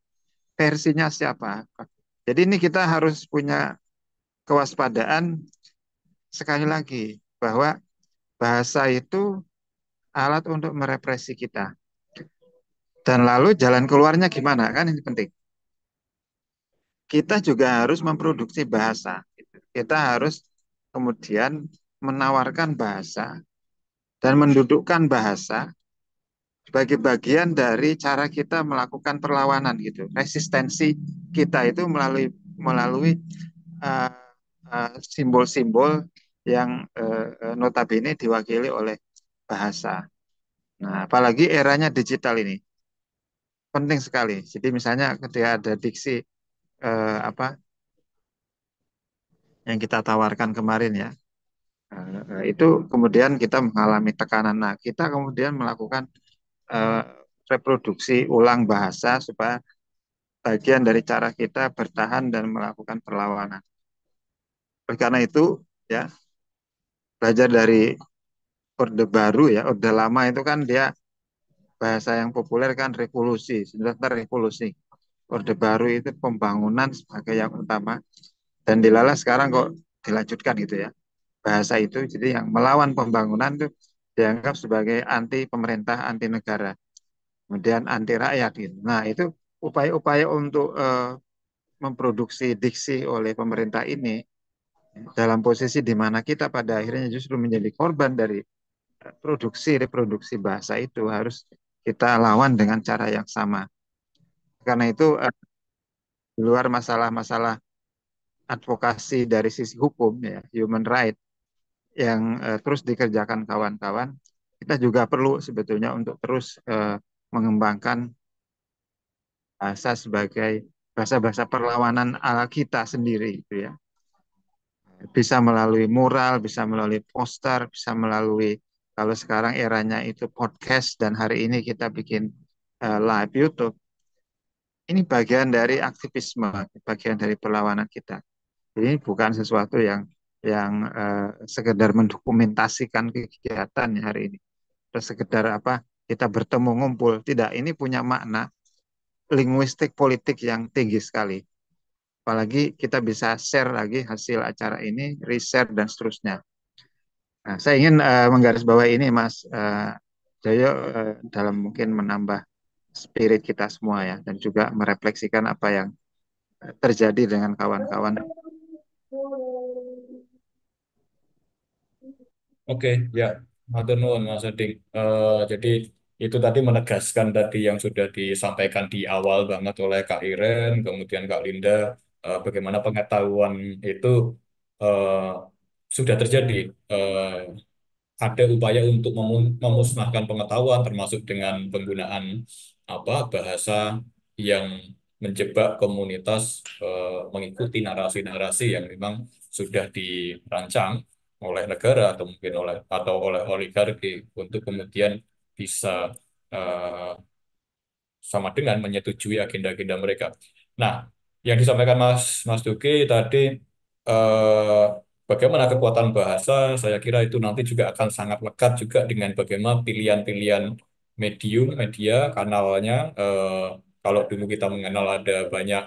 Versinya siapa? Jadi ini kita harus punya kewaspadaan sekali lagi bahwa bahasa itu alat untuk merepresi kita. Dan lalu jalan keluarnya gimana? Kan ini penting. Kita juga harus memproduksi bahasa. Kita harus kemudian menawarkan bahasa dan mendudukkan bahasa sebagai bagian dari cara kita melakukan perlawanan gitu. Resistensi kita itu melalui melalui eh, eh, simbol-simbol uh, uh, yang eh, eh, notabene diwakili oleh bahasa. Nah, apalagi eranya digital ini penting sekali. Jadi misalnya ketika ada diksi eh, apa yang kita tawarkan kemarin ya, eh, itu kemudian kita mengalami tekanan. Nah, kita kemudian melakukan eh, reproduksi ulang bahasa supaya bagian dari cara kita bertahan dan melakukan perlawanan. Oleh karena itu, ya belajar dari Orde Baru ya, Orde Lama itu kan dia bahasa yang populer kan revolusi, sebenarnya revolusi. Orde Baru itu pembangunan sebagai yang utama dan dilala sekarang kok dilanjutkan gitu ya. Bahasa itu jadi yang melawan pembangunan itu dianggap sebagai anti pemerintah, anti negara. Kemudian anti rakyat gitu. Nah, itu upaya-upaya untuk uh, memproduksi diksi oleh pemerintah ini dalam posisi di mana kita pada akhirnya justru menjadi korban dari produksi reproduksi bahasa itu harus kita lawan dengan cara yang sama. Karena itu eh, di luar masalah-masalah advokasi dari sisi hukum ya human right yang uh, terus dikerjakan kawan-kawan kita juga perlu sebetulnya untuk terus uh, mengembangkan bahasa sebagai bahasa-bahasa perlawanan ala kita sendiri itu ya bisa melalui mural, bisa melalui poster, bisa melalui kalau sekarang eranya itu podcast dan hari ini kita bikin uh, live YouTube. Ini bagian dari aktivisme, bagian dari perlawanan kita. ini bukan sesuatu yang yang uh, sekedar mendokumentasikan kegiatan ya hari ini. Terus sekedar apa kita bertemu ngumpul, tidak ini punya makna linguistik politik yang tinggi sekali apalagi kita bisa share lagi hasil acara ini, riset dan seterusnya. Nah, saya ingin uh, menggarisbawahi ini, Mas uh, uh, dalam mungkin menambah spirit kita semua ya, dan juga merefleksikan apa yang terjadi dengan kawan-kawan. Oke, ya, Maturnuun Mas Uh, jadi itu tadi menegaskan tadi yang sudah disampaikan di awal banget oleh Kak Iren, kemudian Kak Linda, uh, bagaimana pengetahuan itu uh, sudah terjadi uh, ada upaya untuk memusnahkan pengetahuan termasuk dengan penggunaan apa bahasa yang menjebak komunitas uh, mengikuti narasi-narasi yang memang sudah dirancang oleh negara atau mungkin oleh atau oleh oligarki untuk kemudian bisa uh, sama dengan menyetujui agenda-agenda mereka. Nah, yang disampaikan Mas Mas Duki tadi eh, bagaimana kekuatan bahasa saya kira itu nanti juga akan sangat lekat juga dengan bagaimana pilihan-pilihan medium media kanalnya eh, kalau dulu kita mengenal ada banyak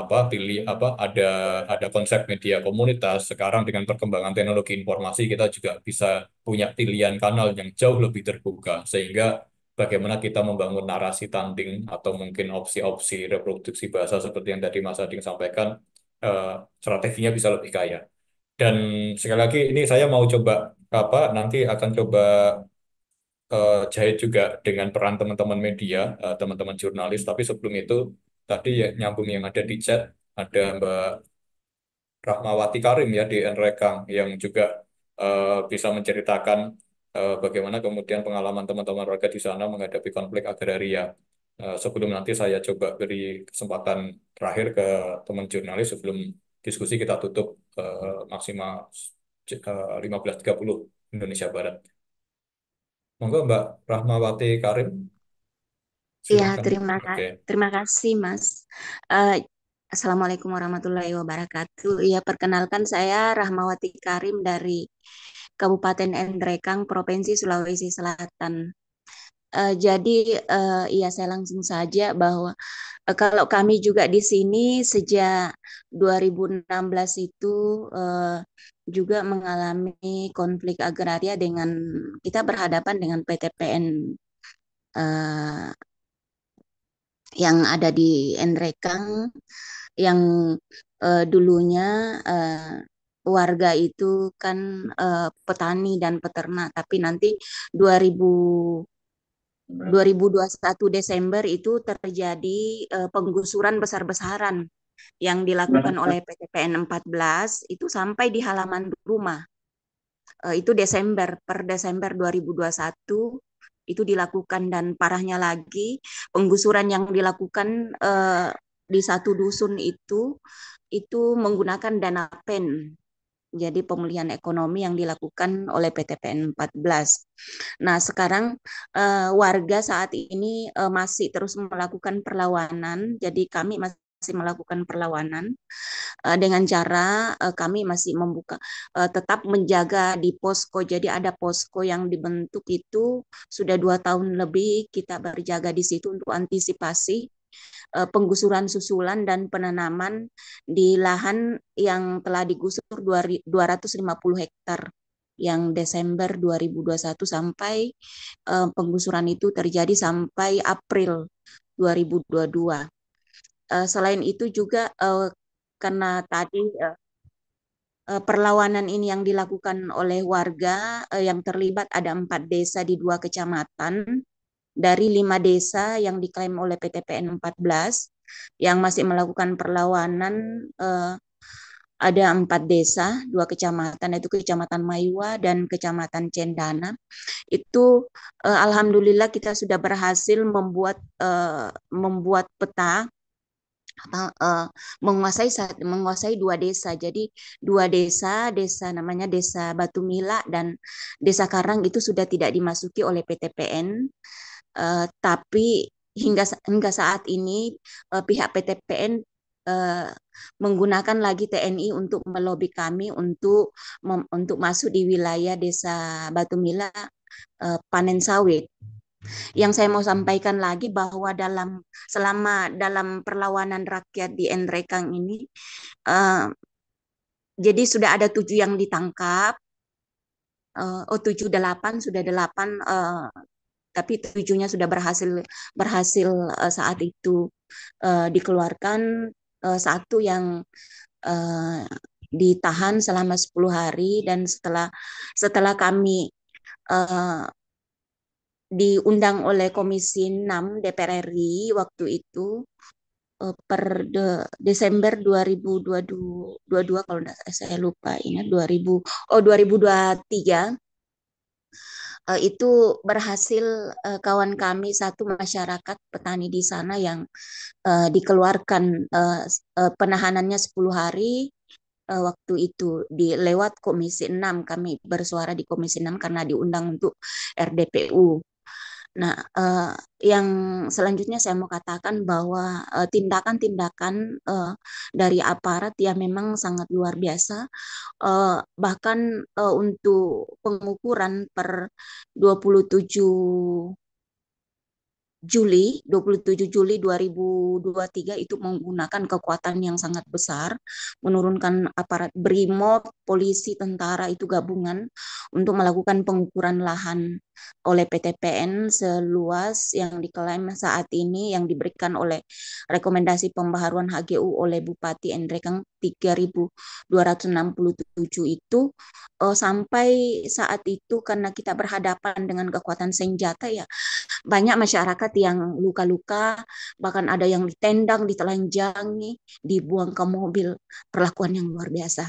apa pilih apa ada ada konsep media komunitas sekarang dengan perkembangan teknologi informasi kita juga bisa punya pilihan kanal yang jauh lebih terbuka sehingga bagaimana kita membangun narasi tanding atau mungkin opsi-opsi reproduksi bahasa seperti yang tadi Mas Ading sampaikan, uh, strateginya bisa lebih kaya. Dan sekali lagi ini saya mau coba apa nanti akan coba uh, jahit juga dengan peran teman-teman media, teman eh, teman-teman jurnalis. Tapi sebelum itu tadi ya nyambung yang ada di chat ada Mbak Rahmawati Karim ya di Enrekang yang juga uh, bisa menceritakan uh, bagaimana kemudian pengalaman teman-teman warga di sana menghadapi konflik agraria. Uh, sebelum nanti saya coba beri kesempatan terakhir ke teman jurnalis sebelum diskusi kita tutup uh, maksimal uh, 15.30 Indonesia Barat. Monggo Mbak Rahmawati Karim. Iya terima kasih. Okay. Terima kasih, Mas. Uh, Assalamualaikum warahmatullahi wabarakatuh. Ya, perkenalkan saya Rahmawati Karim dari Kabupaten Endrekang, Provinsi Sulawesi Selatan. Uh, jadi uh, ya saya langsung saja bahwa uh, kalau kami juga di sini sejak 2016 itu uh, juga mengalami konflik agraria dengan kita berhadapan dengan PTPN uh, yang ada di Endrekang yang uh, dulunya uh, warga itu kan uh, petani dan peternak, tapi nanti 2000 2021 Desember itu terjadi uh, penggusuran besar-besaran yang dilakukan oleh PTPN 14 itu sampai di halaman rumah. Uh, itu Desember per Desember 2021 itu dilakukan dan parahnya lagi penggusuran yang dilakukan uh, di satu dusun itu itu menggunakan dana pen jadi pemulihan ekonomi yang dilakukan oleh PTPN 14. Nah, sekarang uh, warga saat ini uh, masih terus melakukan perlawanan, jadi kami masih masih melakukan perlawanan eh, dengan cara kami masih membuka tetap menjaga di posko jadi ada posko yang dibentuk itu sudah dua tahun lebih kita berjaga di situ untuk antisipasi Eh, penggusuran susulan dan penanaman di lahan yang telah digusur 250 hektar yang Desember 2021 sampai eh, penggusuran itu terjadi sampai April 2022. Eh, selain itu juga karena tadi perlawanan ini yang dilakukan oleh warga yang terlibat ada empat desa di dua kecamatan dari lima desa yang diklaim oleh PTPN 14 yang masih melakukan perlawanan eh, ada empat desa, dua kecamatan yaitu kecamatan Maiwa dan kecamatan Cendana. Itu eh, alhamdulillah kita sudah berhasil membuat eh, membuat peta apa, uh, eh, menguasai menguasai dua desa. Jadi dua desa, desa namanya Desa Batu Mila dan Desa Karang itu sudah tidak dimasuki oleh PTPN Uh, tapi hingga hingga saat ini uh, pihak PTPN uh, eh, menggunakan lagi TNI untuk melobi kami untuk mem, untuk masuk di wilayah Desa Batu Mila uh, panen sawit. Yang saya mau sampaikan lagi bahwa dalam selama dalam perlawanan rakyat di Endrekang ini, uh, jadi sudah ada tujuh yang ditangkap, uh, oh tujuh delapan sudah delapan uh, tapi tujuhnya sudah berhasil berhasil uh, saat itu uh, dikeluarkan uh, satu yang uh, ditahan selama 10 hari dan setelah setelah kami uh, diundang oleh Komisi 6 DPR RI waktu itu uh, per de Desember 2022 22 kalau enggak saya lupa ini 2000 oh 2023 uh, itu berhasil uh, kawan kami satu masyarakat petani di sana yang uh, dikeluarkan uh, uh, penahanannya 10 hari uh, waktu itu di lewat komisi 6 kami bersuara di komisi 6 karena diundang untuk RDPU Nah, eh, yang selanjutnya saya mau katakan bahwa, tindakan eh, tindakan-tindakan, eh, dari aparat ya memang sangat luar biasa, Eh, bahkan, eh, untuk pengukuran per 27 Juli, 27 Juli 2023 itu menggunakan kekuatan yang sangat besar, menurunkan aparat BRIMOB, polisi, tentara itu gabungan untuk melakukan pengukuran lahan oleh PTPN seluas yang diklaim saat ini yang diberikan oleh rekomendasi pembaharuan HGU oleh Bupati Endrekang 3267 itu uh, sampai saat itu karena kita berhadapan dengan kekuatan senjata ya banyak masyarakat yang luka-luka bahkan ada yang ditendang, ditelanjangi, dibuang ke mobil perlakuan yang luar biasa.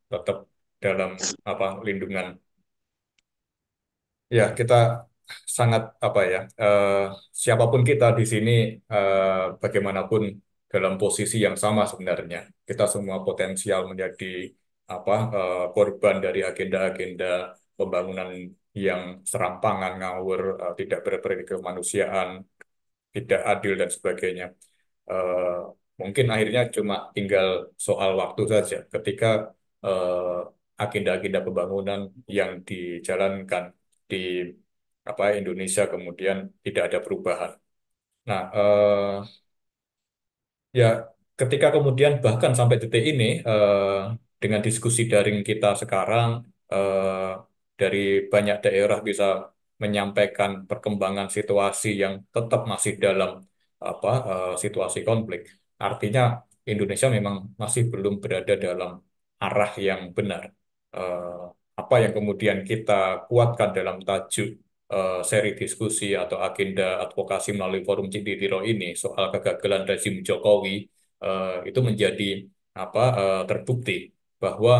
tetap dalam apa lindungan. Ya, kita sangat apa ya, uh, siapapun kita di sini, uh, bagaimanapun dalam posisi yang sama sebenarnya. Kita semua potensial menjadi apa uh, korban dari agenda-agenda pembangunan yang serampangan, ngawur, uh, tidak berperi kemanusiaan, tidak adil dan sebagainya. uh, mungkin akhirnya cuma tinggal soal waktu saja. Ketika Eh, agenda-agenda uh, pembangunan yang dijalankan di apa Indonesia kemudian tidak ada perubahan. Nah, uh, ya ketika kemudian bahkan sampai detik ini uh, dengan diskusi daring kita sekarang uh, dari banyak daerah bisa menyampaikan perkembangan situasi yang tetap masih dalam apa uh, situasi konflik. Artinya Indonesia memang masih belum berada dalam arah yang benar. Eh, apa yang kemudian kita kuatkan dalam tajuk eh, seri diskusi atau agenda advokasi melalui forum Cintitiro ini soal kegagalan rezim Jokowi eh, itu menjadi apa terbukti bahwa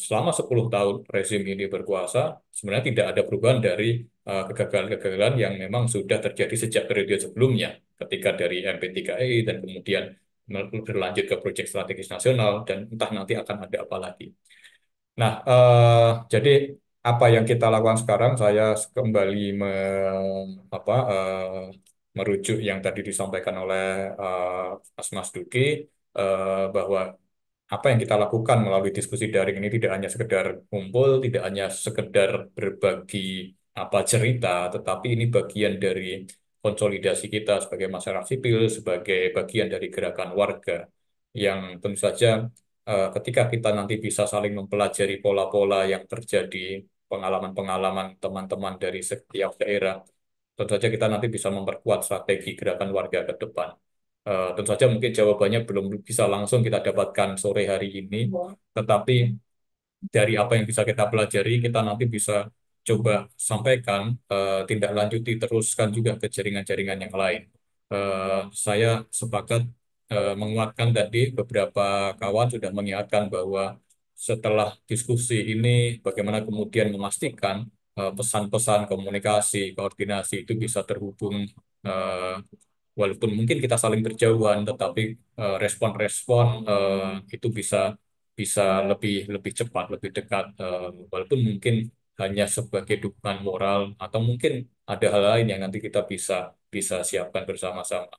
selama 10 tahun rezim ini berkuasa sebenarnya tidak ada perubahan dari kegagalan-kegagalan yang memang sudah terjadi sejak periode sebelumnya ketika dari MP3I e dan kemudian berlanjut ke proyek strategis nasional, dan entah nanti akan ada apa lagi. Nah, eh, jadi apa yang kita lakukan sekarang, saya kembali me, apa, eh, merujuk yang tadi disampaikan oleh eh, Mas Mas Duki, eh, bahwa apa yang kita lakukan melalui diskusi daring ini tidak hanya sekedar kumpul, tidak hanya sekedar berbagi apa cerita, tetapi ini bagian dari konsolidasi kita sebagai masyarakat sipil, sebagai bagian dari gerakan warga yang tentu saja eh, ketika kita nanti bisa saling mempelajari pola-pola yang terjadi, pengalaman-pengalaman teman-teman dari setiap daerah, tentu saja kita nanti bisa memperkuat strategi gerakan warga ke depan. Eh, tentu saja mungkin jawabannya belum bisa langsung kita dapatkan sore hari ini, iya. tetapi dari apa yang bisa kita pelajari, kita nanti bisa coba sampaikan, uh, eh, tindak lanjuti teruskan juga ke jaringan-jaringan yang lain. Uh, saya sepakat uh, menguatkan tadi beberapa kawan sudah mengingatkan bahwa setelah diskusi ini bagaimana kemudian memastikan pesan-pesan uh, komunikasi, koordinasi itu bisa terhubung uh, walaupun mungkin kita saling berjauhan tetapi respon-respon uh, uh, itu bisa bisa lebih lebih cepat, lebih dekat uh, walaupun mungkin hanya sebagai dukungan moral atau mungkin ada hal lain yang nanti kita bisa bisa siapkan bersama-sama.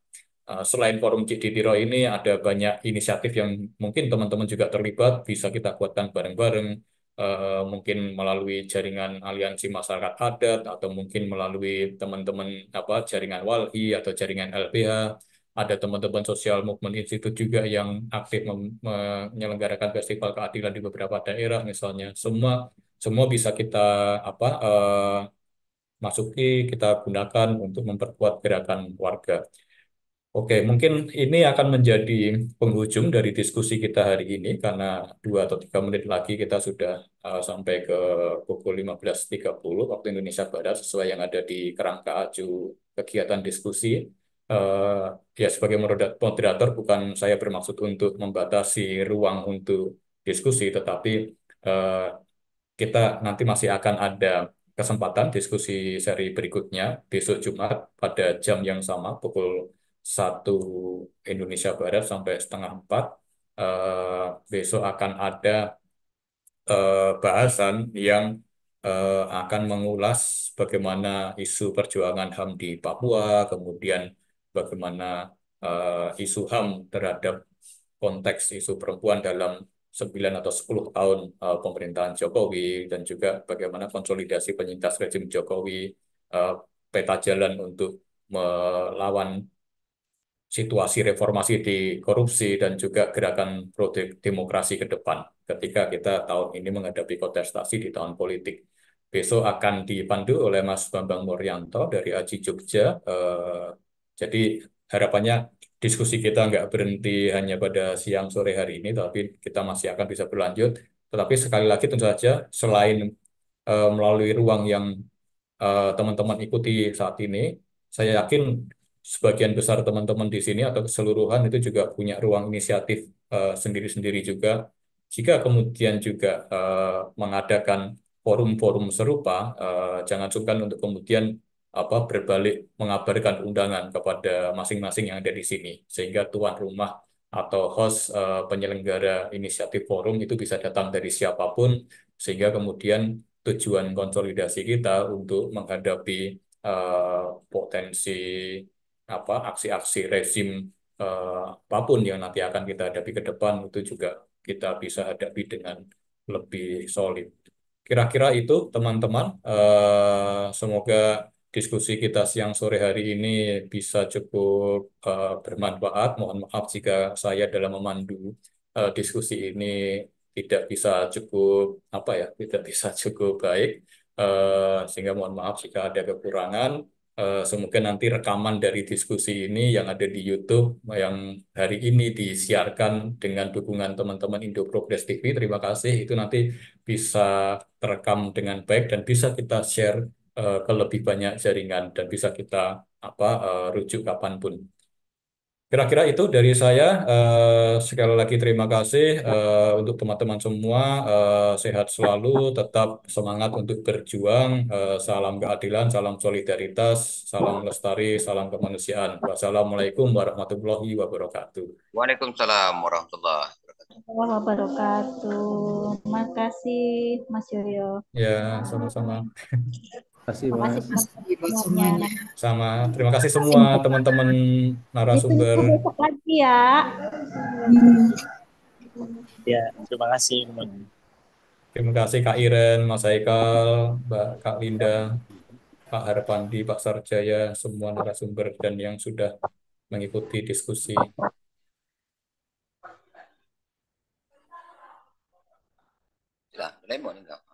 Eh, selain forum tiro ini ada banyak inisiatif yang mungkin teman-teman juga terlibat bisa kita kuatkan bareng-bareng eh, mungkin melalui jaringan aliansi masyarakat adat atau mungkin melalui teman-teman apa jaringan walhi atau jaringan LBH ada teman-teman sosial Movement Institute juga yang aktif menyelenggarakan festival keadilan di beberapa daerah misalnya semua semua bisa kita apa uh, masuki kita gunakan untuk memperkuat gerakan warga. Oke, mungkin ini akan menjadi penghujung dari diskusi kita hari ini karena dua atau tiga menit lagi kita sudah uh, sampai ke pukul 15.30 waktu Indonesia Barat sesuai yang ada di kerangka acu kegiatan diskusi. Uh, ya sebagai moderator bukan saya bermaksud untuk membatasi ruang untuk diskusi, tetapi uh, kita nanti masih akan ada kesempatan diskusi seri berikutnya besok Jumat pada jam yang sama pukul satu Indonesia Barat sampai setengah empat uh, besok akan ada uh, bahasan yang uh, akan mengulas bagaimana isu perjuangan HAM di Papua kemudian bagaimana uh, isu HAM terhadap konteks isu perempuan dalam 9 atau 10 tahun uh, pemerintahan Jokowi dan juga bagaimana konsolidasi penyintas rezim Jokowi uh, peta jalan untuk melawan situasi reformasi di korupsi dan juga gerakan pro demokrasi ke depan ketika kita tahun ini menghadapi kontestasi di tahun politik. Besok akan dipandu oleh Mas Bambang Moryanto dari Aji Jogja. Uh, jadi harapannya diskusi kita nggak berhenti hanya pada siang sore hari ini, tapi kita masih akan bisa berlanjut. Tetapi sekali lagi tentu saja selain uh, melalui ruang yang eh, teman-teman uh, ikuti saat ini, saya yakin sebagian besar teman-teman di sini atau keseluruhan itu juga punya ruang inisiatif eh, sendiri-sendiri uh, juga. Jika kemudian juga uh, mengadakan forum-forum serupa, uh, jangan sungkan untuk kemudian apa berbalik mengabarkan undangan kepada masing-masing yang ada di sini sehingga tuan rumah atau host uh, penyelenggara inisiatif forum itu bisa datang dari siapapun sehingga kemudian tujuan konsolidasi kita untuk menghadapi uh, potensi apa aksi-aksi rezim uh, apapun yang nanti akan kita hadapi ke depan itu juga kita bisa hadapi dengan lebih solid. Kira-kira itu teman-teman uh, semoga diskusi kita siang sore hari ini bisa cukup uh, bermanfaat. Mohon maaf jika saya dalam memandu uh, diskusi ini tidak bisa cukup apa ya, tidak bisa cukup baik. Uh, sehingga mohon maaf jika ada kekurangan. Uh, semoga nanti rekaman dari diskusi ini yang ada di YouTube yang hari ini disiarkan dengan dukungan teman-teman Indo Progress TV. Terima kasih. Itu nanti bisa terekam dengan baik dan bisa kita share uh, ke lebih banyak jaringan dan bisa kita apa uh, rujuk kapanpun. Kira-kira itu dari saya. Uh, sekali lagi terima kasih uh, untuk teman-teman semua. Uh, sehat selalu, tetap semangat untuk berjuang. Uh, salam keadilan, salam solidaritas, salam lestari, salam kemanusiaan. Wassalamualaikum warahmatullahi wabarakatuh. Waalaikumsalam warahmatullahi wabarakatuh warahmatullahi wabarakatuh. Makasih Mas Yoyo. Ya, sama-sama kasih Mas. Terima kasih iya, semuanya. Sama. Terima kasih semua teman-teman narasumber. Besok lagi ya. Ya, terima kasih teman. Terima kasih Kak Iren, Mas Haikal, Mbak Kak Linda, Pak Harpandi, Pak Sarjaya, semua narasumber dan yang sudah mengikuti diskusi. Lah, lemon enggak?